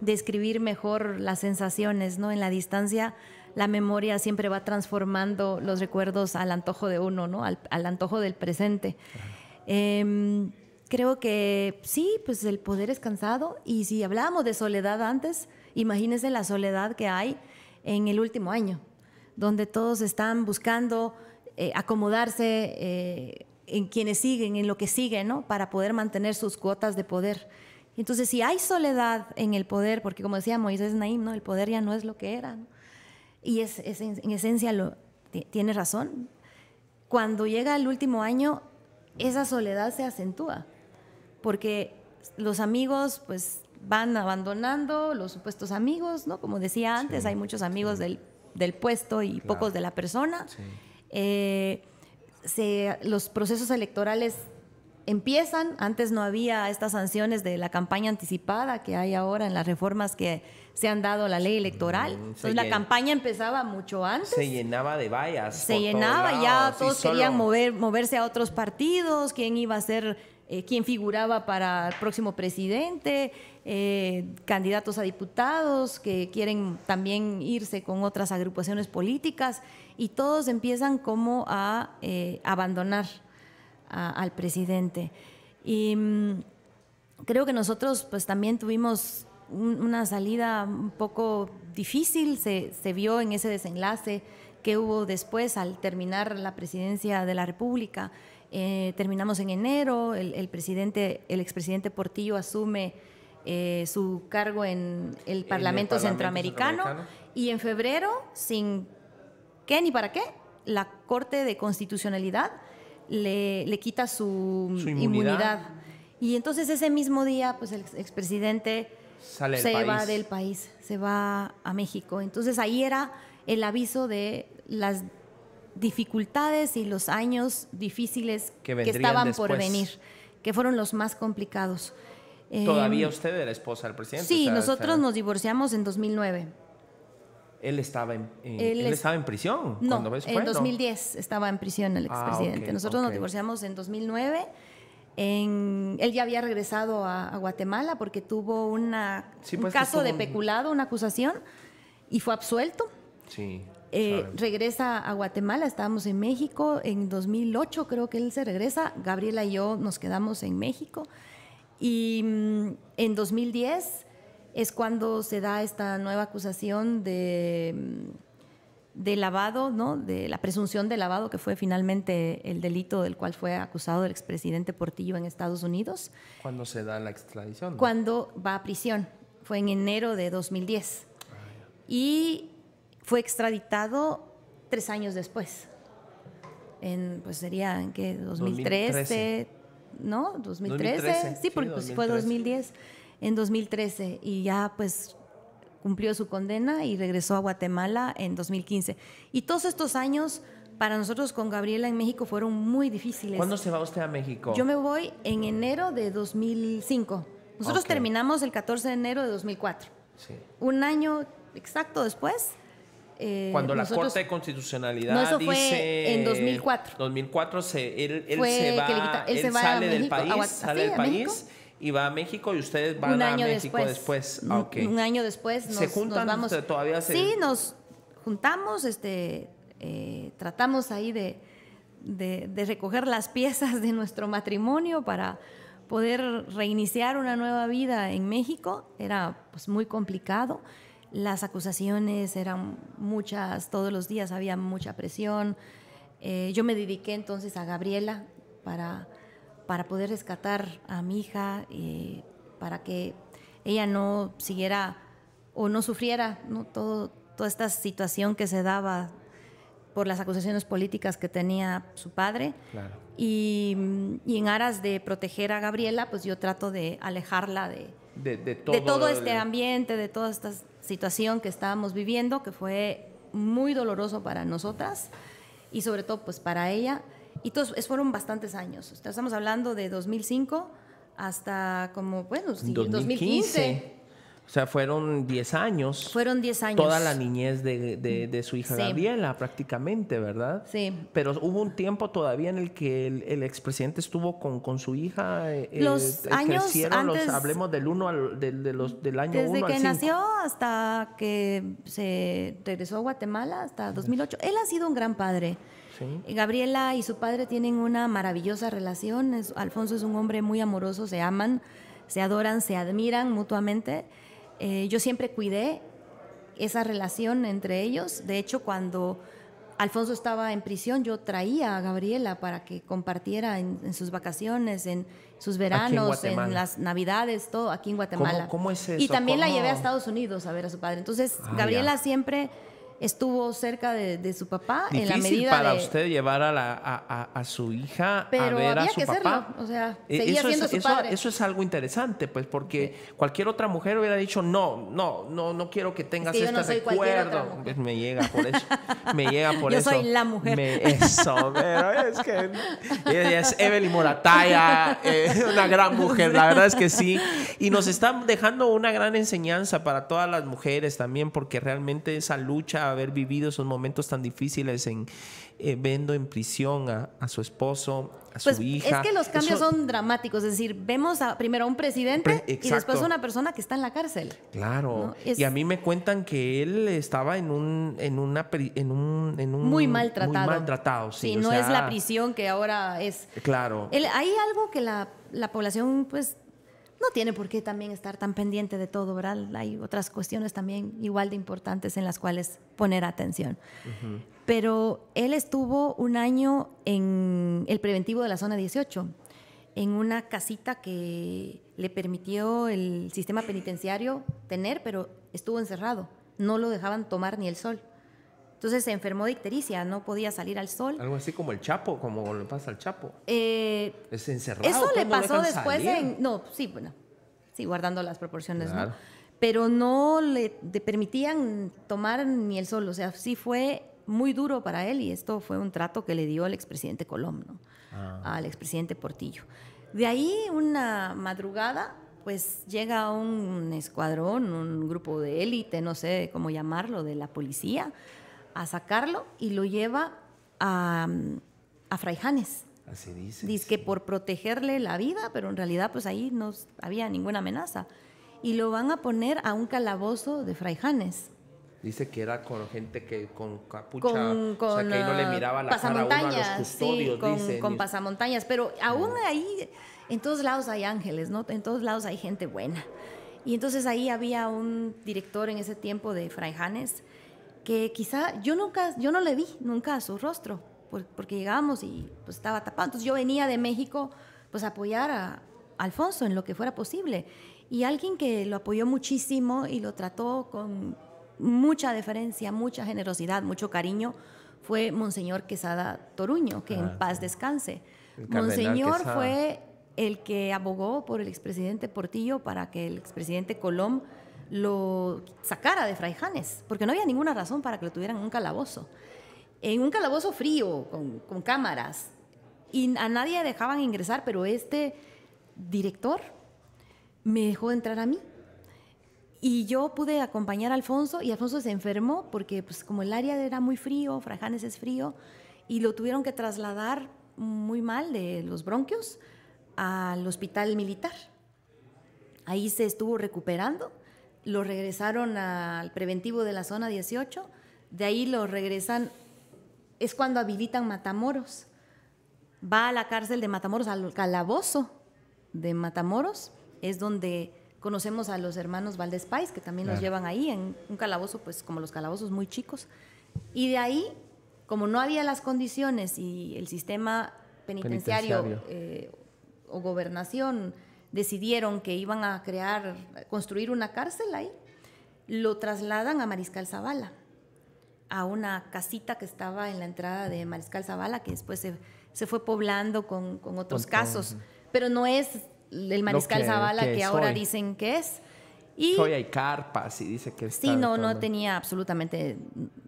describir mejor las sensaciones, ¿no? En la distancia la memoria siempre va transformando los recuerdos al antojo de uno, ¿no? Al, antojo del presente. Em, creo que sí, pues el poder es cansado. Y si hablábamos de soledad antes, imagínense la soledad que hay en el último año, donde todos están buscando eh, acomodarse eh, en quienes siguen, en lo que sigue, ¿no? Para poder mantener sus cuotas de poder. Entonces, si hay soledad en el poder, porque como decía Moisés Naim, ¿no? El poder ya no es lo que era, ¿no? Y es, en esencia, lo, tiene razón. Cuando llega el último año, esa soledad se acentúa, porque los amigos, pues van abandonando los supuestos amigos, ¿no? Como decía antes, hay muchos amigos del, del, puesto y pocos de la persona. Eh, los procesos electorales empiezan. Antes no había estas sanciones de la campaña anticipada que hay ahora en las reformas que se han dado la ley electoral. Mm, Entonces la campaña empezaba mucho antes. Se llenaba de vallas. Se llenaba, ya todos querían mover, moverse a otros partidos, quién iba a ser, eh, quién figuraba para el próximo presidente, eh, candidatos a diputados que quieren también irse con otras agrupaciones políticas y todos empiezan como a eh, abandonar al presidente. Y mm, creo que nosotros pues también tuvimos una salida un poco difícil, se, vio en ese desenlace que hubo después al terminar la presidencia de la República. Eh, terminamos en enero, el, presidente, el expresidente Portillo asume eh, su cargo en el Parlamento, Centroamericano, y en febrero, sin qué ni para qué, la Corte de Constitucionalidad le, le quita su, inmunidad. inmunidad. Y entonces ese mismo día, pues el expresidente se va del país, se va a México. Entonces ahí era el aviso de las dificultades y los años difíciles que, estaban por venir, que fueron los más complicados. Eh, ¿Todavía usted era esposa del presidente? Sí, nosotros nos divorciamos en 2009. Él estaba en, él, estaba en prisión. No, en 2010 estaba en prisión el ah, expresidente. presidente nosotros nos divorciamos en 2009 él ya había regresado a, Guatemala porque tuvo un pues, caso de peculado, una acusación, y fue absuelto. Sí. Eh, regresa a Guatemala, estábamos en México, en 2008 creo que él se regresa, Gabriela y yo nos quedamos en México, y mm, en 2010 es cuando se da esta nueva acusación de... Mm, de lavado, ¿no? de la presunción de lavado, que fue finalmente el delito del cual fue acusado el expresidente Portillo en Estados Unidos. Cuando se da la extradición? Cuando va a prisión, fue en enero de 2010. Ah, y fue extraditado tres años después, en, pues sería en qué, 2013, ¿no? 2013, sí, porque fue 2010, en 2013, y ya pues cumplió su condena y regresó a Guatemala en 2015. Y todos estos años para nosotros con Gabriela en México fueron muy difíciles. ¿Cuándo se va usted a México? Yo me voy en enero de 2005. Nosotros terminamos el 14 de enero de 2004. Sí. Un año exacto después. Eh, Cuando la Corte de Constitucionalidad no, eso fue en 2004. 2004 se, él, se va, sale, del sale del país y va a México y ustedes van a México después. Un año después nos, ¿Se juntan, Todavía Sí, nos juntamos, este, eh, tratamos ahí de, recoger las piezas de nuestro matrimonio para poder reiniciar una nueva vida en México. Era pues, muy complicado. Las acusaciones eran muchas, todos los días había mucha presión. Eh, yo me dediqué entonces a Gabriela para para poder rescatar a mi hija, y eh, para que ella no siguiera o no sufriera ¿no? Todo, toda esta situación que se daba por las acusaciones políticas que tenía su padre. Y, en aras de proteger a Gabriela, pues yo trato de alejarla de, todo, este ambiente, de toda esta situación que estábamos viviendo, que fue muy doloroso para nosotras y sobre todo pues para ella. Y todos fueron bastantes años. Estamos hablando de 2005 hasta como, bueno, 2015. O sea, fueron 10 años. Fueron 10 años. Toda la niñez de, de, su hija Gabriela, prácticamente, ¿verdad? Sí. Pero hubo un tiempo todavía en el que el, el expresidente estuvo con, con su hija. Eh, eh, eh, los años antes, hablemos del uno al, de, los, del año Desde que nació hasta que se regresó a Guatemala, hasta 2008. Él ha sido un gran padre. Eh, Gabriela y su padre tienen una maravillosa relación. Alfonso es un hombre muy amoroso, se aman, se adoran, se admiran mutuamente. Eh, yo siempre cuidé esa relación entre ellos. De hecho, cuando Alfonso estaba en prisión, yo traía a Gabriela para que compartiera en, sus vacaciones, en sus veranos, en, las navidades, todo aquí en Guatemala. ¿Cómo, es eso? Y también la llevé a Estados Unidos a ver a su padre. Entonces, ah, Gabriela siempre estuvo cerca de, su papá en la medida para usted llevar a, a, a, su hija a ver había a su papá. O sea, e, seguía eso siendo es, su padre. Eso es algo interesante, pues, porque cualquier otra mujer hubiera dicho, no, no, no, no quiero que tengas es que este recuerdo. Pues, me llega por eso. Me llega por eso. Yo soy la mujer. eso, pero es que es Evelyn Morataya, eh, una gran mujer, la verdad es que sí. Y nos están dejando una gran enseñanza para todas las mujeres también, porque realmente esa lucha haber vivido esos momentos tan difíciles en eh, vendo en prisión a, su esposo, a su pues, hija. Es que los cambios son dramáticos, es decir, vemos primero a un presidente y después a una persona que está en la cárcel. Claro. y a mí me cuentan que él estaba en un en en un, muy maltratado. Muy maltratado, sí. no es la prisión que ahora es. Claro. hay algo que la, la población pues no tiene por qué también estar tan pendiente de todo, ¿verdad? Hay otras cuestiones también igual de importantes en las cuales poner atención. Pero él estuvo un año en el preventivo de la zona 18, en una casita que le permitió el sistema penitenciario tener, pero estuvo encerrado. No lo dejaban tomar ni el sol. Entonces se enfermó de ictericia, no podía salir al sol. Algo así como el Chapo, como le pasa al Chapo. Eh, es encerrado. Eso le pasó después en, No, sí, bueno, sí, guardando las proporciones, ¿no? Pero no le, permitían tomar ni el sol. O sea, sí fue muy duro para él y esto fue un trato que le dio el expresidente Colom, ¿no? Ah. Al expresidente Portillo. De ahí, una madrugada, pues llega un escuadrón, un grupo de élite, no sé cómo llamarlo, de la policía, a sacarlo y lo lleva a, a Fraijanes. Así dice. Dice que por protegerle la vida, pero en realidad pues ahí no había ninguna amenaza. Y lo van a poner a un calabozo de Fraijanes. Dice que era con gente que con capucha, o sea, que ahí no le miraba la cara a uno los sí, con, con, pasamontañas, pero aún ahí, en todos lados hay ángeles, ¿no? En todos lados hay gente buena. Y entonces ahí había un director en ese tiempo de Fraijanes que quizá yo nunca, yo no le vi nunca a su rostro, porque llegábamos y pues, estaba tapado. Entonces yo venía de México pues apoyar a Alfonso en lo que fuera posible. Y alguien que lo apoyó muchísimo y lo trató con mucha deferencia, mucha generosidad, mucho cariño, fue Monseñor Quesada Toruño, que en ah, paz descanse. Monseñor fue el que abogó por el expresidente Portillo para que el expresidente Colón lo sacara de Janes porque no había ninguna razón para que lo tuvieran en un calabozo. En un calabozo frío, con, cámaras, y a nadie dejaban ingresar, pero este director me dejó entrar a mí. Y yo pude acompañar a Alfonso y Alfonso se enfermó porque pues como el área era muy frío, Janes es frío, y lo tuvieron que trasladar muy mal de los bronquios al hospital militar. Ahí se estuvo recuperando lo regresaron al preventivo de la zona 18, de ahí lo regresan, es cuando habilitan Matamoros. Va a la cárcel de Matamoros, al calabozo de Matamoros, es donde conocemos a los hermanos Valdés que también los llevan ahí, en un calabozo, pues como los calabozos muy chicos. Y de ahí, como no había las condiciones y el sistema penitenciario, eh, o gobernación, decidieron que iban a crear, construir una cárcel ahí, lo trasladan a Mariscal Zavala, a una casita que estaba en la entrada de Mariscal Zavala, que después se, fue poblando con, otros casos, pero no es el Mariscal Zavala que, ahora dicen que es. Y, hoy hay carpas y dice que está Sí, no, no tenía absolutamente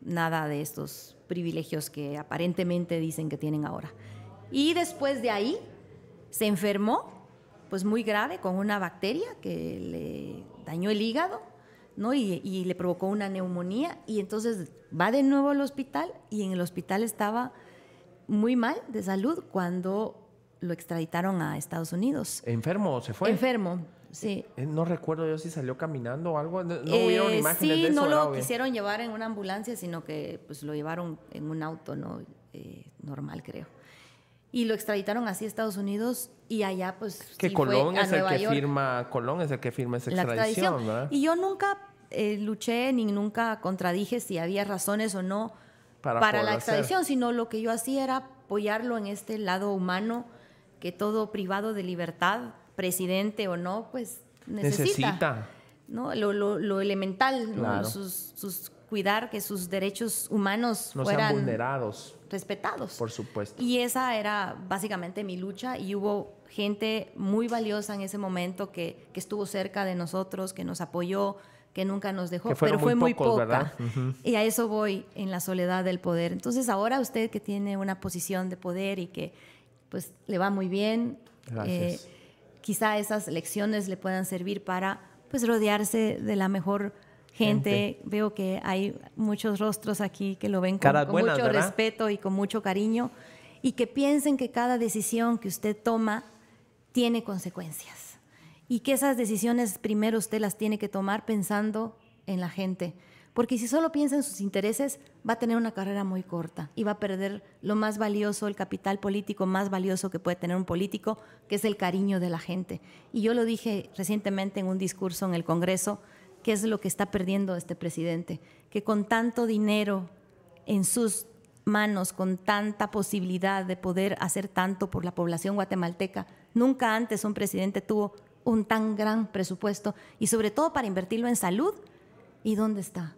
nada de estos privilegios que aparentemente dicen que tienen ahora. Y después de ahí se enfermó pues muy grave con una bacteria que le dañó el hígado, ¿no? Y, le provocó una neumonía y entonces va de nuevo al hospital y en el hospital estaba muy mal de salud cuando lo extraditaron a Estados Unidos. ¿Enfermo se fue? Enfermo, sí. Eh, eh, no recuerdo yo si salió caminando o algo, no, eh, imágenes sí, de eso. no lo quisieron llevar en una ambulancia, sino que pues lo llevaron en un auto, ¿no? normal, creo y lo extraditaron así a Estados Unidos y allá pues que Colón es el que firma Colón es el que firma esa extradición, y yo nunca eh, luché ni nunca contradije si había razones o no para, la extradición sino lo que yo hacía era apoyarlo en este lado humano que todo privado de libertad presidente o no pues necesita, necesita. ¿no? Lo, elemental Sus, sus cuidar que sus derechos humanos fueran Respetados. Por supuesto. Y esa era básicamente mi lucha y hubo gente muy valiosa en ese momento que, estuvo cerca de nosotros, que nos apoyó, que nunca nos dejó, pero fue muy poca. Y a eso voy en la soledad del poder. Entonces ahora usted que tiene una posición de poder y que pues le va muy bien, eh, quizá esas lecciones le puedan servir para pues rodearse de la mejor gente. Veo que hay muchos rostros aquí que lo ven con, mucho respeto y con mucho cariño y que piensen que cada decisión que usted toma tiene consecuencias y que esas decisiones primero usted las tiene que tomar pensando en la gente. Porque si solo piensa en sus intereses, va a tener una carrera muy corta y va a perder lo más valioso, el capital político más valioso que puede tener un político, que es el cariño de la gente. Y yo lo dije recientemente en un discurso en el Congreso, qué es lo que está perdiendo este presidente, que con tanto dinero en sus manos, con tanta posibilidad de poder hacer tanto por la población guatemalteca, nunca antes un presidente tuvo un tan gran presupuesto y sobre todo para invertirlo en salud. ¿Y dónde está?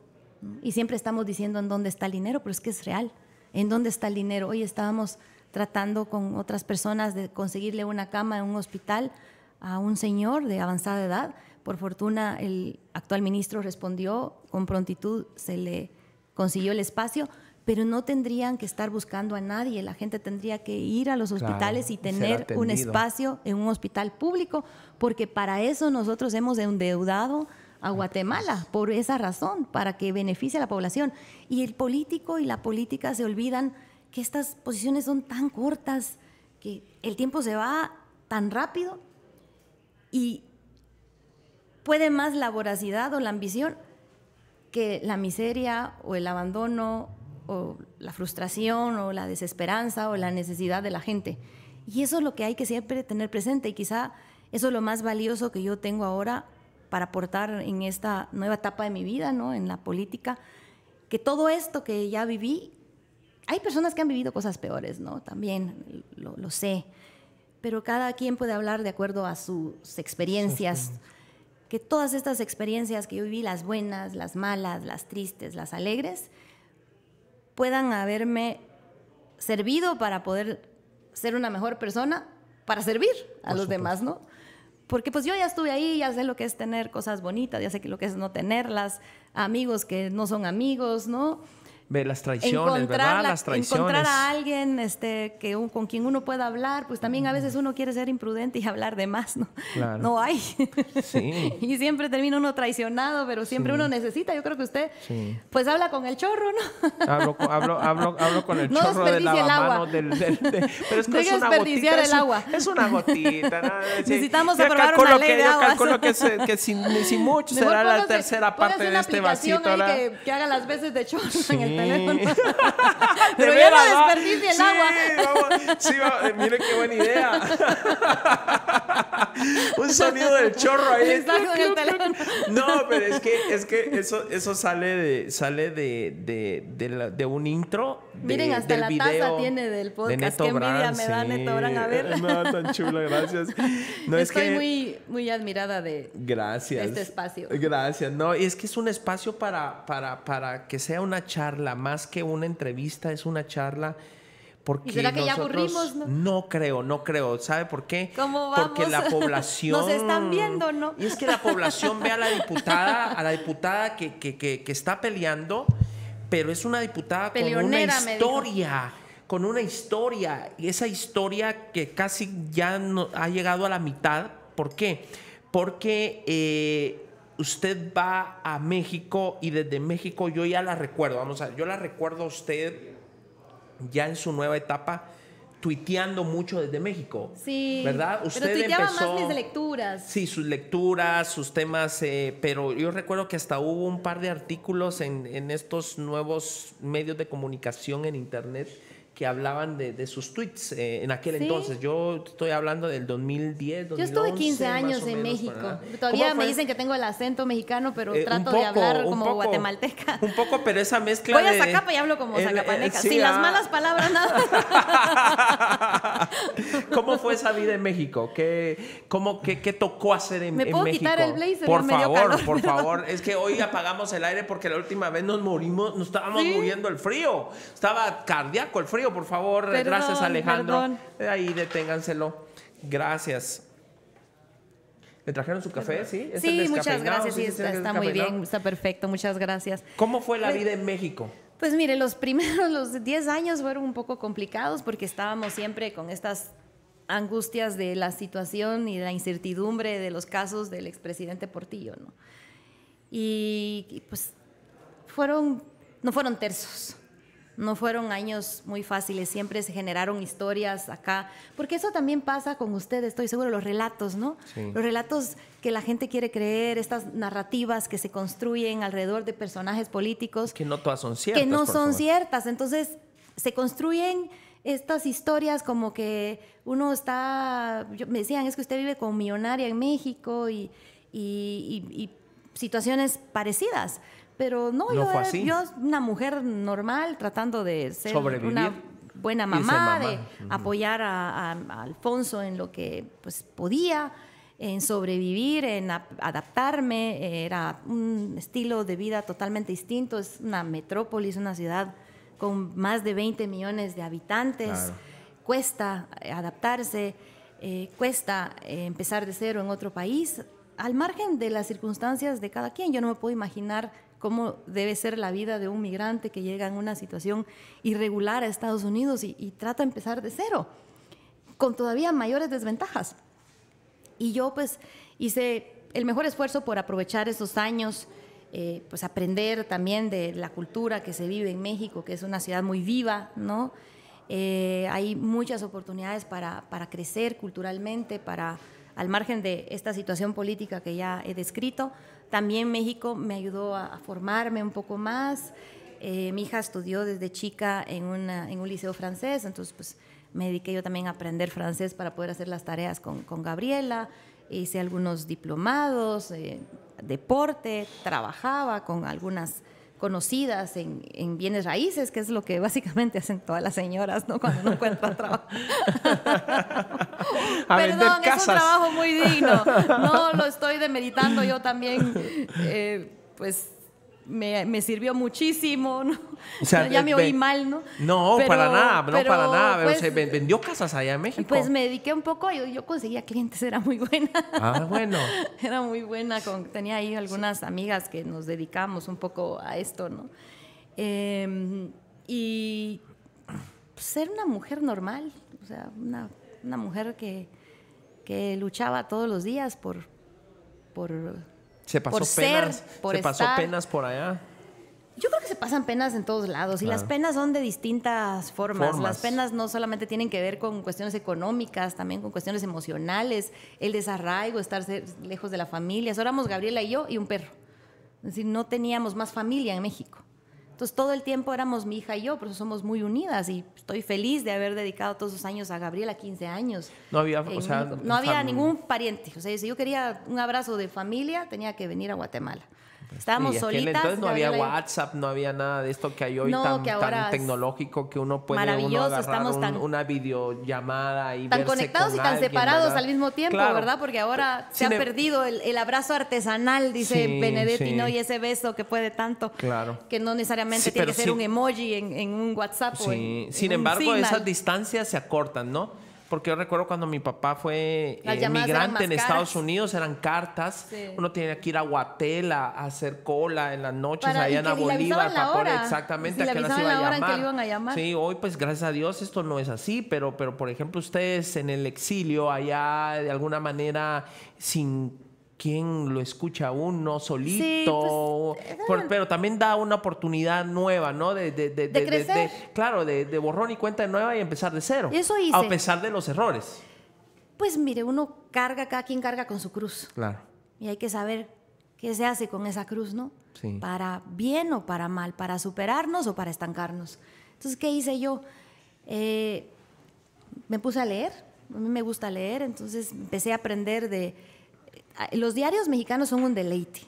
Y siempre estamos diciendo en dónde está el dinero, pero es que es real. ¿En dónde está el dinero? Hoy estábamos tratando con otras personas de conseguirle una cama en un hospital a un señor de avanzada edad por fortuna, el actual ministro respondió con prontitud, se le consiguió el espacio, pero no tendrían que estar buscando a nadie, la gente tendría que ir a los hospitales y tener un espacio en un hospital público, porque para eso nosotros hemos endeudado a Guatemala, por esa razón, para que beneficie a la población. Y el político y la política se olvidan que estas posiciones son tan cortas, que el tiempo se va tan rápido y puede más la voracidad o la ambición que la miseria o el abandono o la frustración o la desesperanza o la necesidad de la gente. Y eso es lo que hay que siempre tener presente y quizá eso es lo más valioso que yo tengo ahora para aportar en esta nueva etapa de mi vida, ¿no? en la política, que todo esto que ya viví, hay personas que han vivido cosas peores, ¿no? también lo, sé, pero cada quien puede hablar de acuerdo a sus experiencias que todas estas experiencias que yo viví, las buenas, las malas, las tristes, las alegres, puedan haberme servido para poder ser una mejor persona, para servir a los demás, ¿no? Porque pues yo ya estuve ahí, ya sé lo que es tener cosas bonitas, ya sé lo que es no tenerlas, amigos que no son amigos, ¿no? las traiciones, encontrar, ¿verdad? las traiciones. encontrar a alguien este, que con quien uno pueda hablar, pues también a veces uno quiere ser imprudente y hablar de más, ¿no? No hay. Sí. y siempre termina uno traicionado, pero siempre uno necesita. Yo creo que usted, pues habla con el chorro, ¿no? hablo, hablo, hablo, hablo con el chorro de lavamanos. Del, del, del, del, pero es que es una gotita. Es, el agua. es una gotita. ¿no? Necesitamos aprobar una ley que, de Yo calculo que, se, que si, mucho será la tercera parte de este vasito. Ahí que, que haga las veces de chorro en el Pero ya no desperdicie el agua. sí, vamos. Eh, mire qué buena idea. Un sonido del chorro ahí. No, pero es que, es que eso, eso sale de, sale de, de, de, la, de un intro Miren, hasta la taza tiene del podcast. que envidia me dan esto Neto Brand a ver. No, tan chula, gracias. No, Estoy que... muy, muy admirada de, este espacio. Gracias. No, y es que es un espacio para, para, para que sea una charla, más que una entrevista, es una charla. Porque ¿Y será que ya aburrimos? ¿no? creo, no creo. ¿Sabe por qué? ¿Cómo Porque la población. Nos están viendo, ¿no? Y es que la población ve a la diputada, a la diputada que, que, que, que está peleando pero es una diputada con una historia, con una historia, y esa historia que casi ya ha llegado a la mitad. ¿Por qué? Porque eh, usted va a México y desde México yo ya la recuerdo, vamos a ver, yo la recuerdo a usted ya en su nueva etapa tuiteando mucho desde México. Sí. ¿Verdad? Usted empezó, lecturas. Sí, sus lecturas, sus temas, eh, pero yo recuerdo que hasta hubo un par de artículos en, en estos nuevos medios de comunicación en Internet que hablaban de, sus tweets eh, en aquel entonces. Yo estoy hablando del 2010, 2011. Yo estuve 15 años en México. Todavía me dicen que tengo el acento mexicano, pero eh, trato de hablar como guatemalteca. Un poco, pero esa mezcla Voy a Zacapa y hablo como eh, zacapaneca. Sin las ah. malas palabras, nada. ¿Cómo fue esa vida en México? ¿Qué, cómo, qué, tocó hacer en, ¿Me puedo quitar el blazer? Por favor, por favor. Es que hoy apagamos el aire porque la última vez nos morimos, nos estábamos muriendo el frío. Estaba cardíaco el frío por favor. Gracias, Alejandro. Eh, ahí deténganselo. Gracias. ¿Le trajeron su café? Sí, sí muchas gracias. está, muy bien, está perfecto. Muchas gracias. ¿Cómo fue la vida en México? Pues mire, los primeros, los 10 años fueron un poco complicados porque estábamos siempre con estas angustias de la situación y la incertidumbre de los casos del expresidente Portillo, ¿no? Y, pues fueron, no fueron tersos. No fueron años muy fáciles, siempre se generaron historias acá, porque eso también pasa con ustedes, estoy seguro, los relatos, ¿no? Los relatos que la gente quiere creer, estas narrativas que se construyen alrededor de personajes políticos. Que no todas son ciertas. Que no son ciertas, entonces se construyen estas historias como que uno está, me decían, es que usted vive con millonaria en México y, y situaciones parecidas, pero no, yo, era yo una mujer normal tratando de ser una buena mamá, de apoyar a, Alfonso en lo que pues podía, en sobrevivir, en adaptarme. Era un estilo de vida totalmente distinto. Es una metrópolis, una ciudad con más de 20 millones de habitantes. Cuesta eh, adaptarse, eh, cuesta eh, empezar de cero en otro país, al margen de las circunstancias de cada quien. Yo no me puedo imaginar cómo debe ser la vida de un migrante que llega en una situación irregular a Estados Unidos y, trata de empezar de cero, con todavía mayores desventajas. Y yo pues hice el mejor esfuerzo por aprovechar esos años, eh, pues aprender también de la cultura que se vive en México, que es una ciudad muy viva, ¿no? Eh, hay muchas oportunidades para, para, crecer culturalmente, para, al margen de esta situación política que ya he descrito, también México me ayudó a, formarme un poco más. Eh, mi hija estudió desde chica en, un liceo francés, entonces pues me dediqué yo también a aprender francés para poder hacer las tareas con, Gabriela. Hice algunos diplomados, eh, deporte, trabajaba con algunas conocidas en, en, bienes raíces, que es lo que básicamente hacen todas las señoras, ¿no? Cuando no encuentran trabajo. Perdón, es un trabajo muy digno. No lo estoy demeritando yo también, eh, pues me, sirvió muchísimo, ¿no? O sea, ya me oí mal, ¿no? No, para nada, no, para nada. o pues, ¿Vendió casas allá en México? Pues me dediqué un poco, yo, conseguía clientes, era muy buena. Ah, bueno. era muy buena, tenía ahí algunas amigas que nos dedicamos un poco a esto, ¿no? Em, y ser pues, una mujer normal, o sea, una, mujer que, que luchaba todos los días por, por se pasó penas, por se pasó penas por allá. Yo creo que se pasan penas en todos lados y las penas son de distintas formas. Las penas no solamente tienen que ver con cuestiones económicas, también con cuestiones emocionales, el desarraigo, estar lejos de la familia. éramos Gabriela y yo y un perro. Es decir, no teníamos más familia en México. Entonces todo el tiempo éramos mi hija y yo, por eso somos muy unidas y estoy feliz de haber dedicado todos esos años a Gabriela, 15 años. No había, o sea, no había ningún pariente. O sea, si yo quería un abrazo de familia, tenía que venir a Guatemala. Estábamos y solitas. Entonces no había WhatsApp, no había nada de esto que hay hoy tan, tecnológico que uno puede uno agarrar una videollamada y tan conectados y tan separados al mismo tiempo, ¿verdad? Porque ahora se ha e- perdido el, abrazo artesanal, dice Benedetti, ¿no? Y ese beso que puede tanto, claro. que no necesariamente tiene que ser un emoji en, en un WhatsApp. O en, sin embargo, esas distancias se acortan, ¿no? porque yo recuerdo cuando mi papá fue inmigrante eh, en Estados Unidos, eran cartas, uno tenía que ir a Guatela a hacer cola en las noches allá en la Bolívar, para poner exactamente a qué las iba llamar. Sí, hoy pues gracias a Dios esto no es así, pero, pero por ejemplo ustedes en el exilio allá de alguna manera sin quién lo escucha uno solito, pues, eh, eh. pero también da una oportunidad nueva, ¿no? De, crecer. claro, de, borrón y cuenta nueva y empezar de cero. Eso hice. A pesar de los errores. Pues mire, uno carga, cada quien carga con su cruz. Claro. Y hay que saber qué se hace con esa cruz, ¿no? Sí. Para bien o para mal, para superarnos o para estancarnos. Entonces, ¿qué hice yo? Eh, me puse a leer, a mí me gusta leer, entonces empecé a aprender de, Ah, los diarios mexicanos son un deleite.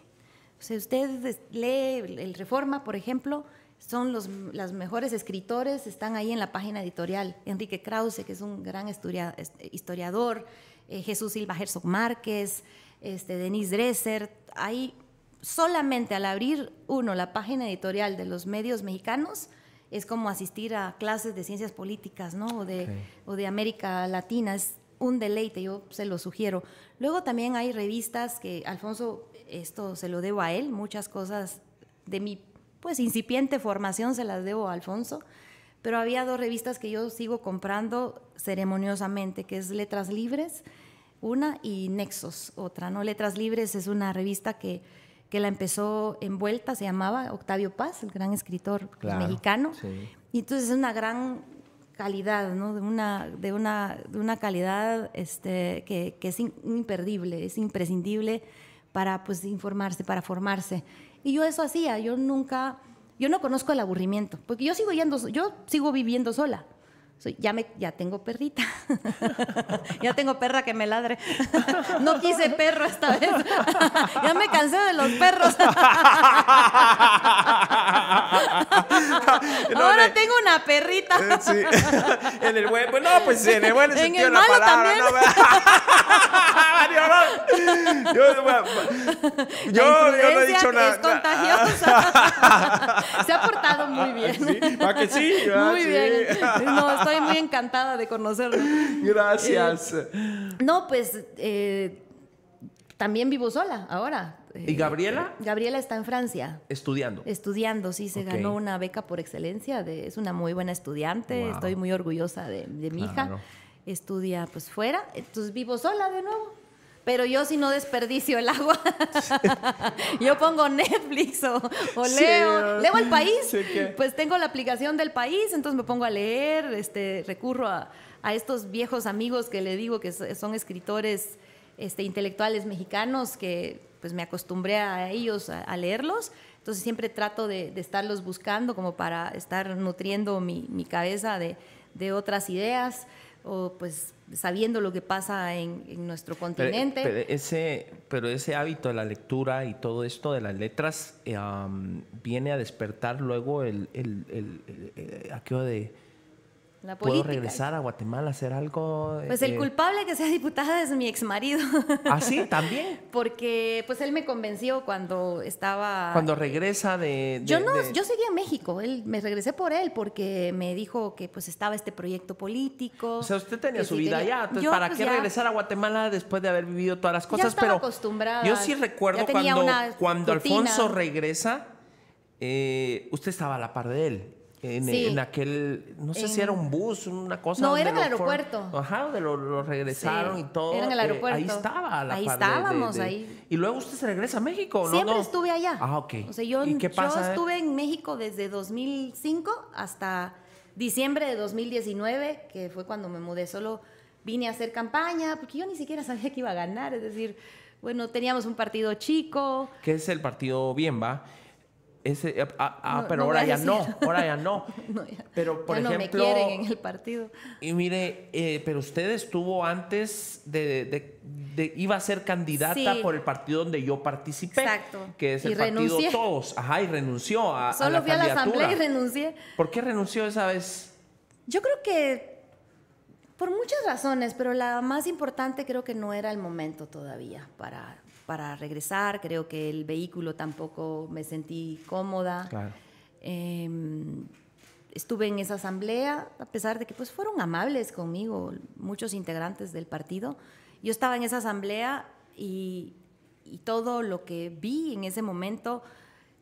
Si usted lee el Reforma, por ejemplo, son los mejores escritores, están ahí en la página editorial. Enrique Krause, que es un gran historiador, eh, Jesús Silva Herzog Márquez, este, Denise Dresser. Ahí solamente al abrir uno la página editorial de los medios mexicanos, es como asistir a clases de ciencias políticas, ¿no? o de América Latina. Es un deleite, yo se lo sugiero. Luego también hay revistas que, Alfonso, esto se lo debo a él, muchas cosas de mi pues incipiente formación se las debo a Alfonso, pero había dos revistas que yo sigo comprando ceremoniosamente, que es Letras Libres, una, y Nexos, otra, ¿no? Letras Libres es una revista que, que la empezó envuelta, se llamaba Octavio Paz, el gran escritor mexicano, y entonces es una gran calidad, ¿no? de, una, de, una, de una calidad este, que, que es imperdible, es imprescindible para pues, informarse, para formarse. Y yo eso hacía, yo nunca, yo no conozco el aburrimiento, porque yo sigo, yo sigo viviendo sola ya, me, ya tengo perrita. ya tengo perra que me ladre. no quise perro esta vez. ya me cansé de los perros. Ahora tengo una perrita. Eh, en el buen, bueno pues en el buen en el la yo, yo, no he dicho nada. Se ha portado muy bien. ¿Sí? ¿Para que sí? Muy ah, bien. No, estoy muy encantada de conocerlo. Gracias. Eh, no, pues eh, también vivo sola ahora. ¿Y eh, Gabriela? Gabriela está en Francia. Estudiando. Estudiando, sí, se ganó una beca por excelencia. es una muy buena estudiante, estoy muy orgullosa de, mi hija. Estudia pues fuera, entonces vivo sola de nuevo pero yo si no desperdicio el agua, yo pongo Netflix o, leo, leo el país, pues tengo la aplicación del país, entonces me pongo a leer, este, recurro a, estos viejos amigos que le digo que son escritores este, intelectuales mexicanos que pues me acostumbré a ellos a, leerlos, entonces siempre trato de, estarlos buscando como para estar nutriendo mi, cabeza de, de otras ideas o pues sabiendo lo que pasa en, nuestro continente. Pero, ese, pero ese hábito de la lectura y todo esto de las letras eh, viene a despertar luego el, el eh, aquello de ¿Puedo regresar a Guatemala a hacer algo? Pues el eh? culpable que sea diputada es mi ex marido. ¿Ah, sí? ¿También? Porque pues él me convenció cuando estaba... Cuando regresa de... yo no, yo seguía en México. Él, me regresé por él porque me dijo que pues estaba este proyecto político. O sea, usted tenía su vida ya allá. Entonces, ¿para pues, qué regresar a Guatemala después de haber vivido todas las cosas? Ya estaba Pero acostumbrada. Yo sí recuerdo cuando, Alfonso regresa, eh, usted estaba a la par de él. En, aquel, no sé si era un bus, una cosa. No, era en el aeropuerto. Ajá, de lo, regresaron y todo. Era en el eh, aeropuerto. ahí estaba Ahí estábamos, ahí. Y luego usted se regresa a México, ¿no? Siempre estuve allá. Ah, ok. O sea, yo, yo estuve en México desde 2005 hasta diciembre de 2019, que fue cuando me mudé. Solo vine a hacer campaña, porque yo ni siquiera sabía que iba a ganar. Es decir, bueno, teníamos un partido chico. ¿Qué es el partido Bien, va? ese, eh, ah, ah pero ahora ya no, ahora ya no. pero por ejemplo. No me quieren en el partido. Y mire, eh, pero usted estuvo antes de, iba a ser candidata por el partido donde yo participé. Exacto. Que es el partido Todos. Ajá, y renunció a. Solo fui a la asamblea y renuncié. ¿Por qué renunció esa vez? Yo creo que por muchas razones, pero la más importante creo que no era el momento todavía para para regresar, creo que el vehículo tampoco me sentí cómoda. Claro. Em, estuve en esa asamblea, a pesar de que pues fueron amables conmigo muchos integrantes del partido. Yo estaba en esa asamblea y, y todo lo que vi en ese momento,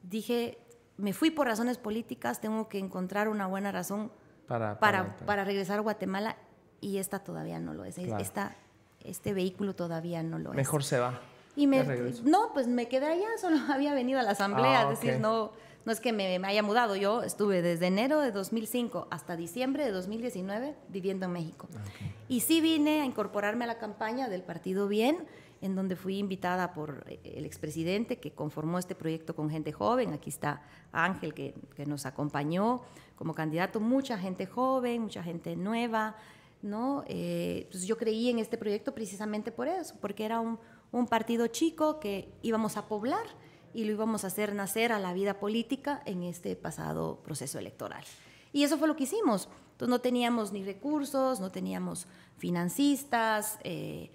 dije, me fui por razones políticas, tengo que encontrar una buena razón para, para, regresar a Guatemala y esta todavía no lo es. este vehículo todavía no lo es. Mejor se va. Y me, no, pues me quedé allá, solo había venido a la asamblea, ah, decir, no, no es que me, haya mudado, yo estuve desde enero de 2005 hasta diciembre de 2019 viviendo en México. Ah, y sí vine a incorporarme a la campaña del Partido Bien, en donde fui invitada por el expresidente que conformó este proyecto con gente joven. Aquí está Ángel que, que nos acompañó como candidato, mucha gente joven, mucha gente nueva. ¿no? Eh, pues yo creí en este proyecto precisamente por eso, porque era un, un partido chico que íbamos a poblar y lo íbamos a hacer nacer a la vida política en este pasado proceso electoral. Y eso fue lo que hicimos. Entonces no teníamos ni recursos, no teníamos financistas, eh,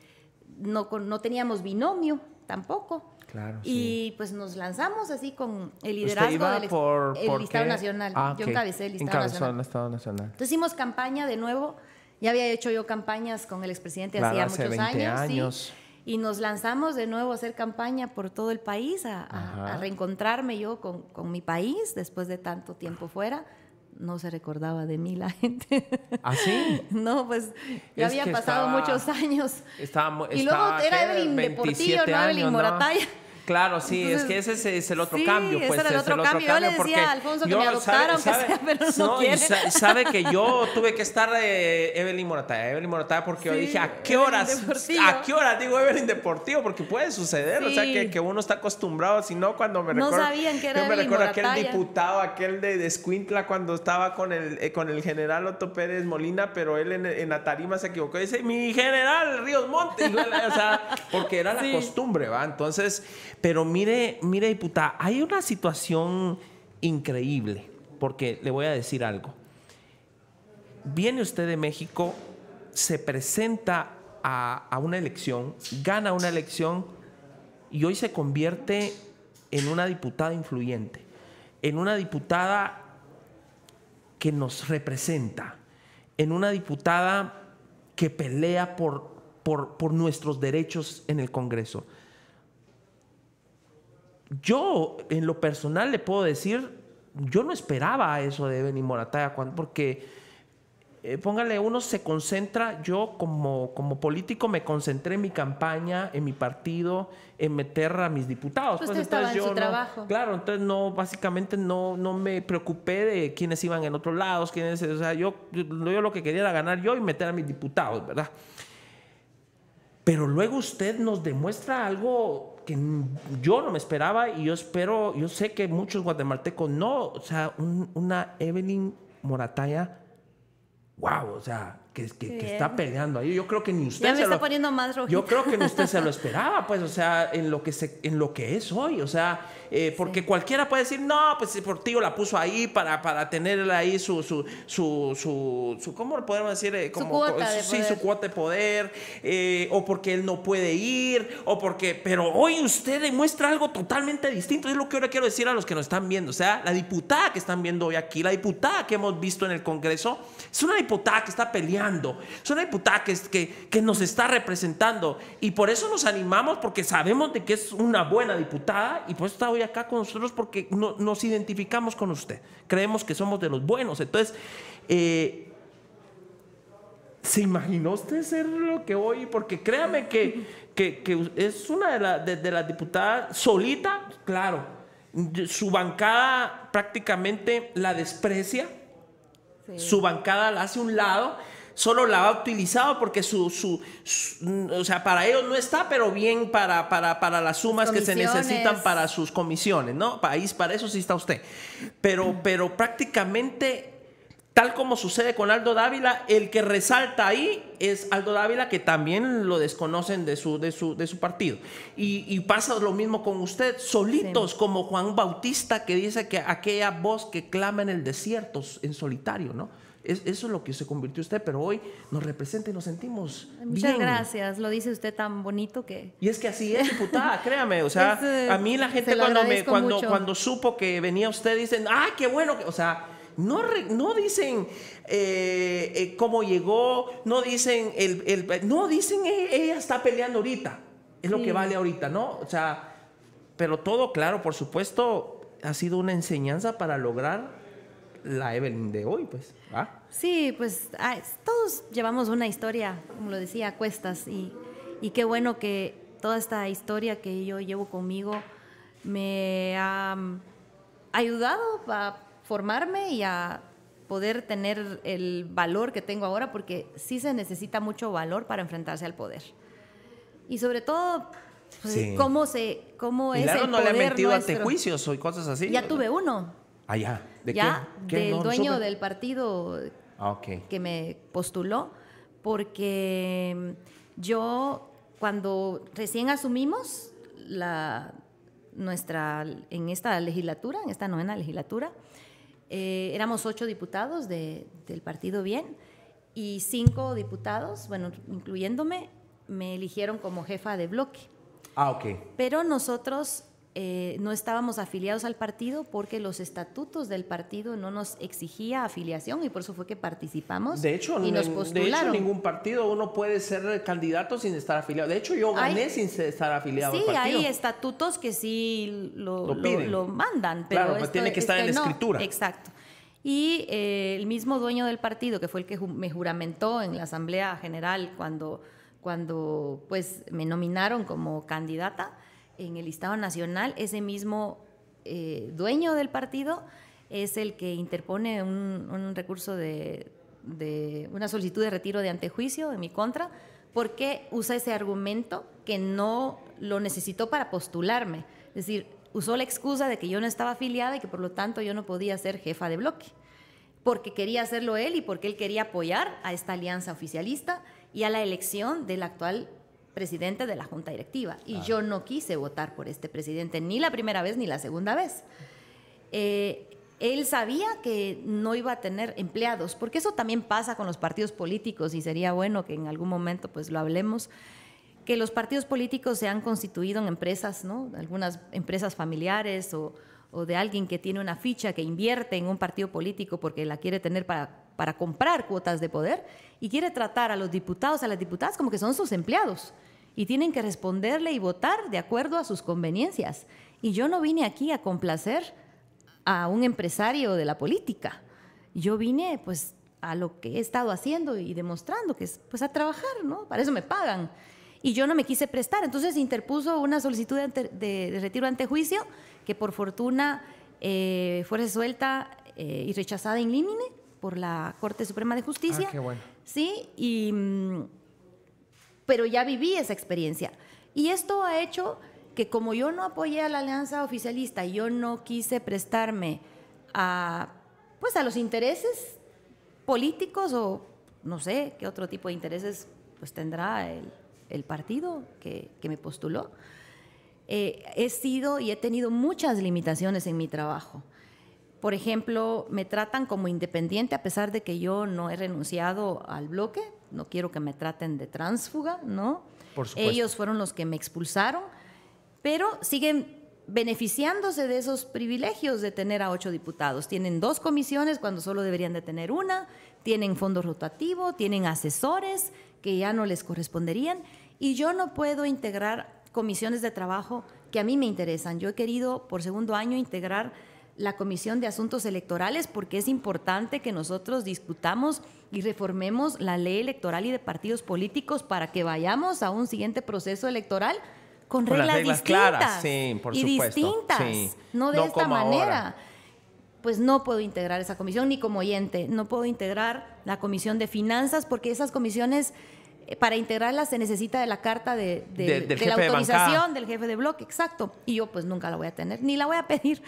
no, no teníamos binomio tampoco. Claro, y pues nos lanzamos así con el liderazgo del Estado nacional. Ah, yo encabecé el nacional. Estado nacional. Entonces hicimos campaña de nuevo. Ya había hecho yo campañas con el expresidente claro, hacía hace muchos años y nos lanzamos de nuevo a hacer campaña por todo el país, a, reencontrarme yo con, con, mi país después de tanto tiempo fuera. No se recordaba de mí la gente. ¿Ah, sí? No, pues ya había pasado muchos años. Estaba, y luego era Evelyn Deportillo, Evelyn Morataya. Claro, sí, es que ese es, el otro cambio. Pues, ese el otro, otro cambio. Yo le decía a Alfonso que me adoptaron, sabe, que sea, pero no, sabe que yo tuve que estar eh, Evelyn Morataya, Evelyn Morataya, porque yo dije, ¿a qué horas? ¿A qué horas digo Evelyn Deportivo? Porque puede suceder, o sea, que, que, uno está acostumbrado, si no, cuando me no Sabían que era yo me recuerdo aquel diputado, aquel de, Descuintla, cuando estaba con el, eh, con el general Otto Pérez Molina, pero él en, en la tarima se equivocó. Y dice, mi general, Ríos Montes! o sea, porque era la costumbre, ¿va? Entonces, pero mire, mire, diputada, hay una situación increíble, porque le voy a decir algo. Viene usted de México, se presenta a, una elección, gana una elección y hoy se convierte en una diputada influyente, en una diputada que nos representa, en una diputada que pelea por nuestros derechos en el Congreso yo en lo personal le puedo decir, yo no esperaba eso de Benny Morataya, porque eh, póngale, uno se concentra, yo como, como político me concentré en mi campaña, en mi partido, en meter a mis diputados. Pues, su trabajo. Claro, entonces no, básicamente no, no me preocupé de quiénes iban en otros lados, quiénes, o sea, yo lo que quería era ganar yo y meter a mis diputados, ¿verdad? Pero luego usted nos demuestra algo yo no me esperaba y yo espero, yo sé que muchos guatemaltecos no, o sea, una Evelyn Morataya, wow, o sea, que, está peleando ahí. Yo creo que ni usted ya me está lo, poniendo más Yo creo que ni usted se lo esperaba, pues, o sea, en lo que se, en lo que es hoy, o sea, eh, porque cualquiera puede decir, no, pues por tío la puso ahí para, para tener ahí su, su, su, su, ¿cómo lo podemos decir? Eh, su cuota de sí, su cuota de poder, eh, o porque él no puede ir, o porque, pero hoy usted demuestra algo totalmente distinto. Es lo que ahora quiero decir a los que nos están viendo, o sea, la diputada que están viendo hoy aquí, la diputada que hemos visto en el Congreso, es una diputada que está peleando es una diputada que, que, nos está representando y por eso nos animamos porque sabemos de que es una buena diputada y por eso está hoy acá con nosotros porque nos identificamos con usted. Creemos que somos de los buenos. Entonces, eh, ¿Se imaginó usted ser lo que hoy? Porque créame que, que, es una de, las diputadas solita, claro, su bancada prácticamente la desprecia, su bancada la hace un lado solo la ha utilizado porque su, su, o sea, para ellos no está, pero bien para, para, para las sumas que se necesitan para sus comisiones, ¿no? País, para eso sí está usted. Pero, pero prácticamente tal como sucede con Aldo Dávila, el que resalta ahí es Aldo Dávila, que también lo desconocen de su, de su, de su partido. Y, y pasa lo mismo con usted, solitos, como Juan Bautista, que dice que aquella voz que clama en el desierto, en solitario, ¿no? Es, eso es lo que se convirtió usted, pero hoy nos representa y nos sentimos Muchas gracias, lo dice usted tan bonito que... Y es que así es, diputada, créame, o sea, a mí la gente cuando, cuando, supo que venía usted dicen, ah, qué bueno, o sea... No, no, dicen eh, eh, cómo llegó, no dicen, el, no dicen e, ella está peleando ahorita, es lo que vale ahorita, ¿no? O sea, pero todo claro, por supuesto, ha sido una enseñanza para lograr la Evelyn de hoy, pues. Sí, pues todos llevamos una historia, como lo decía, a cuestas, y, y qué bueno que toda esta historia que yo llevo conmigo me ha mm, ayudado a formarme y a poder tener el valor que tengo ahora, porque sí se necesita mucho valor para enfrentarse al poder. Y sobre todo, pues, cómo, se, cómo es... no le he metido ante juicios o cosas así. Ya tuve uno. Allá. Ah, ya ya del dueño del partido ah, que me postuló, porque mm, yo cuando recién asumimos la, nuestra, en esta legislatura, en esta novena legislatura, eh, éramos ocho diputados del partido Bien y cinco diputados, bueno, incluyéndome, me eligieron como jefa de bloque. Ah, ok. Pero nosotros eh, no estábamos afiliados al partido porque los estatutos del partido no nos exigía afiliación y por eso fue que participamos. De hecho, y nos postularon. De hecho ningún partido uno puede ser candidato sin estar afiliado. De hecho, yo gané sin estar afiliado. al partido. hay estatutos que sí lo, mandan, pero claro, tiene que estar en la escritura. Exacto. Y eh, el mismo dueño del partido, que fue el que me juramentó en la Asamblea General cuando, cuando pues, me nominaron como candidata, en el listado nacional, ese mismo eh, dueño del partido es el que interpone un, recurso de, una solicitud de retiro de antejuicio en mi contra, porque usa ese argumento que no lo necesitó para postularme. Es decir, usó la excusa de que yo no estaba afiliada y que por lo tanto yo no podía ser jefa de bloque, porque quería hacerlo él y porque él quería apoyar a esta alianza oficialista y a la elección del actual presidente de la junta directiva y ah. yo no quise votar por este presidente ni la primera vez ni la segunda vez. Eh, él sabía que no iba a tener empleados, porque eso también pasa con los partidos políticos y sería bueno que en algún momento pues lo hablemos, que los partidos políticos se han constituido en empresas, ¿no? Algunas empresas familiares o o de alguien que tiene una ficha que invierte en un partido político porque la quiere tener para, comprar cuotas de poder y quiere tratar a los diputados, a las diputadas como que son sus empleados y tienen que responderle y votar de acuerdo a sus conveniencias. Y yo no vine aquí a complacer a un empresario de la política. Yo vine pues a lo que he estado haciendo y demostrando que es pues a trabajar, ¿no? Para eso me pagan. Y yo no me quise prestar, entonces interpuso una solicitud de, de retiro ante juicio que por fortuna eh, fue resuelta eh, y rechazada en límite por la Corte Suprema de Justicia. Ah, sí, mm, pero ya viví esa experiencia. Y esto ha hecho que como yo no apoyé a la alianza oficialista, y yo no quise prestarme a, pues, a los intereses políticos o no sé qué otro tipo de intereses pues, tendrá el, partido que me postuló. Eh, he sido y he tenido muchas limitaciones en mi trabajo. Por ejemplo, me tratan como independiente a pesar de que yo no he renunciado al bloque, no quiero que me traten de tránsfuga, ¿no? Ellos fueron los que me expulsaron, pero siguen beneficiándose de esos privilegios de tener a ocho diputados. Tienen dos comisiones cuando solo deberían de tener una, tienen fondo rotativo, tienen asesores que ya no les corresponderían y yo no puedo integrar comisiones de trabajo que a mí me interesan. Yo he querido por segundo año integrar la Comisión de Asuntos Electorales porque es importante que nosotros discutamos y reformemos la ley electoral y de partidos políticos para que vayamos a un siguiente proceso electoral con, reglas, distintas claras. y distintas, no de esta manera. Pues no puedo integrar esa comisión ni como oyente, no puedo integrar la comisión de finanzas porque esas comisiones para integrarla se necesita de la carta de, la autorización del jefe de bloque, exacto. Y yo pues nunca la voy a tener, ni la voy a pedir.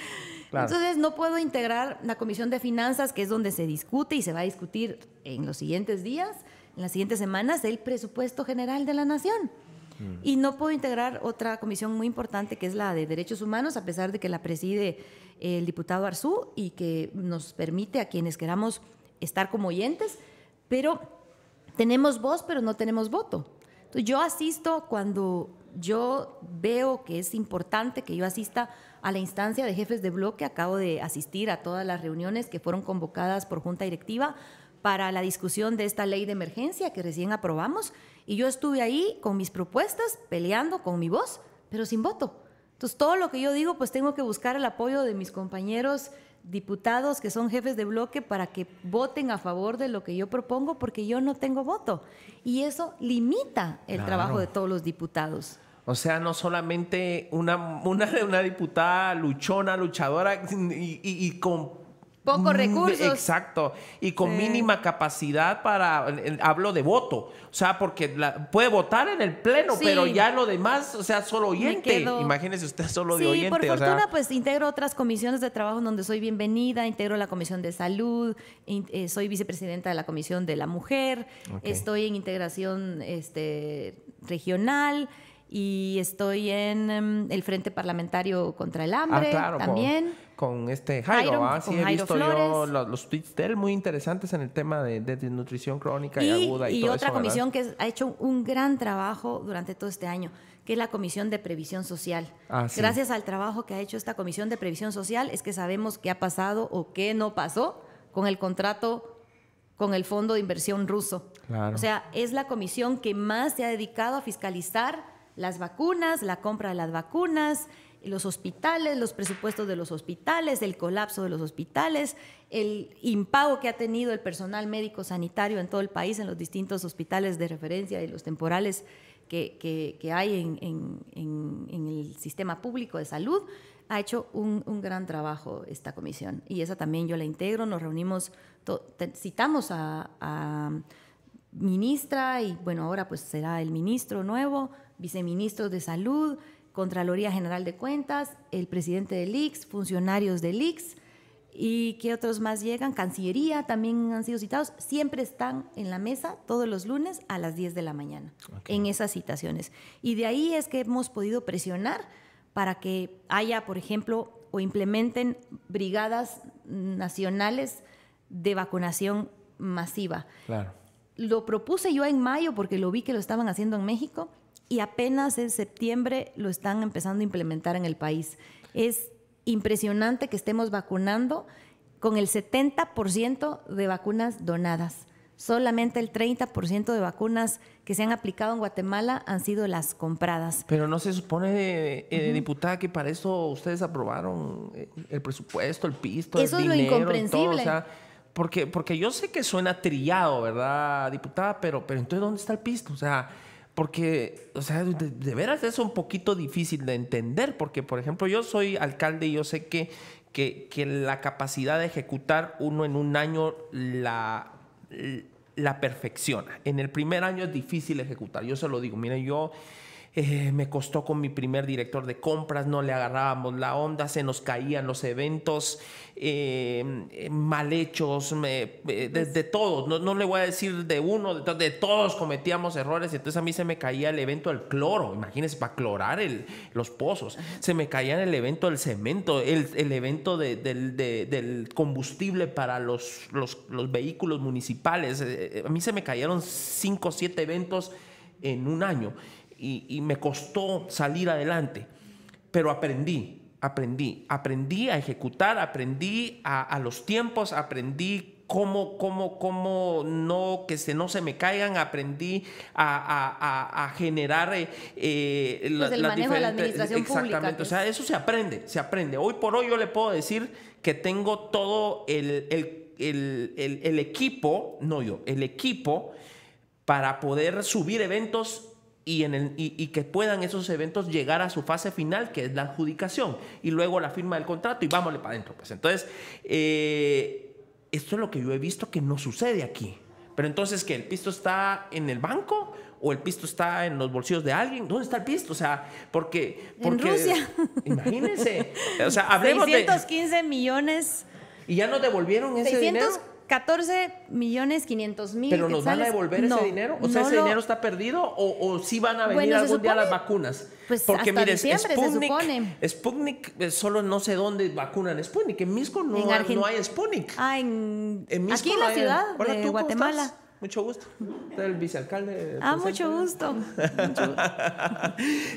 Entonces no puedo integrar la comisión de finanzas, que es donde se discute y se va a discutir en los siguientes días, en las siguientes semanas, el presupuesto general de la nación. Mm. Y no puedo integrar otra comisión muy importante que es la de derechos humanos, a pesar de que la preside el diputado Arzú y que nos permite a quienes queramos estar como oyentes, pero tenemos voz, pero no tenemos voto. yo asisto cuando yo veo que es importante que yo asista a la instancia de jefes de bloque. Acabo de asistir a todas las reuniones que fueron convocadas por Junta Directiva para la discusión de esta ley de emergencia que recién aprobamos. Y yo estuve ahí con mis propuestas, peleando con mi voz, pero sin voto. Entonces, todo lo que yo digo, pues tengo que buscar el apoyo de mis compañeros diputados que son jefes de bloque para que voten a favor de lo que yo propongo porque yo no tengo voto. Y eso limita el trabajo de todos los diputados. O sea, no solamente una, una, una diputada luchona, luchadora y, y con pocos mm, recursos. Exacto. Y con mínima capacidad para, hablo de voto, o sea, porque puede votar en el pleno, pero ya lo demás, o sea, solo oyente. Imagínese usted solo de oyente. Por fortuna, pues integro otras comisiones de trabajo donde soy bienvenida, integro la comisión de salud, eh, soy vicepresidenta de la comisión de la mujer, estoy en integración este, regional y estoy en em, el Frente Parlamentario contra el ah, Hambre también. Con, este Jairo, Jairo ah, los, tweets muy interesantes en el tema de, nutrición desnutrición crónica y, aguda y, otra comisión que ha hecho un gran trabajo durante todo este año que es la Comisión de Previsión Social. Ah, Gracias al trabajo que ha hecho esta Comisión de Previsión Social es que sabemos qué ha pasado o qué no pasó con el contrato con el Fondo de Inversión Ruso. O sea, es la comisión que más se ha dedicado a fiscalizar las vacunas, la compra de las vacunas, los hospitales, los presupuestos de los hospitales, el colapso de los hospitales, el impago que ha tenido el personal médico sanitario en todo el país, en los distintos hospitales de referencia y los temporales que, hay en, el sistema público de salud, ha hecho un, gran trabajo esta comisión. Y esa también yo la integro, nos reunimos, citamos a ministra y bueno, ahora pues será el ministro nuevo, viceministros de Salud, Contraloría General de Cuentas, el presidente del IX, funcionarios del IX y qué otros más llegan, Cancillería también han sido citados, siempre están en la mesa todos los lunes a las 10 de la mañana en esas citaciones. Y de ahí es que hemos podido presionar para que haya, por ejemplo, o implementen brigadas nacionales de vacunación masiva. Lo propuse yo en mayo porque lo vi que lo estaban haciendo en México y apenas en septiembre lo están empezando a implementar en el país. Es impresionante que estemos vacunando con el 70% de vacunas donadas. Solamente el 30% de vacunas que se han aplicado en Guatemala han sido las compradas. Pero no se supone, eh, eh, diputada, que para eso ustedes aprobaron eh, el presupuesto, el pisto, eso el es dinero, lo incomprensible. Todo, o sea, porque, porque yo sé que suena trillado, ¿verdad, diputada? Pero, pero entonces, ¿dónde está el pisto? O sea, porque, o sea, de, veras es un poquito difícil de entender, porque, por ejemplo, yo soy alcalde y yo sé que, que, la capacidad de ejecutar uno en un año la, la perfecciona. En el primer año es difícil ejecutar, yo se lo digo, mire, yo... Eh, me costó con mi primer director de compras, no le agarrábamos la onda, se nos caían los eventos, Em, eh, mal hechos, eh, pues de, todos, no, le voy a decir de uno, de, todos cometíamos errores, y entonces a mí se me caía el evento del cloro, imagínense, para clorar los pozos, se me caía el evento del cemento, el, evento del combustible para los, vehículos municipales, eh, eh, a mí se me cayeron cinco o siete eventos en un año y me costó salir adelante, pero aprendí, aprendí, aprendí a ejecutar, aprendí a, los tiempos, aprendí cómo, cómo, cómo no, que se, no se me caigan, aprendí a, generar eh, eh, pues manejo de la administración exactamente, pública. o pues. sea, eso se aprende, se aprende. Hoy por hoy yo le puedo decir que tengo todo el, el, el, el equipo, no yo, el equipo para poder subir eventos y, en el, y, que puedan esos eventos llegar a su fase final, que es la adjudicación, y luego la firma del contrato y vámonos para adentro. Pues. Entonces, eh, esto es lo que yo he visto que no sucede aquí. Pero entonces, que ¿El pisto está en el banco? ¿O el pisto está en los bolsillos de alguien? ¿Dónde está el pisto? O sea, porque... en Rusia. Imagínense. O sea, hablemos 615 millones... Y ya nos devolvieron ese dinero. 14 millones 500 mil. ¿Pero nos van a devolver ese dinero? ¿O sea, ese dinero está perdido? ¿O, sí van a venir algún día las vacunas? Pues Porque mire, Sputnik, Sputnik, eh, solo no sé dónde vacunan Sputnik. En Misco no, no hay Sputnik. Ah, en, Misco Aquí en la ciudad de Guatemala. Mucho gusto. El vicealcalde. Ah, mucho gusto.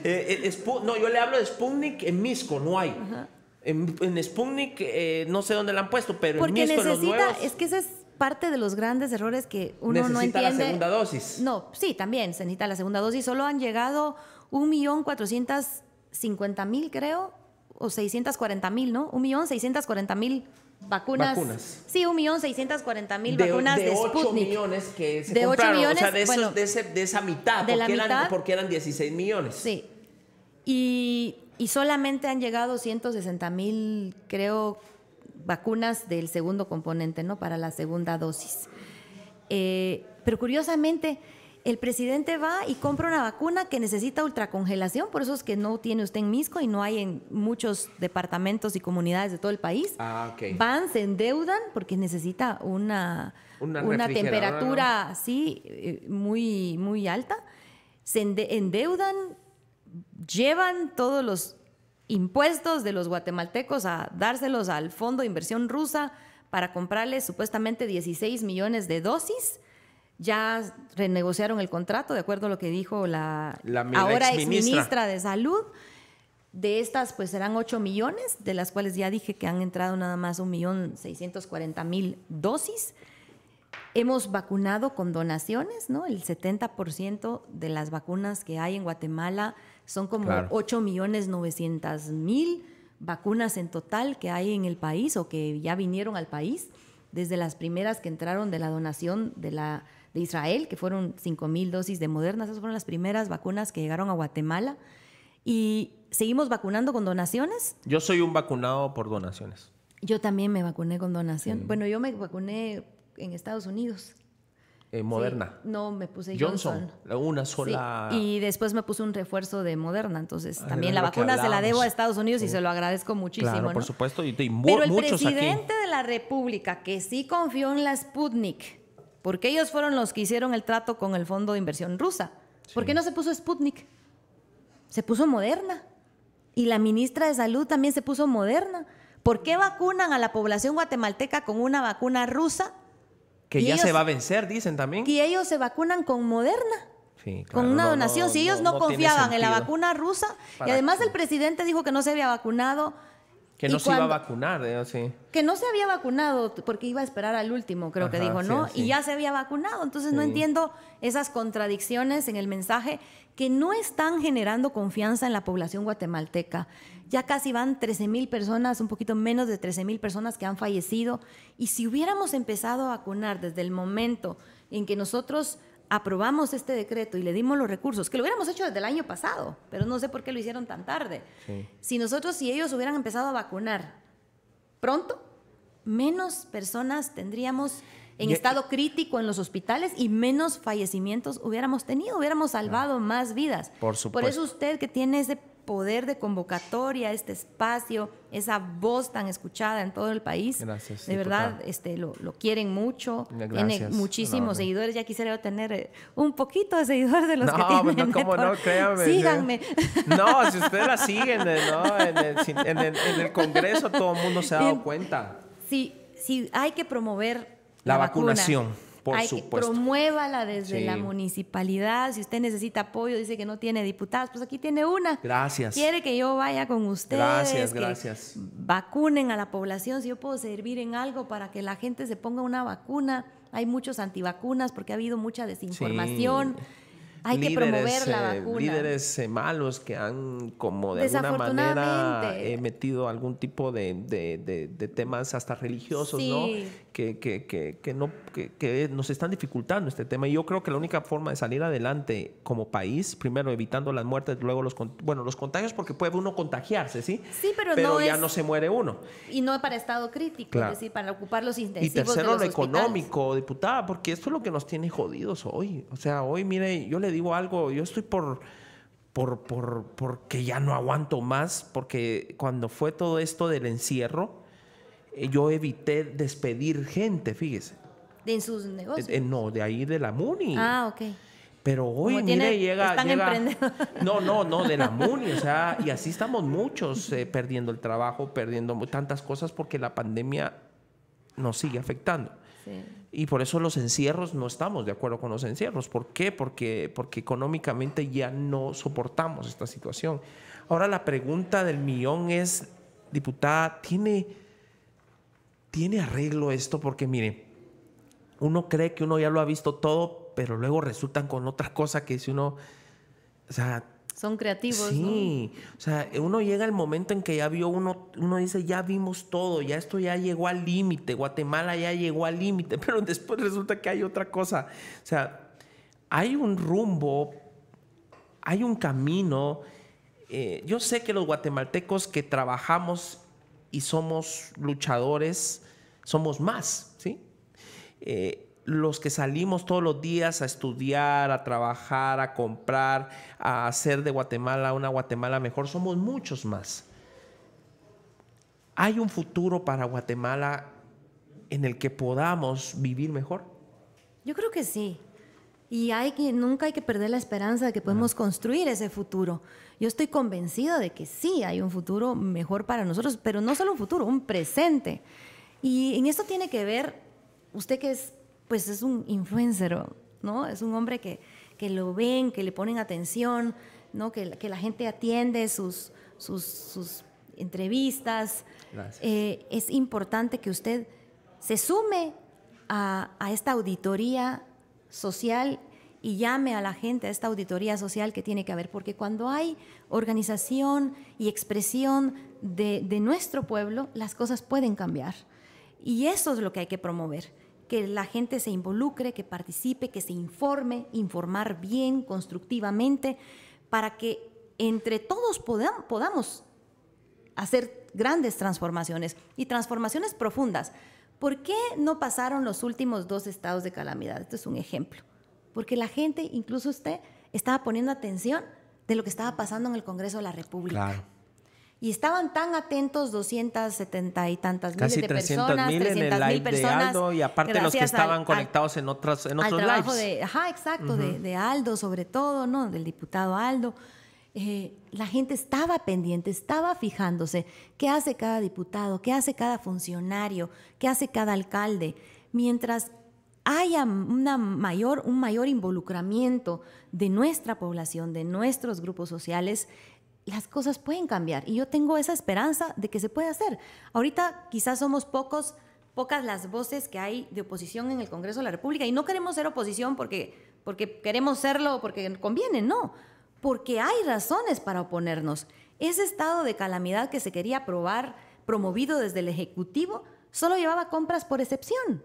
Eh, eh, no, yo le hablo de Sputnik en Misco, no hay. Ajá. En, Sputnik, eh, no sé dónde la han puesto, pero Porque en Misco, necesita, en los nuevos, es que ese es parte de los grandes errores que uno no entiende. Necesita la segunda dosis. No, sí, también se necesita la segunda dosis. Solo han llegado 1.450.000, creo, o 640.000, ¿no? 1.640.000 vacunas. Sí, 1.640.000 vacunas de, Sputnik. de 8 millones que se de compraron. 8 millones, o sea, de, de, de, esa mitad, de porque, la eran, mitad, porque eran 16 millones. Sí. Y y solamente han llegado 160 mil, creo, vacunas del segundo componente, ¿no? Para la segunda dosis. Eh, pero curiosamente, el presidente va y compra una vacuna que necesita ultracongelación, por eso es que no tiene usted en Misco y no hay en muchos departamentos y comunidades de todo el país. Ah, okay. Van, se endeudan porque necesita una, una, temperatura así eh, muy, muy alta. Se endeudan, llevan todos los impuestos de los guatemaltecos a dárselos al Fondo de Inversión Rusa para comprarles supuestamente 16 millones de dosis. Ya renegociaron el contrato, de acuerdo a lo que dijo la, ahora ministra de Salud. De estas, pues serán 8 millones, de las cuales ya dije que han entrado nada más 1.640.000 dosis. Hemos vacunado con donaciones, ¿no? El 70% de las vacunas que hay en Guatemala son como 8.900.000 8 millones 900 mil vacunas en total que hay en el país o que ya vinieron al país, desde las primeras que entraron de la donación de, la, de Israel, que fueron 5 mil dosis de Modernas esas fueron las primeras vacunas que llegaron a Guatemala. Y seguimos vacunando con donaciones. Yo soy un vacunado por donaciones. Yo también me vacuné con donación. Bueno, yo me vacuné en Estados Unidos. Eh, moderna. no, me puse Johnson. Johnson. Una sola. y después me puse un refuerzo de Moderna. Entonces, también la vacuna se la debo a Estados Unidos y se lo agradezco muchísimo. Claro, por supuesto. Y Pero el presidente de la República, que sí confió en la Sputnik, porque ellos fueron los que hicieron el trato con el Fondo de Inversión Rusa. ¿Por qué no se puso Sputnik? Se puso Moderna. Y la ministra de Salud también se puso Moderna. ¿Por qué vacunan a la población guatemalteca con una vacuna rusa que ya se va a vencer, dicen también. Que ellos se vacunan con Moderna. con una donación. si ellos no, confiaban en la vacuna rusa, y además el presidente dijo que no se había vacunado. Que no se iba a vacunar, eh, sí. Que no se había vacunado porque iba a esperar al último, creo que dijo, ¿no? y ya se había vacunado. Entonces no entiendo esas contradicciones en el mensaje que no están generando confianza en la población guatemalteca. Ya casi van 13 mil personas, un poquito menos de 13 mil personas que han fallecido. Y si hubiéramos empezado a vacunar desde el momento en que nosotros aprobamos este decreto y le dimos los recursos, que lo hubiéramos hecho desde el año pasado, pero no sé por qué lo hicieron tan tarde. Si nosotros, y ellos hubieran empezado a vacunar pronto, menos personas tendríamos en estado crítico en los hospitales y menos fallecimientos hubiéramos tenido, hubiéramos salvado más vidas. Por supuesto. Por eso usted que tiene ese poder de convocatoria, este espacio, esa voz tan escuchada en todo el país. Gracias. De verdad, este, lo, quieren mucho. tiene muchísimos seguidores. Ya quisiera tener eh, un poquito de seguidores de los que tienen. Pues no, como no? Créame. Síganme. No, si ustedes la siguen, eh, en, el, en, el, Congreso todo el mundo se ha dado cuenta. Sí, sí, hay que promover la, vacunación. Por supuesto. Que promuévala desde la municipalidad. Si usted necesita apoyo, dice que no tiene diputados, pues aquí tiene una. Gracias. Quiere que yo vaya con usted Gracias, gracias. Vacunen a la población. Si yo puedo servir en algo para que la gente se ponga una vacuna. Hay muchos antivacunas porque ha habido mucha desinformación. Hay que promover la eh, vacuna. líderes eh, malos que han como de alguna manera metido algún tipo de, temas hasta religiosos, sí. ¿no? que, que, que, que no, que, nos están dificultando este tema. Y yo creo que la única forma de salir adelante como país, primero evitando las muertes, luego los, bueno, los contagios, porque puede uno contagiarse, ¿sí? Sí, pero, pero ya no se muere uno. Y no para estado crítico, es decir, para ocupar los intensivos. Y tercero, lo económico, diputada, porque esto es lo que nos tiene jodidos hoy. O sea, hoy, mire, yo le digo algo, yo estoy por por, por, porque ya no aguanto más, porque cuando fue todo esto del encierro, eh, yo evité despedir gente, fíjese. ¿De sus negocios? Eh, eh, no, de ahí de la MUNI. Ah, ok. Pero hoy, mire, llega... Están llega no, no, no, de la MUNI. o sea, y así estamos muchos perdiendo el trabajo, perdiendo tantas cosas porque la pandemia nos sigue afectando. Sí. Y por eso los encierros, no estamos de acuerdo con los encierros. ¿Por qué? Porque, porque económicamente ya no soportamos esta situación. Ahora la pregunta del millón es, diputada, ¿tiene ¿tiene arreglo esto? Porque mire, uno cree que uno ya lo ha visto todo, pero luego resultan con otra cosa que si uno, o sea... Son creativos. Sí, o sea, uno llega al momento en que ya vio, uno, uno dice, ya vimos todo, ya esto ya llegó al límite, Guatemala ya llegó al límite, pero después resulta que hay otra cosa. O sea, hay un rumbo, hay un camino. Eh, yo sé que los guatemaltecos que trabajamos y somos luchadores, somos más, ¿sí? Eh, los que salimos todos los días a estudiar, a trabajar, a comprar, a hacer de Guatemala una Guatemala mejor, somos muchos más. ¿Hay un futuro para Guatemala en el que podamos vivir mejor? Yo creo que sí. Y hay que, nunca hay que perder la esperanza de que podemos construir ese futuro. Yo estoy convencida de que sí hay un futuro mejor para nosotros, pero no solo un futuro, un presente. Y en esto tiene que ver, usted que es, pues es un influencer, ¿no? Es un hombre que, lo ven, que le ponen atención, ¿no? Que, la gente atiende sus, sus, entrevistas. Eh, es importante que usted se sume a, esta auditoría social y llame a la gente a esta auditoría social que tiene que haber, porque cuando hay organización y expresión de, de nuestro pueblo, las cosas pueden cambiar. Y eso es lo que hay que promover, que la gente se involucre, que participe, que se informe, informar bien, constructivamente, para que entre todos podamos hacer grandes transformaciones y transformaciones profundas. ¿Por qué no pasaron los últimos dos estados de calamidad? Esto es un ejemplo. Porque la gente, incluso usted, estaba poniendo atención de lo que estaba pasando en el Congreso de la República. Claro y estaban tan atentos 270 y tantas Casi miles de 300 personas, mil en el live de Aldo y aparte los que estaban conectados en otras en otros lives. ajá, exacto, de, Aldo sobre todo, ¿no? Del diputado Aldo. Eh, la gente estaba pendiente, estaba fijándose qué hace cada diputado, qué hace cada funcionario, qué hace cada alcalde. Mientras haya una mayor, un mayor involucramiento de nuestra población, de nuestros grupos sociales, las cosas pueden cambiar y yo tengo esa esperanza de que se puede hacer. Ahorita quizás somos pocas las voces que hay de oposición en el Congreso de la República y no queremos ser oposición porque, porque queremos serlo, porque conviene, no, porque hay razones para oponernos. Ese estado de calamidad que se quería aprobar, promovido desde el Ejecutivo, solo llevaba compras por excepción.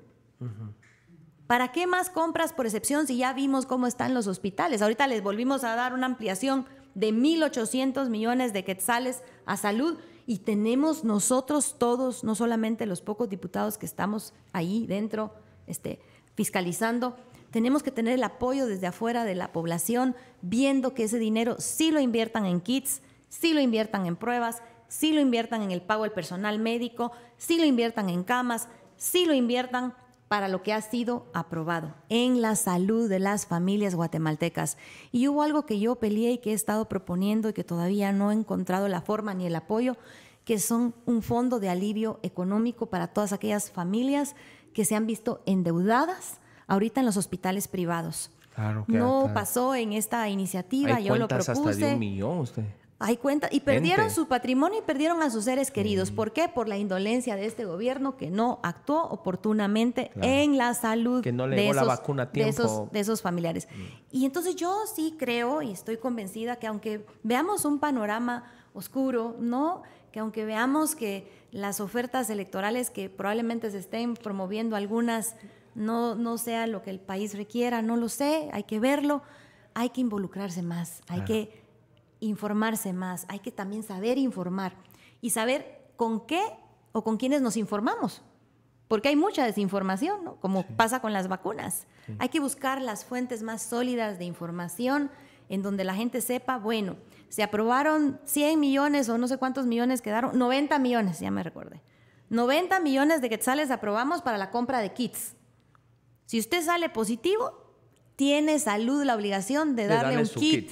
¿Para qué más compras por excepción si ya vimos cómo están los hospitales? Ahorita les volvimos a dar una ampliación de 1.800 millones de quetzales a salud y tenemos nosotros todos, no solamente los pocos diputados que estamos ahí dentro este, fiscalizando, tenemos que tener el apoyo desde afuera de la población, viendo que ese dinero sí lo inviertan en kits, sí lo inviertan en pruebas, sí lo inviertan en el pago del personal médico, sí lo inviertan en camas, sí lo inviertan para lo que ha sido aprobado en la salud de las familias guatemaltecas. Y hubo algo que yo peleé y que he estado proponiendo y que todavía no he encontrado la forma ni el apoyo, que son un fondo de alivio económico para todas aquellas familias que se han visto endeudadas ahorita en los hospitales privados. Claro, no pasó en esta iniciativa, yo lo propuse. Hasta de millón usted. Hay cuenta y perdieron su patrimonio y perdieron a sus seres queridos. Mm. ¿Por qué? Por la indolencia de este gobierno que no actuó oportunamente en la salud que no de, esos, la vacuna tiempo. de esos, familiares. Mm. Y entonces yo sí creo y estoy convencida que aunque veamos un panorama oscuro, no que aunque veamos que las ofertas electorales que probablemente se estén promoviendo algunas no no sea lo que el país requiera, no lo sé, hay que verlo, hay que involucrarse más, hay que informarse más, hay que también saber informar y saber con qué o con quiénes nos informamos, porque hay mucha desinformación, como pasa con las vacunas. Hay que buscar las fuentes más sólidas de información en donde la gente sepa, bueno, se aprobaron 100 millones o no sé cuántos millones quedaron, 90 millones, ya me recordé. 90 millones de quetzales aprobamos para la compra de kits. Si usted sale positivo, tiene salud la obligación de darle, un kit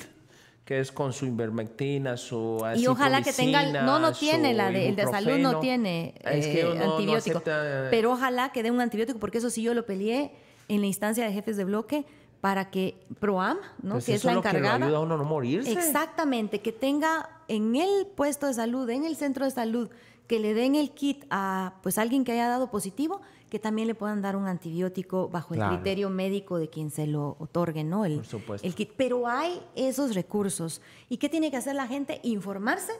que es con su ivermectina, su Y ojalá que tenga, no, no tiene la de, el de salud no tiene ah, eh, antibiótico, pero ojalá que dé un antibiótico, porque eso sí yo lo peleé en la instancia de jefes de bloque para que PROAM, ¿no? Pues que es la encargada. Lo que ayuda a uno no morirse. Exactamente, que tenga en el puesto de salud, en el centro de salud, que le den el kit a pues alguien que haya dado positivo que también le puedan dar un antibiótico bajo el criterio médico de quien se lo otorgue, ¿no? El, Por supuesto. kit. Pero hay esos recursos. ¿Y qué tiene que hacer la gente? Informarse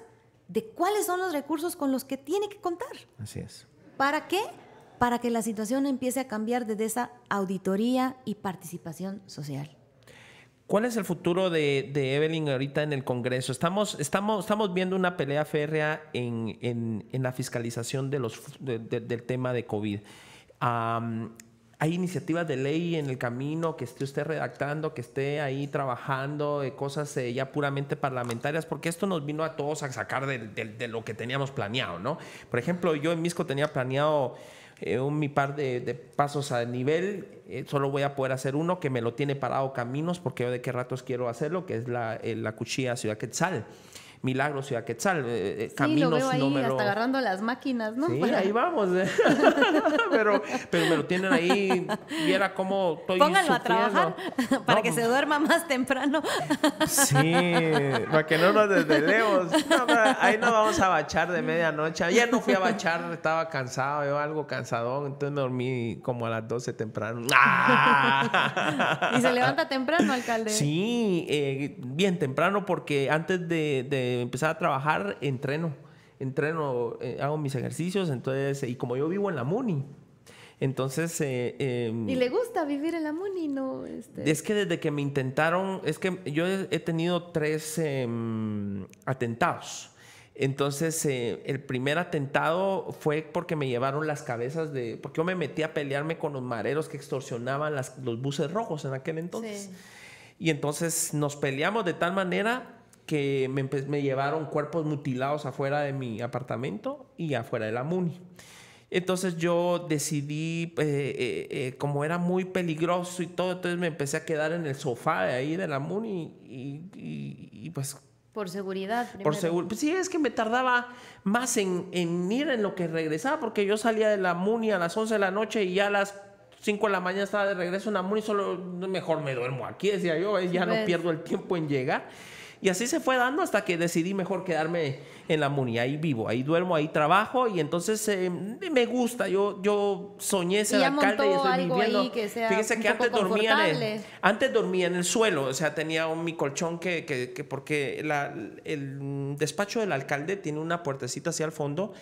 de cuáles son los recursos con los que tiene que contar. Así es. ¿Para qué? Para que la situación empiece a cambiar desde esa auditoría y participación social. ¿Cuál es el futuro de, Evelyn ahorita en el Congreso? Estamos, estamos, estamos viendo una pelea férrea en, en, en la fiscalización de los, del tema de COVID hay iniciativas de ley en el camino que esté usted redactando, que esté ahí trabajando de eh, cosas eh, ya puramente parlamentarias, porque esto nos vino a todos a sacar de, lo que teníamos planeado, ¿no? Por ejemplo, yo en Misco tenía planeado eh, un mi par de, pasos a nivel, solo voy a poder hacer uno que me lo tiene parado caminos, porque yo de qué ratos quiero hacerlo, que es la cuchilla Ciudad Quetzal. Milagro Ciudad Quetzal, eh, eh sí, caminos lo veo ahí, hasta agarrando las máquinas, ¿no? Sí, ahí vamos. Eh. pero, pero me lo tienen ahí, viera cómo estoy Pónganlo a trabajar para que se pues. duerma más temprano. sí, para que no nos desvelemos. ahí no vamos a bachar de medianoche. Ayer no fui a bachar, estaba cansado, yo algo cansadón, entonces me dormí como a las 12 temprano. ¡Ah! y se levanta temprano, alcalde. Sí, eh, bien temprano porque antes de eh, empezar a trabajar, entreno. Entreno, eh, hago mis ejercicios, entonces, y como yo vivo en la MUNI, entonces. Eh, em, y le gusta vivir en la MUNI, ¿no? Este. Es que desde que me intentaron, es que yo he tenido tres em, atentados. Entonces, el primer atentado fue porque me llevaron las cabezas de. Porque yo me metí a pelearme con los mareros que extorsionaban los buses rojos en aquel entonces. Y entonces nos peleamos de tal manera que me, me, llevaron cuerpos mutilados afuera de mi apartamento y afuera de la MUNI. Entonces yo decidí, eh, eh, eh, como era muy peligroso y todo, entonces me empecé a quedar en el sofá de ahí de la MUNI y, pues por seguridad. Por seguro. Pues sí, es que me tardaba más en, en, ir en lo que regresaba, porque yo salía de la MUNI a las 11 de la noche y ya a las 5 de la mañana estaba de regreso en la MUNI, solo mejor me duermo aquí, decía yo, ya no pierdo el tiempo en llegar. Y así se fue dando hasta que decidí mejor quedarme en la MUNI. Ahí vivo, ahí duermo, ahí trabajo y entonces eh, me gusta. Yo, yo soñé ser alcalde y estoy viviendo. Que Fíjense que antes dormía, en antes dormía en el suelo, o sea, tenía un, mi colchón que, porque el despacho del alcalde tiene una puertecita hacia el fondo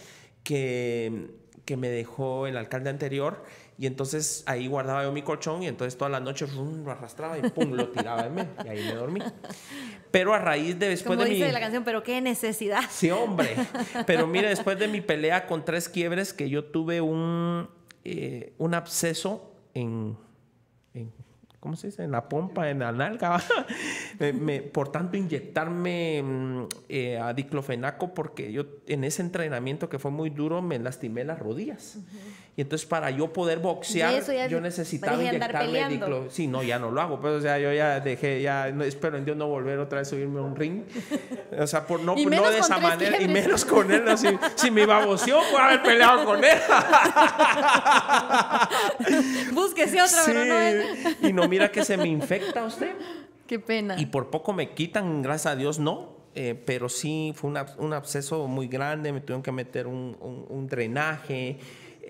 que, que me dejó el alcalde anterior y entonces ahí guardaba yo mi colchón y entonces todas las noches lo arrastraba y pum, lo tiraba en mí. Y ahí me dormí. Pero a raíz de después de dice mi... de la canción, pero qué necesidad. Sí, hombre. Pero mire, después de mi pelea con tres quiebres, que yo tuve un, eh, un absceso en, ¿Cómo se dice? En la pompa, en la nalga. me, por tanto, inyectarme mm, eh, a diclofenaco, porque yo en ese entrenamiento que fue muy duro me lastimé las rodillas. Y entonces para yo poder boxear, yo necesitaba inyectar diclo. Sí, no, ya no lo hago. pero pues, o sea, yo ya dejé, ya espero en Dios no volver otra vez a subirme a un ring. O sea, por no, no de esa manera. Y menos con él. si, me iba a boxeo, a haber peleado con él. Búsquese otra vez. y no mira que se me infecta usted. Qué pena. Y por poco me quitan, gracias a Dios, no. Eh, pero sí, fue un, un absceso muy grande. Me tuvieron que meter un, un, un drenaje.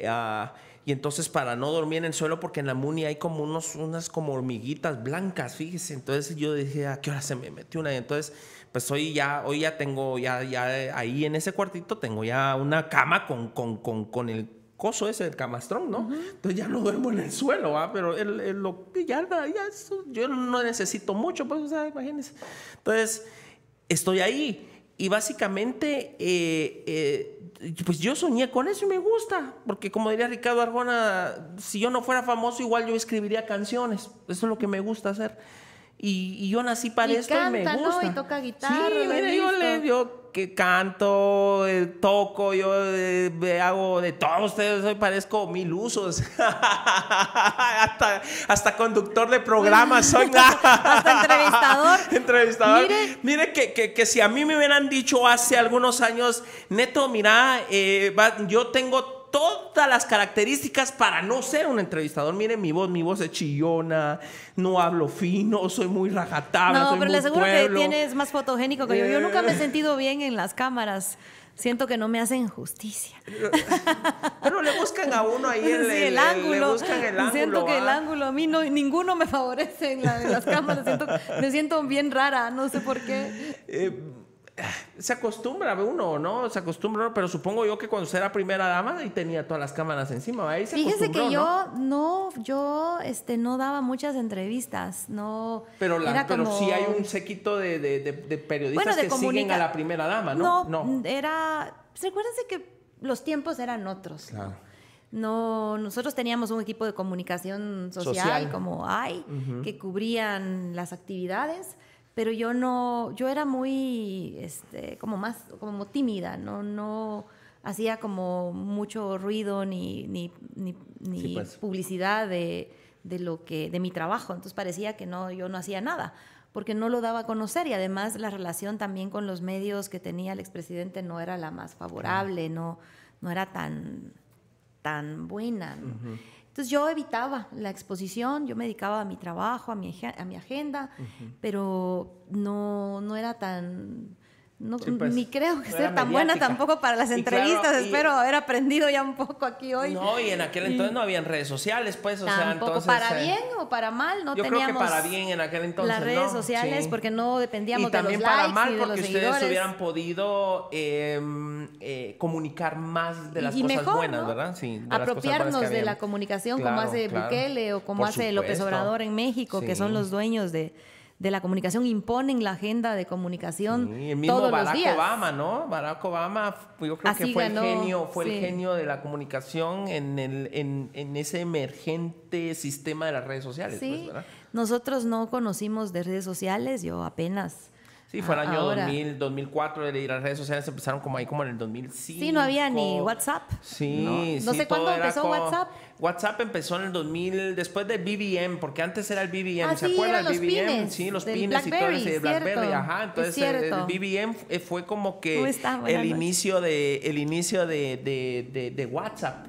Ah, y entonces para no dormir en el suelo, porque en la Muni hay como unos, unas como hormiguitas blancas, fíjese. Entonces yo dije, ¿a ah, qué hora se me metió una? entonces, pues hoy ya, hoy ya tengo, ya, ya ahí en ese cuartito tengo ya una cama con, con, con, con el coso ese, el camastrón, ¿no? Entonces ya no duermo en el suelo, Pero el, lo, ya, ya eso, yo no necesito mucho, pues, o imagínense. Entonces, estoy ahí. Y básicamente, eh, eh, pues yo soñé con eso y me gusta, porque como diría Ricardo Arjona, si yo no fuera famoso igual yo escribiría canciones, eso es lo que me gusta hacer. Y, yo nací para esto y me ¿no? toca guitarra. Sí, que canto, eh, toco, yo eh, hago de todo. Ustedes hoy parezco mil usos. hasta, conductor de programas soy. hasta entrevistador. Mire, que, si a mí me hubieran dicho hace algunos años, Neto, mira, eh, yo tengo todas las características para no ser un entrevistador. Miren mi voz, mi voz es chillona, no hablo fino, soy muy rajatabla. No, pero le aseguro que tienes más fotogénico que yo. Yo nunca me he eh. sentido bien en las cámaras. Siento que no me hacen justicia. Pero le buscan a uno ahí en el, Siento que el ¿ah? ángulo, a mí no, ninguno me favorece en, las cámaras. me siento bien rara, no sé por qué. Eh, se acostumbra uno, ¿no? Se acostumbra, pero supongo yo que cuando era primera dama y tenía todas las cámaras encima, ahí se Fíjese que yo no, yo este no daba muchas entrevistas, no. Pero sí hay un sequito de, de, periodistas que siguen a la primera dama, ¿no? No, no. era, pues, recuérdense que los tiempos eran otros. Claro. ¿no? nosotros teníamos un equipo de comunicación social, como hay que cubrían las actividades pero yo no, yo era muy, este, como más, como tímida, no, no hacía como mucho ruido ni, ni, ni, pues. publicidad de, lo que, de mi trabajo, entonces parecía que no, yo no hacía nada porque no lo daba a conocer y además la relación también con los medios que tenía el expresidente no era la más favorable, no, no era tan, tan buena. Entonces yo evitaba la exposición, yo me dedicaba a mi trabajo, a mi, a mi agenda, pero no, no era tan no, pues, ni creo que sea tan buena tampoco para las entrevistas. Espero haber aprendido ya un poco aquí hoy. No, y en aquel entonces no habían redes sociales, pues. O sea, entonces, para eh, bien o para mal, no teníamos. creo que para bien en aquel entonces. Las redes sociales, porque no dependíamos y de los likes. También para mal, porque ustedes hubieran podido em, eh, comunicar más de las cosas buenas, ¿verdad? Sí, Apropiarnos de la comunicación, como hace Bukele o como hace López Obrador en México, que son los dueños de de la comunicación imponen la agenda de comunicación el mismo Barack Obama, ¿no? Barack Obama, yo creo que fue el genio, fue el genio de la comunicación en, el, en, ese emergente sistema de las redes sociales. Pues, sí. Nosotros no conocimos de redes sociales, yo apenas y fue el año 2000, 2004, y las redes sociales empezaron como ahí como en el 2005. Sí, no había ni WhatsApp. Sí, no, sí, no sé cuándo empezó WhatsApp. WhatsApp empezó en el 2000, después de BBM, porque antes era el BBM, ah, ¿se acuerdan el BBM? Pines, sí, los pines y todo de Blackberry, ajá, entonces eh, el, BBM eh, fue como que el, inicio de, inicio de, WhatsApp.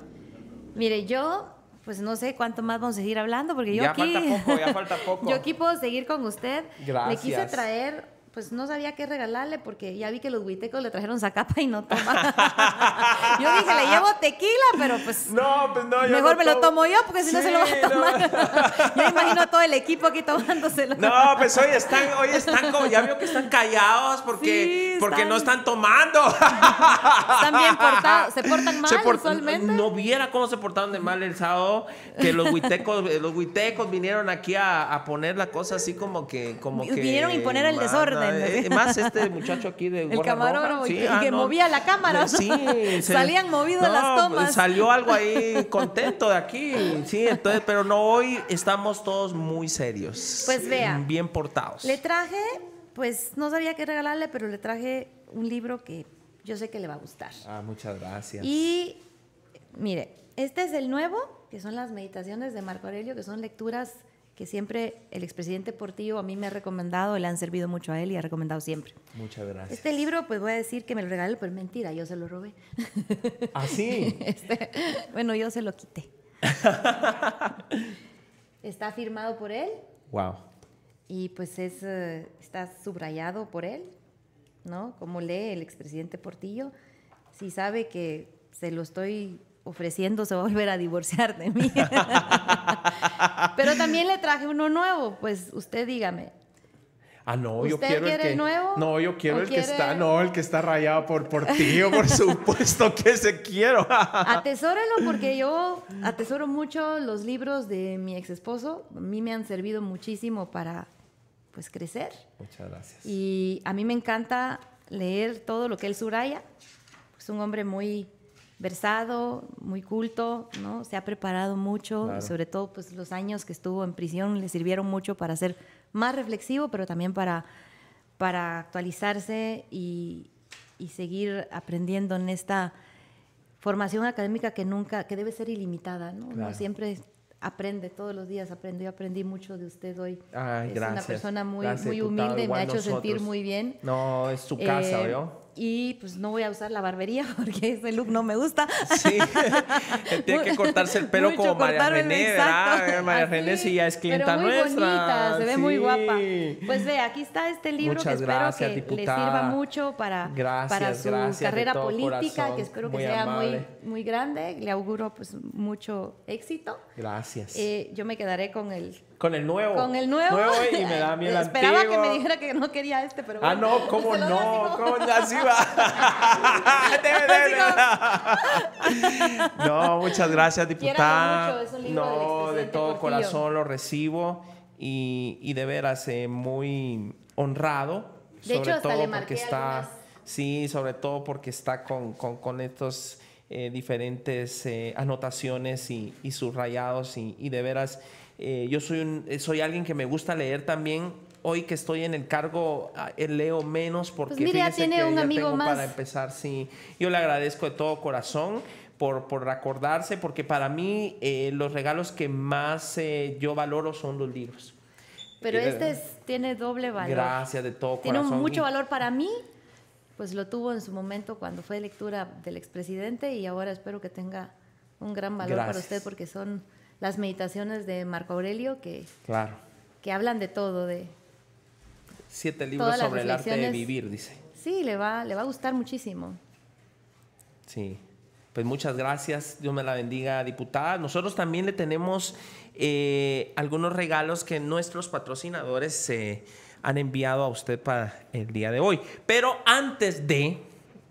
Mire, yo pues no sé cuánto más vamos a seguir hablando porque yo ya aquí falta poco, ya falta poco. yo aquí puedo seguir con usted. Gracias. Le quise traer pues no sabía qué regalarle porque ya vi que los huitecos le trajeron zacapa y no toma. yo dije, le llevo tequila, pero pues. No, pues no, yo Mejor me lo tomo yo porque si no se lo va a tomar. Me yo imagino a todo el equipo aquí tomándoselo. No, pues hoy están, hoy están como, ya veo que están callados porque, porque no están tomando. están bien portados, se portan mal No, viera cómo se portaron de mal el sábado, que los huitecos, los huitecos vinieron aquí a, poner la cosa así como que. Como vinieron a imponer el desorden. Eh, más este muchacho aquí de El camarógrafo, ah, que movía la cámara. Sí, salían movidas las tomas. Pues, salió algo ahí contento de aquí. Sí, entonces, pero no hoy estamos todos muy serios. Pues vea. Bien portados. Le traje, pues no sabía qué regalarle, pero le traje un libro que yo sé que le va a gustar. Ah, muchas gracias. Y mire, este es el nuevo, que son las meditaciones de Marco Aurelio, que son lecturas que siempre el expresidente Portillo a mí me ha recomendado, le han servido mucho a él y ha recomendado siempre. Muchas gracias. Este libro, pues voy a decir que me lo regaló, pero mentira, yo se lo robé. ¿Ah, sí? Este, bueno, yo se lo quité. está firmado por él. Wow. Y pues es, eh, está subrayado por él, ¿no? Como lee el expresidente Portillo. Si sabe que se lo estoy ofreciéndose a volver a divorciar de mí. Pero también le traje uno nuevo, pues usted dígame. Ah, no, yo quiero el que nuevo, No, yo quiero el que está, no, el que está rayado por por ti, por supuesto que se quiero. Atesórelo porque yo atesoro mucho los libros de mi ex esposo, a mí me han servido muchísimo para pues crecer. Muchas gracias. Y a mí me encanta leer todo lo que él suraya. Es un hombre muy versado, muy culto, ¿no? Se ha preparado mucho sobre todo pues los años que estuvo en prisión le sirvieron mucho para ser más reflexivo, pero también para, para actualizarse y, y seguir aprendiendo en esta formación académica que nunca, que debe ser ilimitada, ¿no? siempre aprende todos los días, aprendo yo aprendí mucho de usted hoy. Ay, es una persona muy, muy humilde, me ha hecho sentir muy bien. No, es su casa, eh, y pues no voy a usar la barbería porque ese look no me gusta. Sí, tiene que cortarse el pelo como María René, ¿verdad? María René sí ya es clienta pero muy Bonita, se ve muy guapa. Pues ve, aquí está este libro que espero que le sirva mucho para, su carrera política, que espero que sea muy, muy grande. Le auguro pues mucho éxito. Gracias. Eh, yo me quedaré con el con el nuevo. Con el nuevo. Eh, y me da miedo. Esperaba que me dijera que no quería este, pero ah, bueno, Ah, no, ¿cómo no? ¿Cómo así va? no, muchas gracias, diputada. Mucho, no, de todo corazón lo recibo y, y de veras eh, muy honrado. De sobre hecho, todo porque está, Sí, sobre todo porque está con, con, con estos eh, diferentes anotaciones y, y subrayados y, y de veras eh, yo soy, eh, soy alguien que me gusta leer también. Hoy que estoy en el cargo, ah, eh, leo menos pues porque pues mira, tiene un amigo más. para empezar. Sí, yo le agradezco de todo corazón por, por recordarse, porque para mí los regalos que más yo valoro son los libros. Pero este tiene doble valor. Gracias de todo corazón. Tiene mucho valor para mí, pues lo tuvo en su momento cuando fue lectura del expresidente y ahora espero que tenga un gran valor para usted porque son las meditaciones de Marco Aurelio que, que hablan de todo, de... Siete libros sobre el arte de vivir, dice. Sí, le va, le va a gustar muchísimo. Sí. Pues muchas gracias, Dios me la bendiga, diputada. Nosotros también le tenemos eh, algunos regalos que nuestros patrocinadores han enviado a usted para el día de hoy. Pero antes de,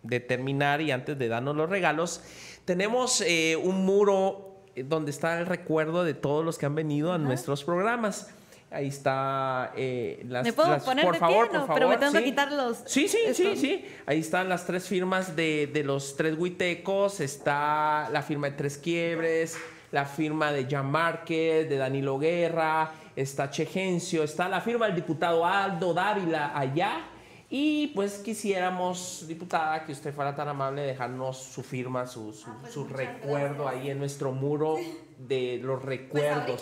de terminar y antes de darnos los regalos, tenemos eh, un muro donde está el recuerdo de todos los que han venido a nuestros programas. Ahí está eh, las. ¿Me puedo poner por favor, por favor, pero me tengo sí. que quitar los. Sí, sí, sí, sí. Ahí están las tres firmas de, de los tres huitecos. Está la firma de Tres Quiebres, la firma de Jan Márquez, de Danilo Guerra, está Chegencio, está la firma del diputado Aldo Dávila allá y pues quisiéramos, diputada, que usted fuera tan amable de dejarnos su firma, su, su, ah, pues, recuerdo ahí en nuestro muro de los pues, recuerdos.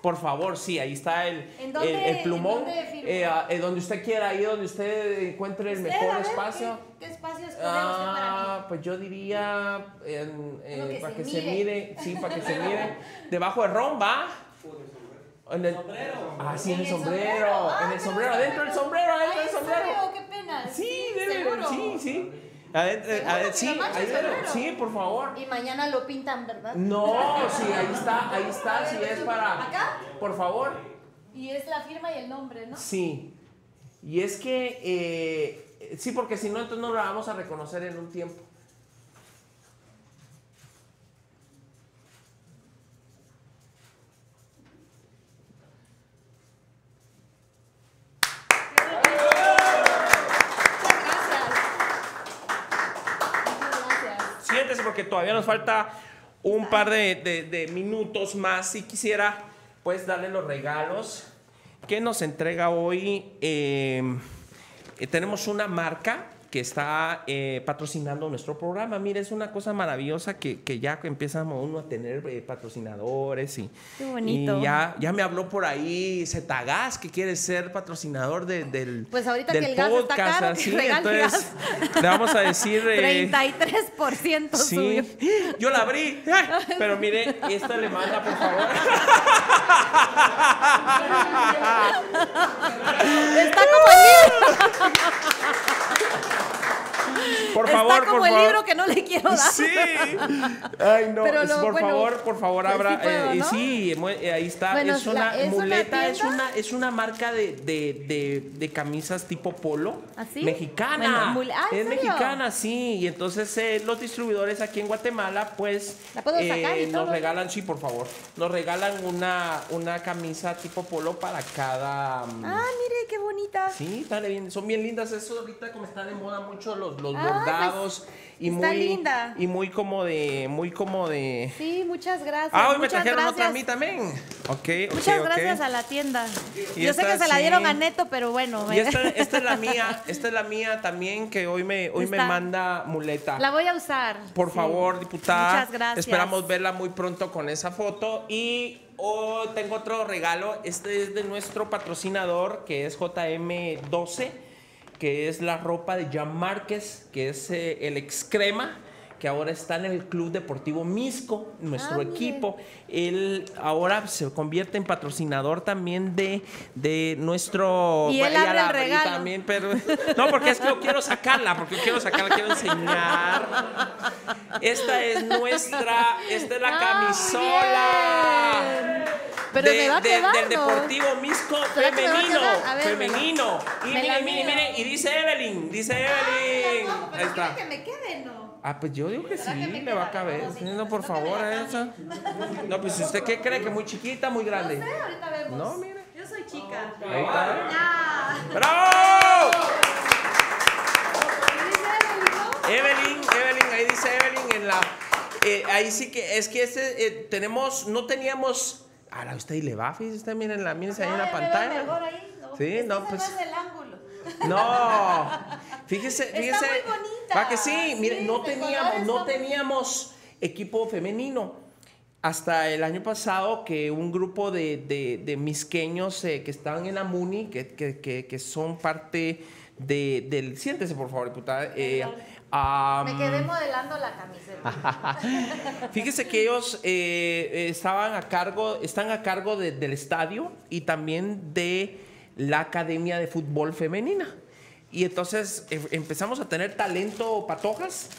Por favor, sí, ahí está el, el, plumón. Eh, ah, eh, donde usted quiera, ahí donde usted encuentre el mejor espacio. ¿Qué, espacio es ah, para mí? Pues yo diría, eh, para que se mire, sí, para que se mire, debajo de Romba. En el sombrero. Ah, sí, en el sombrero. En el ah, sombrero, adentro del sombrero, adentro del sombrero. qué pena. Sí, debe, sí, sí. Adentro, sí, sí, por favor. Y mañana lo pintan, ¿verdad? No, sí, ahí está, ahí está, si es para. ¿Acá? Por favor. Y es la firma y el nombre, ¿no? Sí. Y es que, eh, sí, porque si no, entonces no lo vamos a reconocer en un tiempo. todavía nos falta un par de, minutos más. Si quisiera, pues, darle los regalos que nos entrega hoy. Eh, eh, tenemos una marca que está eh, patrocinando nuestro programa. Mire, es una cosa maravillosa que, que ya empezamos uno a tener eh, patrocinadores y, Qué bonito. y ya, ya me habló por ahí Zetagas que quiere ser patrocinador del Pues ahorita que el podcast, está así, entonces le vamos a decir eh, 33% sí, Yo la abrí, pero mire, esta le manda, por favor. está como Por favor, por favor. libro que pues Sí. Ay, no. por favor, por favor, abra. Sí eh, sí, eh, ahí está. es una muleta, es, una, es una marca de, de, de, camisas tipo polo. ¿Ah, mexicana. Ah, es mexicana, sí. Y entonces eh, los distribuidores aquí en Guatemala, pues. Nos regalan, sí, por favor. Nos regalan una, una camisa tipo polo para cada. ah, mire, qué bonita. Sí, dale bien. Son bien lindas. Eso ahorita como están de moda mucho los Ah, pues, y muy, linda. Y muy como de, muy como de. Sí, muchas gracias. Ah, a mí también. Muchas gracias a la tienda. Yo sé que se la dieron a Neto, pero bueno. esta, es la mía, esta es la mía también que hoy me, hoy me manda muleta. La voy a usar. Por favor, diputada. Muchas gracias. Esperamos verla muy pronto con esa foto y oh, tengo otro regalo. Este es de nuestro patrocinador que es JM12 que es la ropa de Jan Márquez, que es eh, el excrema que ahora está en el Club Deportivo Misco, nuestro ah, equipo. Él ahora se convierte en patrocinador también de, nuestro... Y También, pero, no, porque es que yo quiero sacarla, porque quiero sacarla, quiero enseñar. Esta es nuestra, esta es la ah, camisola. Pero del Deportivo Misco femenino. femenino. y mire, Y dice Evelyn, dice ah, Evelyn. no, pero pues que me quede, ¿no? Ah, pues yo digo que sí, me, va a caber. no, por favor, a esa. No, pues usted qué cree, que muy chiquita, muy grande. No sé, ahorita vemos. No, mire. Yo soy chica. ¡Bravo! Evelyn, Evelyn, ahí dice Evelyn en la. Eh, ahí sí que es que este tenemos, no teníamos. Ahora usted y le va, fíjese usted, miren la, miren ahí en la pantalla. Sí, no, pues. No. Fíjese, fíjese. Está muy bonita. que sí, mire, no teníamos, no teníamos equipo femenino. Hasta el año pasado que un grupo de, misqueños eh, que estaban en la MUNI, que, que, son parte del... Siéntese, por favor, diputada. Eh, Me quedé modelando la camiseta. fíjese que ellos eh, estaban a cargo, están a cargo del estadio y también de la Academia de Fútbol Femenina. Y entonces em, empezamos a tener talento patojas.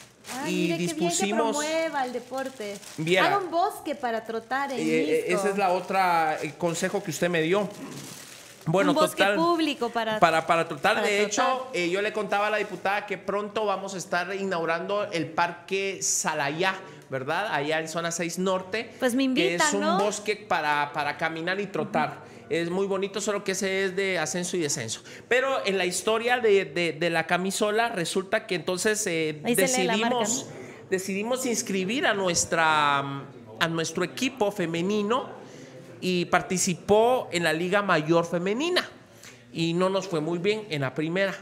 y dispusimos. Que deporte. Haga un bosque para trotar en eh, eh, Ese es la otra el eh, consejo que usted me dio. Bueno, un bosque público para para, para trotar. de hecho, yo le contaba a la diputada que pronto vamos a estar inaugurando el Parque Salayá. ¿Verdad? Allá en zona 6 norte. Pues me es un bosque para, para caminar y trotar es muy bonito, solo que ese es de ascenso y descenso. Pero en la historia de, la camisola resulta que entonces eh, decidimos, decidimos inscribir a, nuestra, a nuestro equipo femenino y participó en la Liga Mayor Femenina y no nos fue muy bien en la primera.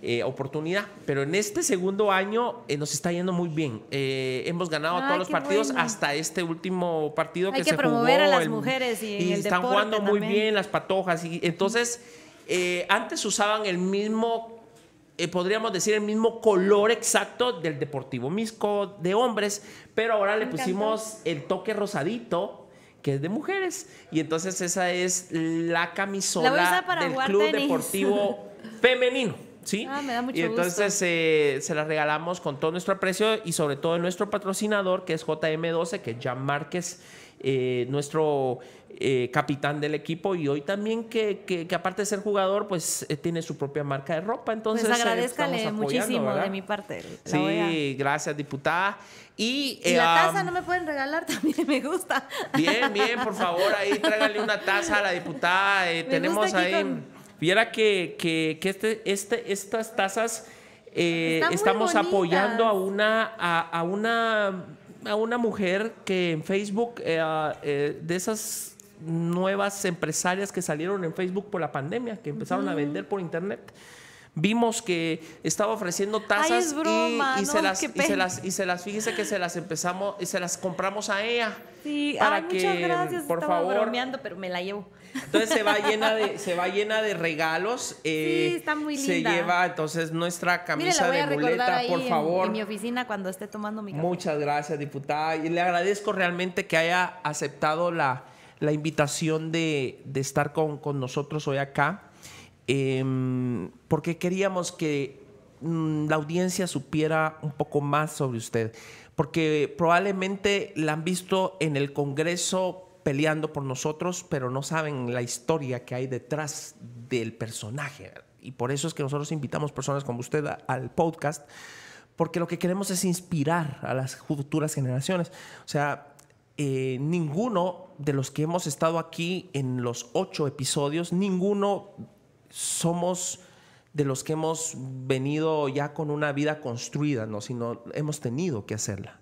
Eh, oportunidad. Pero en este segundo año eh, nos está yendo muy bien. Eh, hemos ganado todos los partidos hasta este último partido que, se jugó, a las mujeres y, están jugando muy bien las patojas. Y entonces antes usaban el mismo podríamos decir el mismo color exacto del Deportivo Misco de hombres, pero ahora le pusimos el toque rosadito que es de mujeres y entonces esa es la camisola del Club Deportivo Femenino. ¿sí? Ah, me da mucho y entonces eh, se la regalamos con todo nuestro aprecio y sobre todo nuestro patrocinador, que es JM12, que es Jan Márquez, eh, nuestro eh, capitán del equipo y hoy también que, aparte de ser jugador, pues tiene su propia marca de ropa. Pues entonces, pues agradezcale muchísimo de mi parte. Sí, gracias, diputada. Y, la taza no me pueden regalar, también me gusta. Bien, bien, por favor, ahí tráigale una taza a la diputada. tenemos ahí. Viera que, este, este, estas tazas eh, estamos apoyando a una, a, una, a una mujer que en Facebook, eh, eh, de esas nuevas empresarias que salieron en Facebook por la pandemia, que empezaron a vender por internet vimos que estaba ofreciendo tazas y, se las, y, se las, y se las fíjese que se las empezamos y se las compramos a ella sí. para que por favor pero me la llevo entonces se va llena de, se va llena de regalos. sí, eh, está muy linda. Se lleva entonces nuestra camisa de muleta, por favor. En mi oficina cuando esté tomando mi café. Muchas gracias, diputada. Y le agradezco realmente que haya aceptado la, invitación de, estar con, nosotros hoy acá. Em, porque queríamos que mm, la audiencia supiera un poco más sobre usted, porque probablemente la han visto en el Congreso peleando por nosotros, pero no saben la historia que hay detrás del personaje. Y por eso es que nosotros invitamos personas como usted al podcast, porque lo que queremos es inspirar a las futuras generaciones. O sea, eh, ninguno de los que hemos estado aquí en los ocho episodios, ninguno somos de los que hemos venido ya con una vida construida, ¿no? sino hemos tenido que hacerla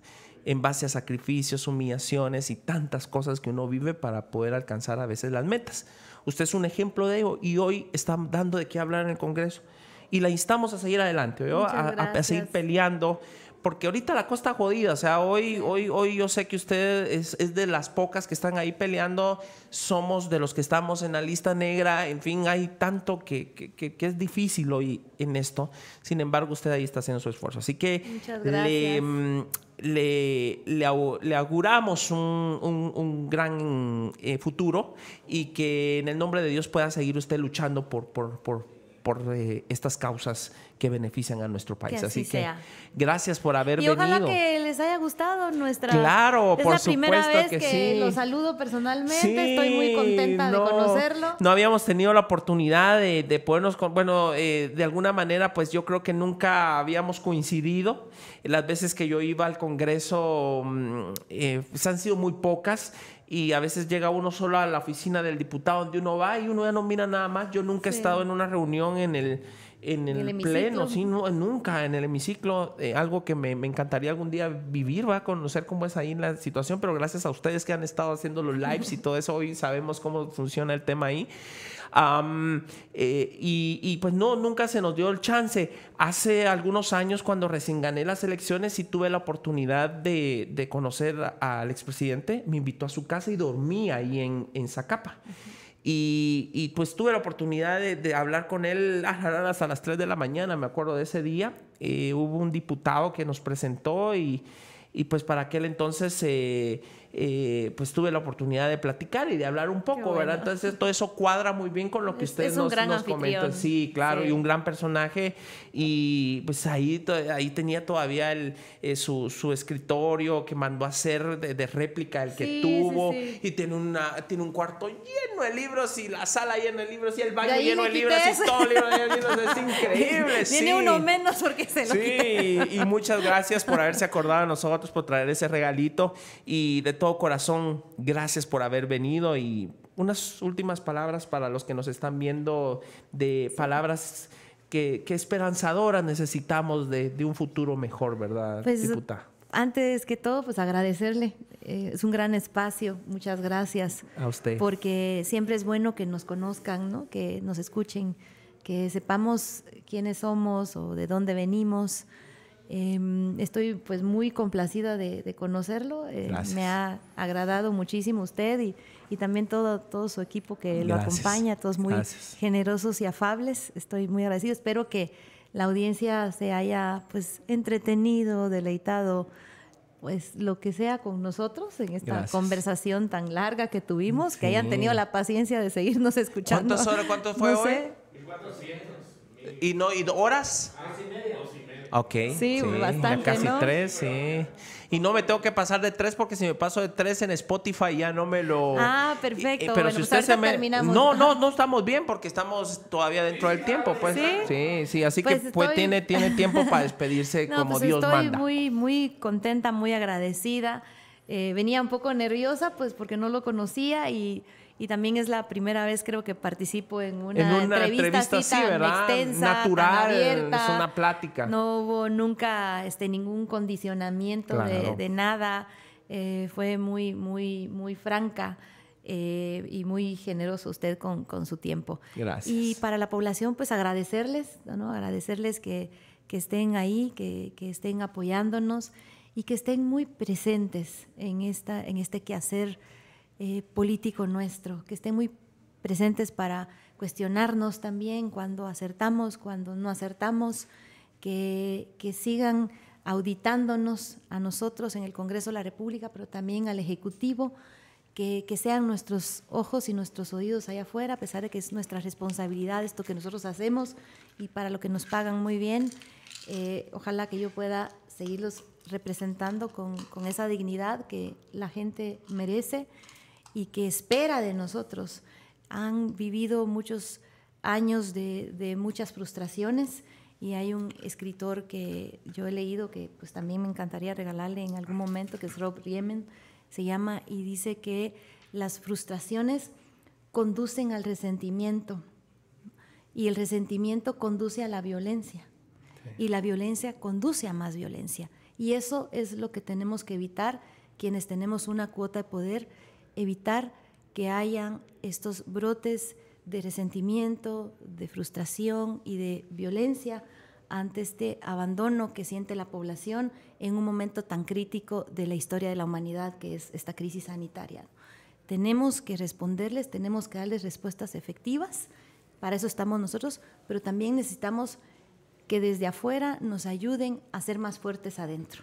en base a sacrificios, humillaciones y tantas cosas que uno vive para poder alcanzar a veces las metas. Usted es un ejemplo de ello y hoy está dando de qué hablar en el Congreso. Y la instamos a seguir adelante, a, seguir peleando, porque ahorita la cosa está jodida. O sea, hoy, hoy, hoy yo sé que usted es, de las pocas que están ahí peleando, somos de los que estamos en la lista negra, en fin, hay tanto que, que, es difícil hoy en esto. Sin embargo, usted ahí está haciendo su esfuerzo. Así que le, mm, le, le, auguramos un, un, gran eh, futuro y que en el nombre de Dios pueda seguir usted luchando por, por, por, por eh, estas causas que benefician a nuestro país. así, que gracias por haber y ojalá que les haya gustado nuestra. Claro, por supuesto que, sí. Lo saludo personalmente. Estoy muy contenta de conocerlo. No habíamos tenido la oportunidad de, de podernos, con, bueno, eh, de alguna manera, pues yo creo que nunca habíamos coincidido. Las veces que yo iba al Congreso mm, eh, pues han sido muy pocas y a veces llega uno solo a la oficina del diputado donde uno va y uno ya no mira nada más. Yo nunca he estado en una reunión en el en el, pleno, sí, no, nunca en el hemiciclo, eh, algo que me, encantaría algún día vivir, va a conocer cómo es ahí la situación, pero gracias a ustedes que han estado haciendo los lives y todo eso, hoy sabemos cómo funciona el tema ahí. Eh, y, pues no, nunca se nos dio el chance. Hace algunos años, cuando recién gané las elecciones y tuve la oportunidad de, conocer al expresidente, me invitó a su casa y dormí ahí en, en Zacapa. Y, pues tuve la oportunidad de, hablar con él hasta ah, las 3 de la mañana, me acuerdo de ese día. Eh, hubo un diputado que nos presentó y, pues para aquel entonces... Eh, eh, pues tuve la oportunidad de platicar y de hablar un poco, ¿verdad? Entonces todo eso cuadra muy bien con lo que ustedes nos, nos comentan. Sí, claro, y un gran personaje. Y pues ahí, ahí tenía todavía el, eh, su, escritorio que mandó a hacer de, réplica el que tuvo. y tiene, una, tiene un cuarto lleno de libros y la sala llena de libros y el baño lleno de libros y todo lleno de libros. Es increíble. Tiene uno menos porque se lo Sí, y muchas gracias por haberse acordado de nosotros, por traer ese regalito y de todo corazón, gracias por haber venido y unas últimas palabras para los que nos están viendo de palabras que, que esperanzadoras necesitamos de, un futuro mejor, ¿verdad, pues, Antes que todo, pues agradecerle. Eh, es un gran espacio. Muchas gracias. A usted. Porque siempre es bueno que nos conozcan, ¿no? que nos escuchen, que sepamos quiénes somos o de dónde venimos. Em, estoy pues muy complacida de, conocerlo. Eh, me ha agradado muchísimo usted y, también todo, todo su equipo que lo acompaña, todos muy generosos y afables. Estoy muy agradecido. Espero que la audiencia se haya pues entretenido, deleitado, pues lo que sea con nosotros en esta conversación tan larga que tuvimos, que hayan tenido la paciencia de seguirnos escuchando. ¿Cuánto fue hoy? y no, y horas. y ah, Ok. Sí, bastante. casi sí. Y no me tengo que pasar de tres porque si me paso de tres en Spotify ya no me lo. Ah, perfecto. Eh, pero si pues usted se me. No, no, no estamos bien porque estamos todavía dentro del tiempo, pues. Sí, sí, así que pues, pues tiene, tiene tiempo para despedirse como pues Dios estoy Muy, muy contenta, muy agradecida. Eh, venía un poco nerviosa, pues porque no lo conocía y y también es la primera vez creo que participo en una, entrevista, así, ¿verdad? extensa, natural, abierta. es una plática. No hubo nunca este, ningún condicionamiento de, nada, eh, fue muy, muy, muy franca. Eh, y muy generoso usted con, con, su tiempo. Gracias. Y para la población, pues agradecerles, ¿no? agradecerles que, que estén ahí, que, que estén apoyándonos y que estén muy presentes en, esta, en este quehacer eh, político nuestro, que estén muy presentes para cuestionarnos también cuando acertamos, cuando no acertamos, que, que sigan auditándonos a nosotros en el Congreso de la República, pero también al Ejecutivo, que, que, sean nuestros ojos y nuestros oídos allá afuera, a pesar de que es nuestra responsabilidad esto que nosotros hacemos y para lo que nos pagan muy bien. Eh, ojalá que yo pueda seguirlos representando con, con esa dignidad que la gente merece y que espera de nosotros. Han vivido muchos años de, muchas frustraciones y hay un escritor que yo he leído que pues también me encantaría regalarle en algún momento, que es Rob Riemen, se llama, y dice que las frustraciones conducen al resentimiento y el resentimiento conduce a la violencia y la violencia conduce a más violencia. Y eso es lo que tenemos que evitar quienes tenemos una cuota de poder evitar que hayan estos brotes de resentimiento, de frustración y de violencia ante este abandono que siente la población en un momento tan crítico de la historia de la humanidad que es esta crisis sanitaria. Tenemos que responderles, tenemos que darles respuestas efectivas, para eso estamos nosotros, pero también necesitamos que desde afuera nos ayuden a ser más fuertes adentro.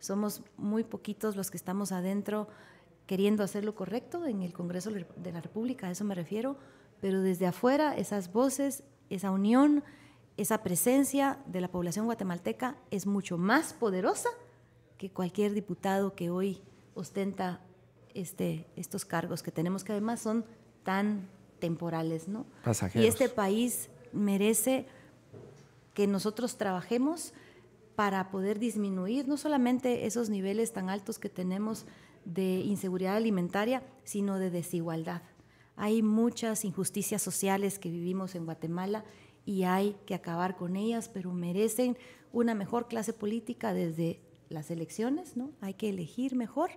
Somos muy poquitos los que estamos adentro queriendo hacer lo correcto en el Congreso de la República, a eso me refiero, pero desde afuera esas voces, esa unión, esa presencia de la población guatemalteca es mucho más poderosa que cualquier diputado que hoy ostenta este, estos cargos que tenemos, que además son tan temporales, ¿no? Y este país merece que nosotros trabajemos para poder disminuir no solamente esos niveles tan altos que tenemos de inseguridad alimentaria, sino de desigualdad. Hay muchas injusticias sociales que vivimos en Guatemala y hay que acabar con ellas, pero merecen una mejor clase política desde las elecciones, ¿no? Hay que elegir mejor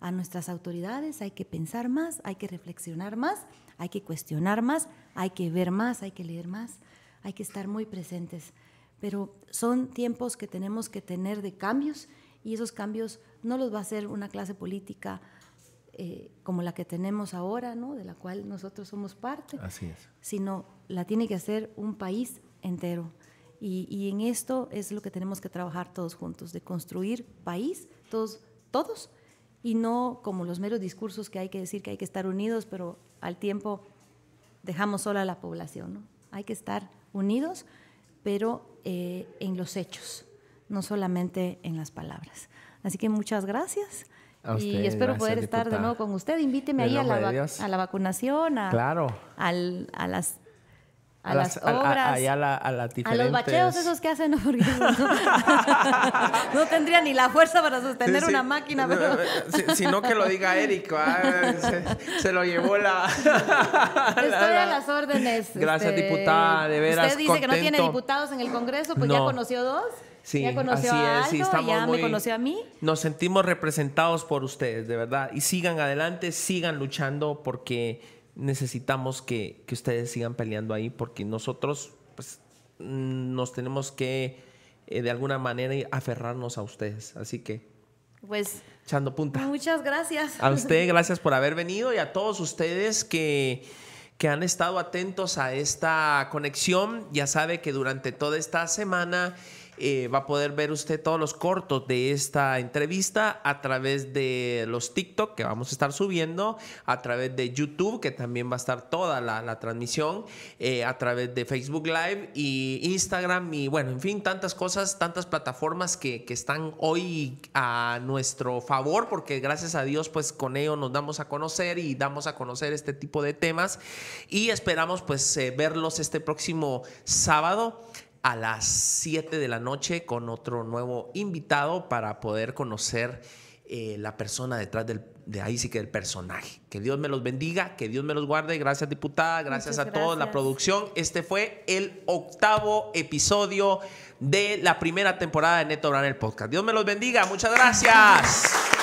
a nuestras autoridades, hay que pensar más, hay que reflexionar más, hay que cuestionar más, hay que ver más, hay que leer más, hay que estar muy presentes. Pero son tiempos que tenemos que tener de cambios y esos cambios no los va a hacer una clase política eh, como la que tenemos ahora, de la cual nosotros somos parte, sino la tiene que hacer un país entero. Y, en esto es lo que tenemos que trabajar todos juntos, de construir país, todos, todos, y no como los meros discursos que hay que decir que hay que estar unidos, pero al tiempo dejamos sola a la población. Hay que estar unidos, pero eh, en los hechos, no solamente en las palabras. Así que muchas gracias. y espero poder estar de nuevo con usted. Invíteme ahí a la, vacunación, a, claro. al, a las a, las, obras, a, la, a, los bacheos esos que hacen, no, no, tendría ni la fuerza para sostener una máquina. Eh, si, sino que lo diga Eric, se, lo llevó la... Estoy a las órdenes. Gracias, este, diputada, de veras. Usted dice que no tiene diputados en el Congreso, pues ya conoció dos. Sí, ya conoció así a ya muy, me conoció a mí. Nos sentimos representados por ustedes, de verdad. Y sigan adelante, sigan luchando porque necesitamos que, que ustedes sigan peleando ahí porque nosotros pues, nos tenemos que eh, de alguna manera aferrarnos a ustedes. Así que pues echando punta. Muchas gracias. A usted, gracias por haber venido y a todos ustedes que, que han estado atentos a esta conexión. Ya sabe que durante toda esta semana eh, va a poder ver usted todos los cortos de esta entrevista a través de los TikTok que vamos a estar subiendo, a través de YouTube, que también va a estar toda la, transmisión, eh, a través de Facebook Live y Instagram y bueno, en fin, tantas cosas, tantas plataformas que, están hoy a nuestro favor, porque gracias a Dios, pues con ello nos damos a conocer y damos a conocer este tipo de temas y esperamos pues eh, verlos este próximo sábado a las 7 de la noche con otro nuevo invitado para poder conocer eh, la persona detrás del, de ahí sí que del personaje. Que Dios me los bendiga, que Dios me los guarde. Gracias diputada, gracias a todos, la producción. Este fue el octavo episodio de la primera temporada de Neto Branel el Podcast. Dios me los bendiga. Muchas gracias.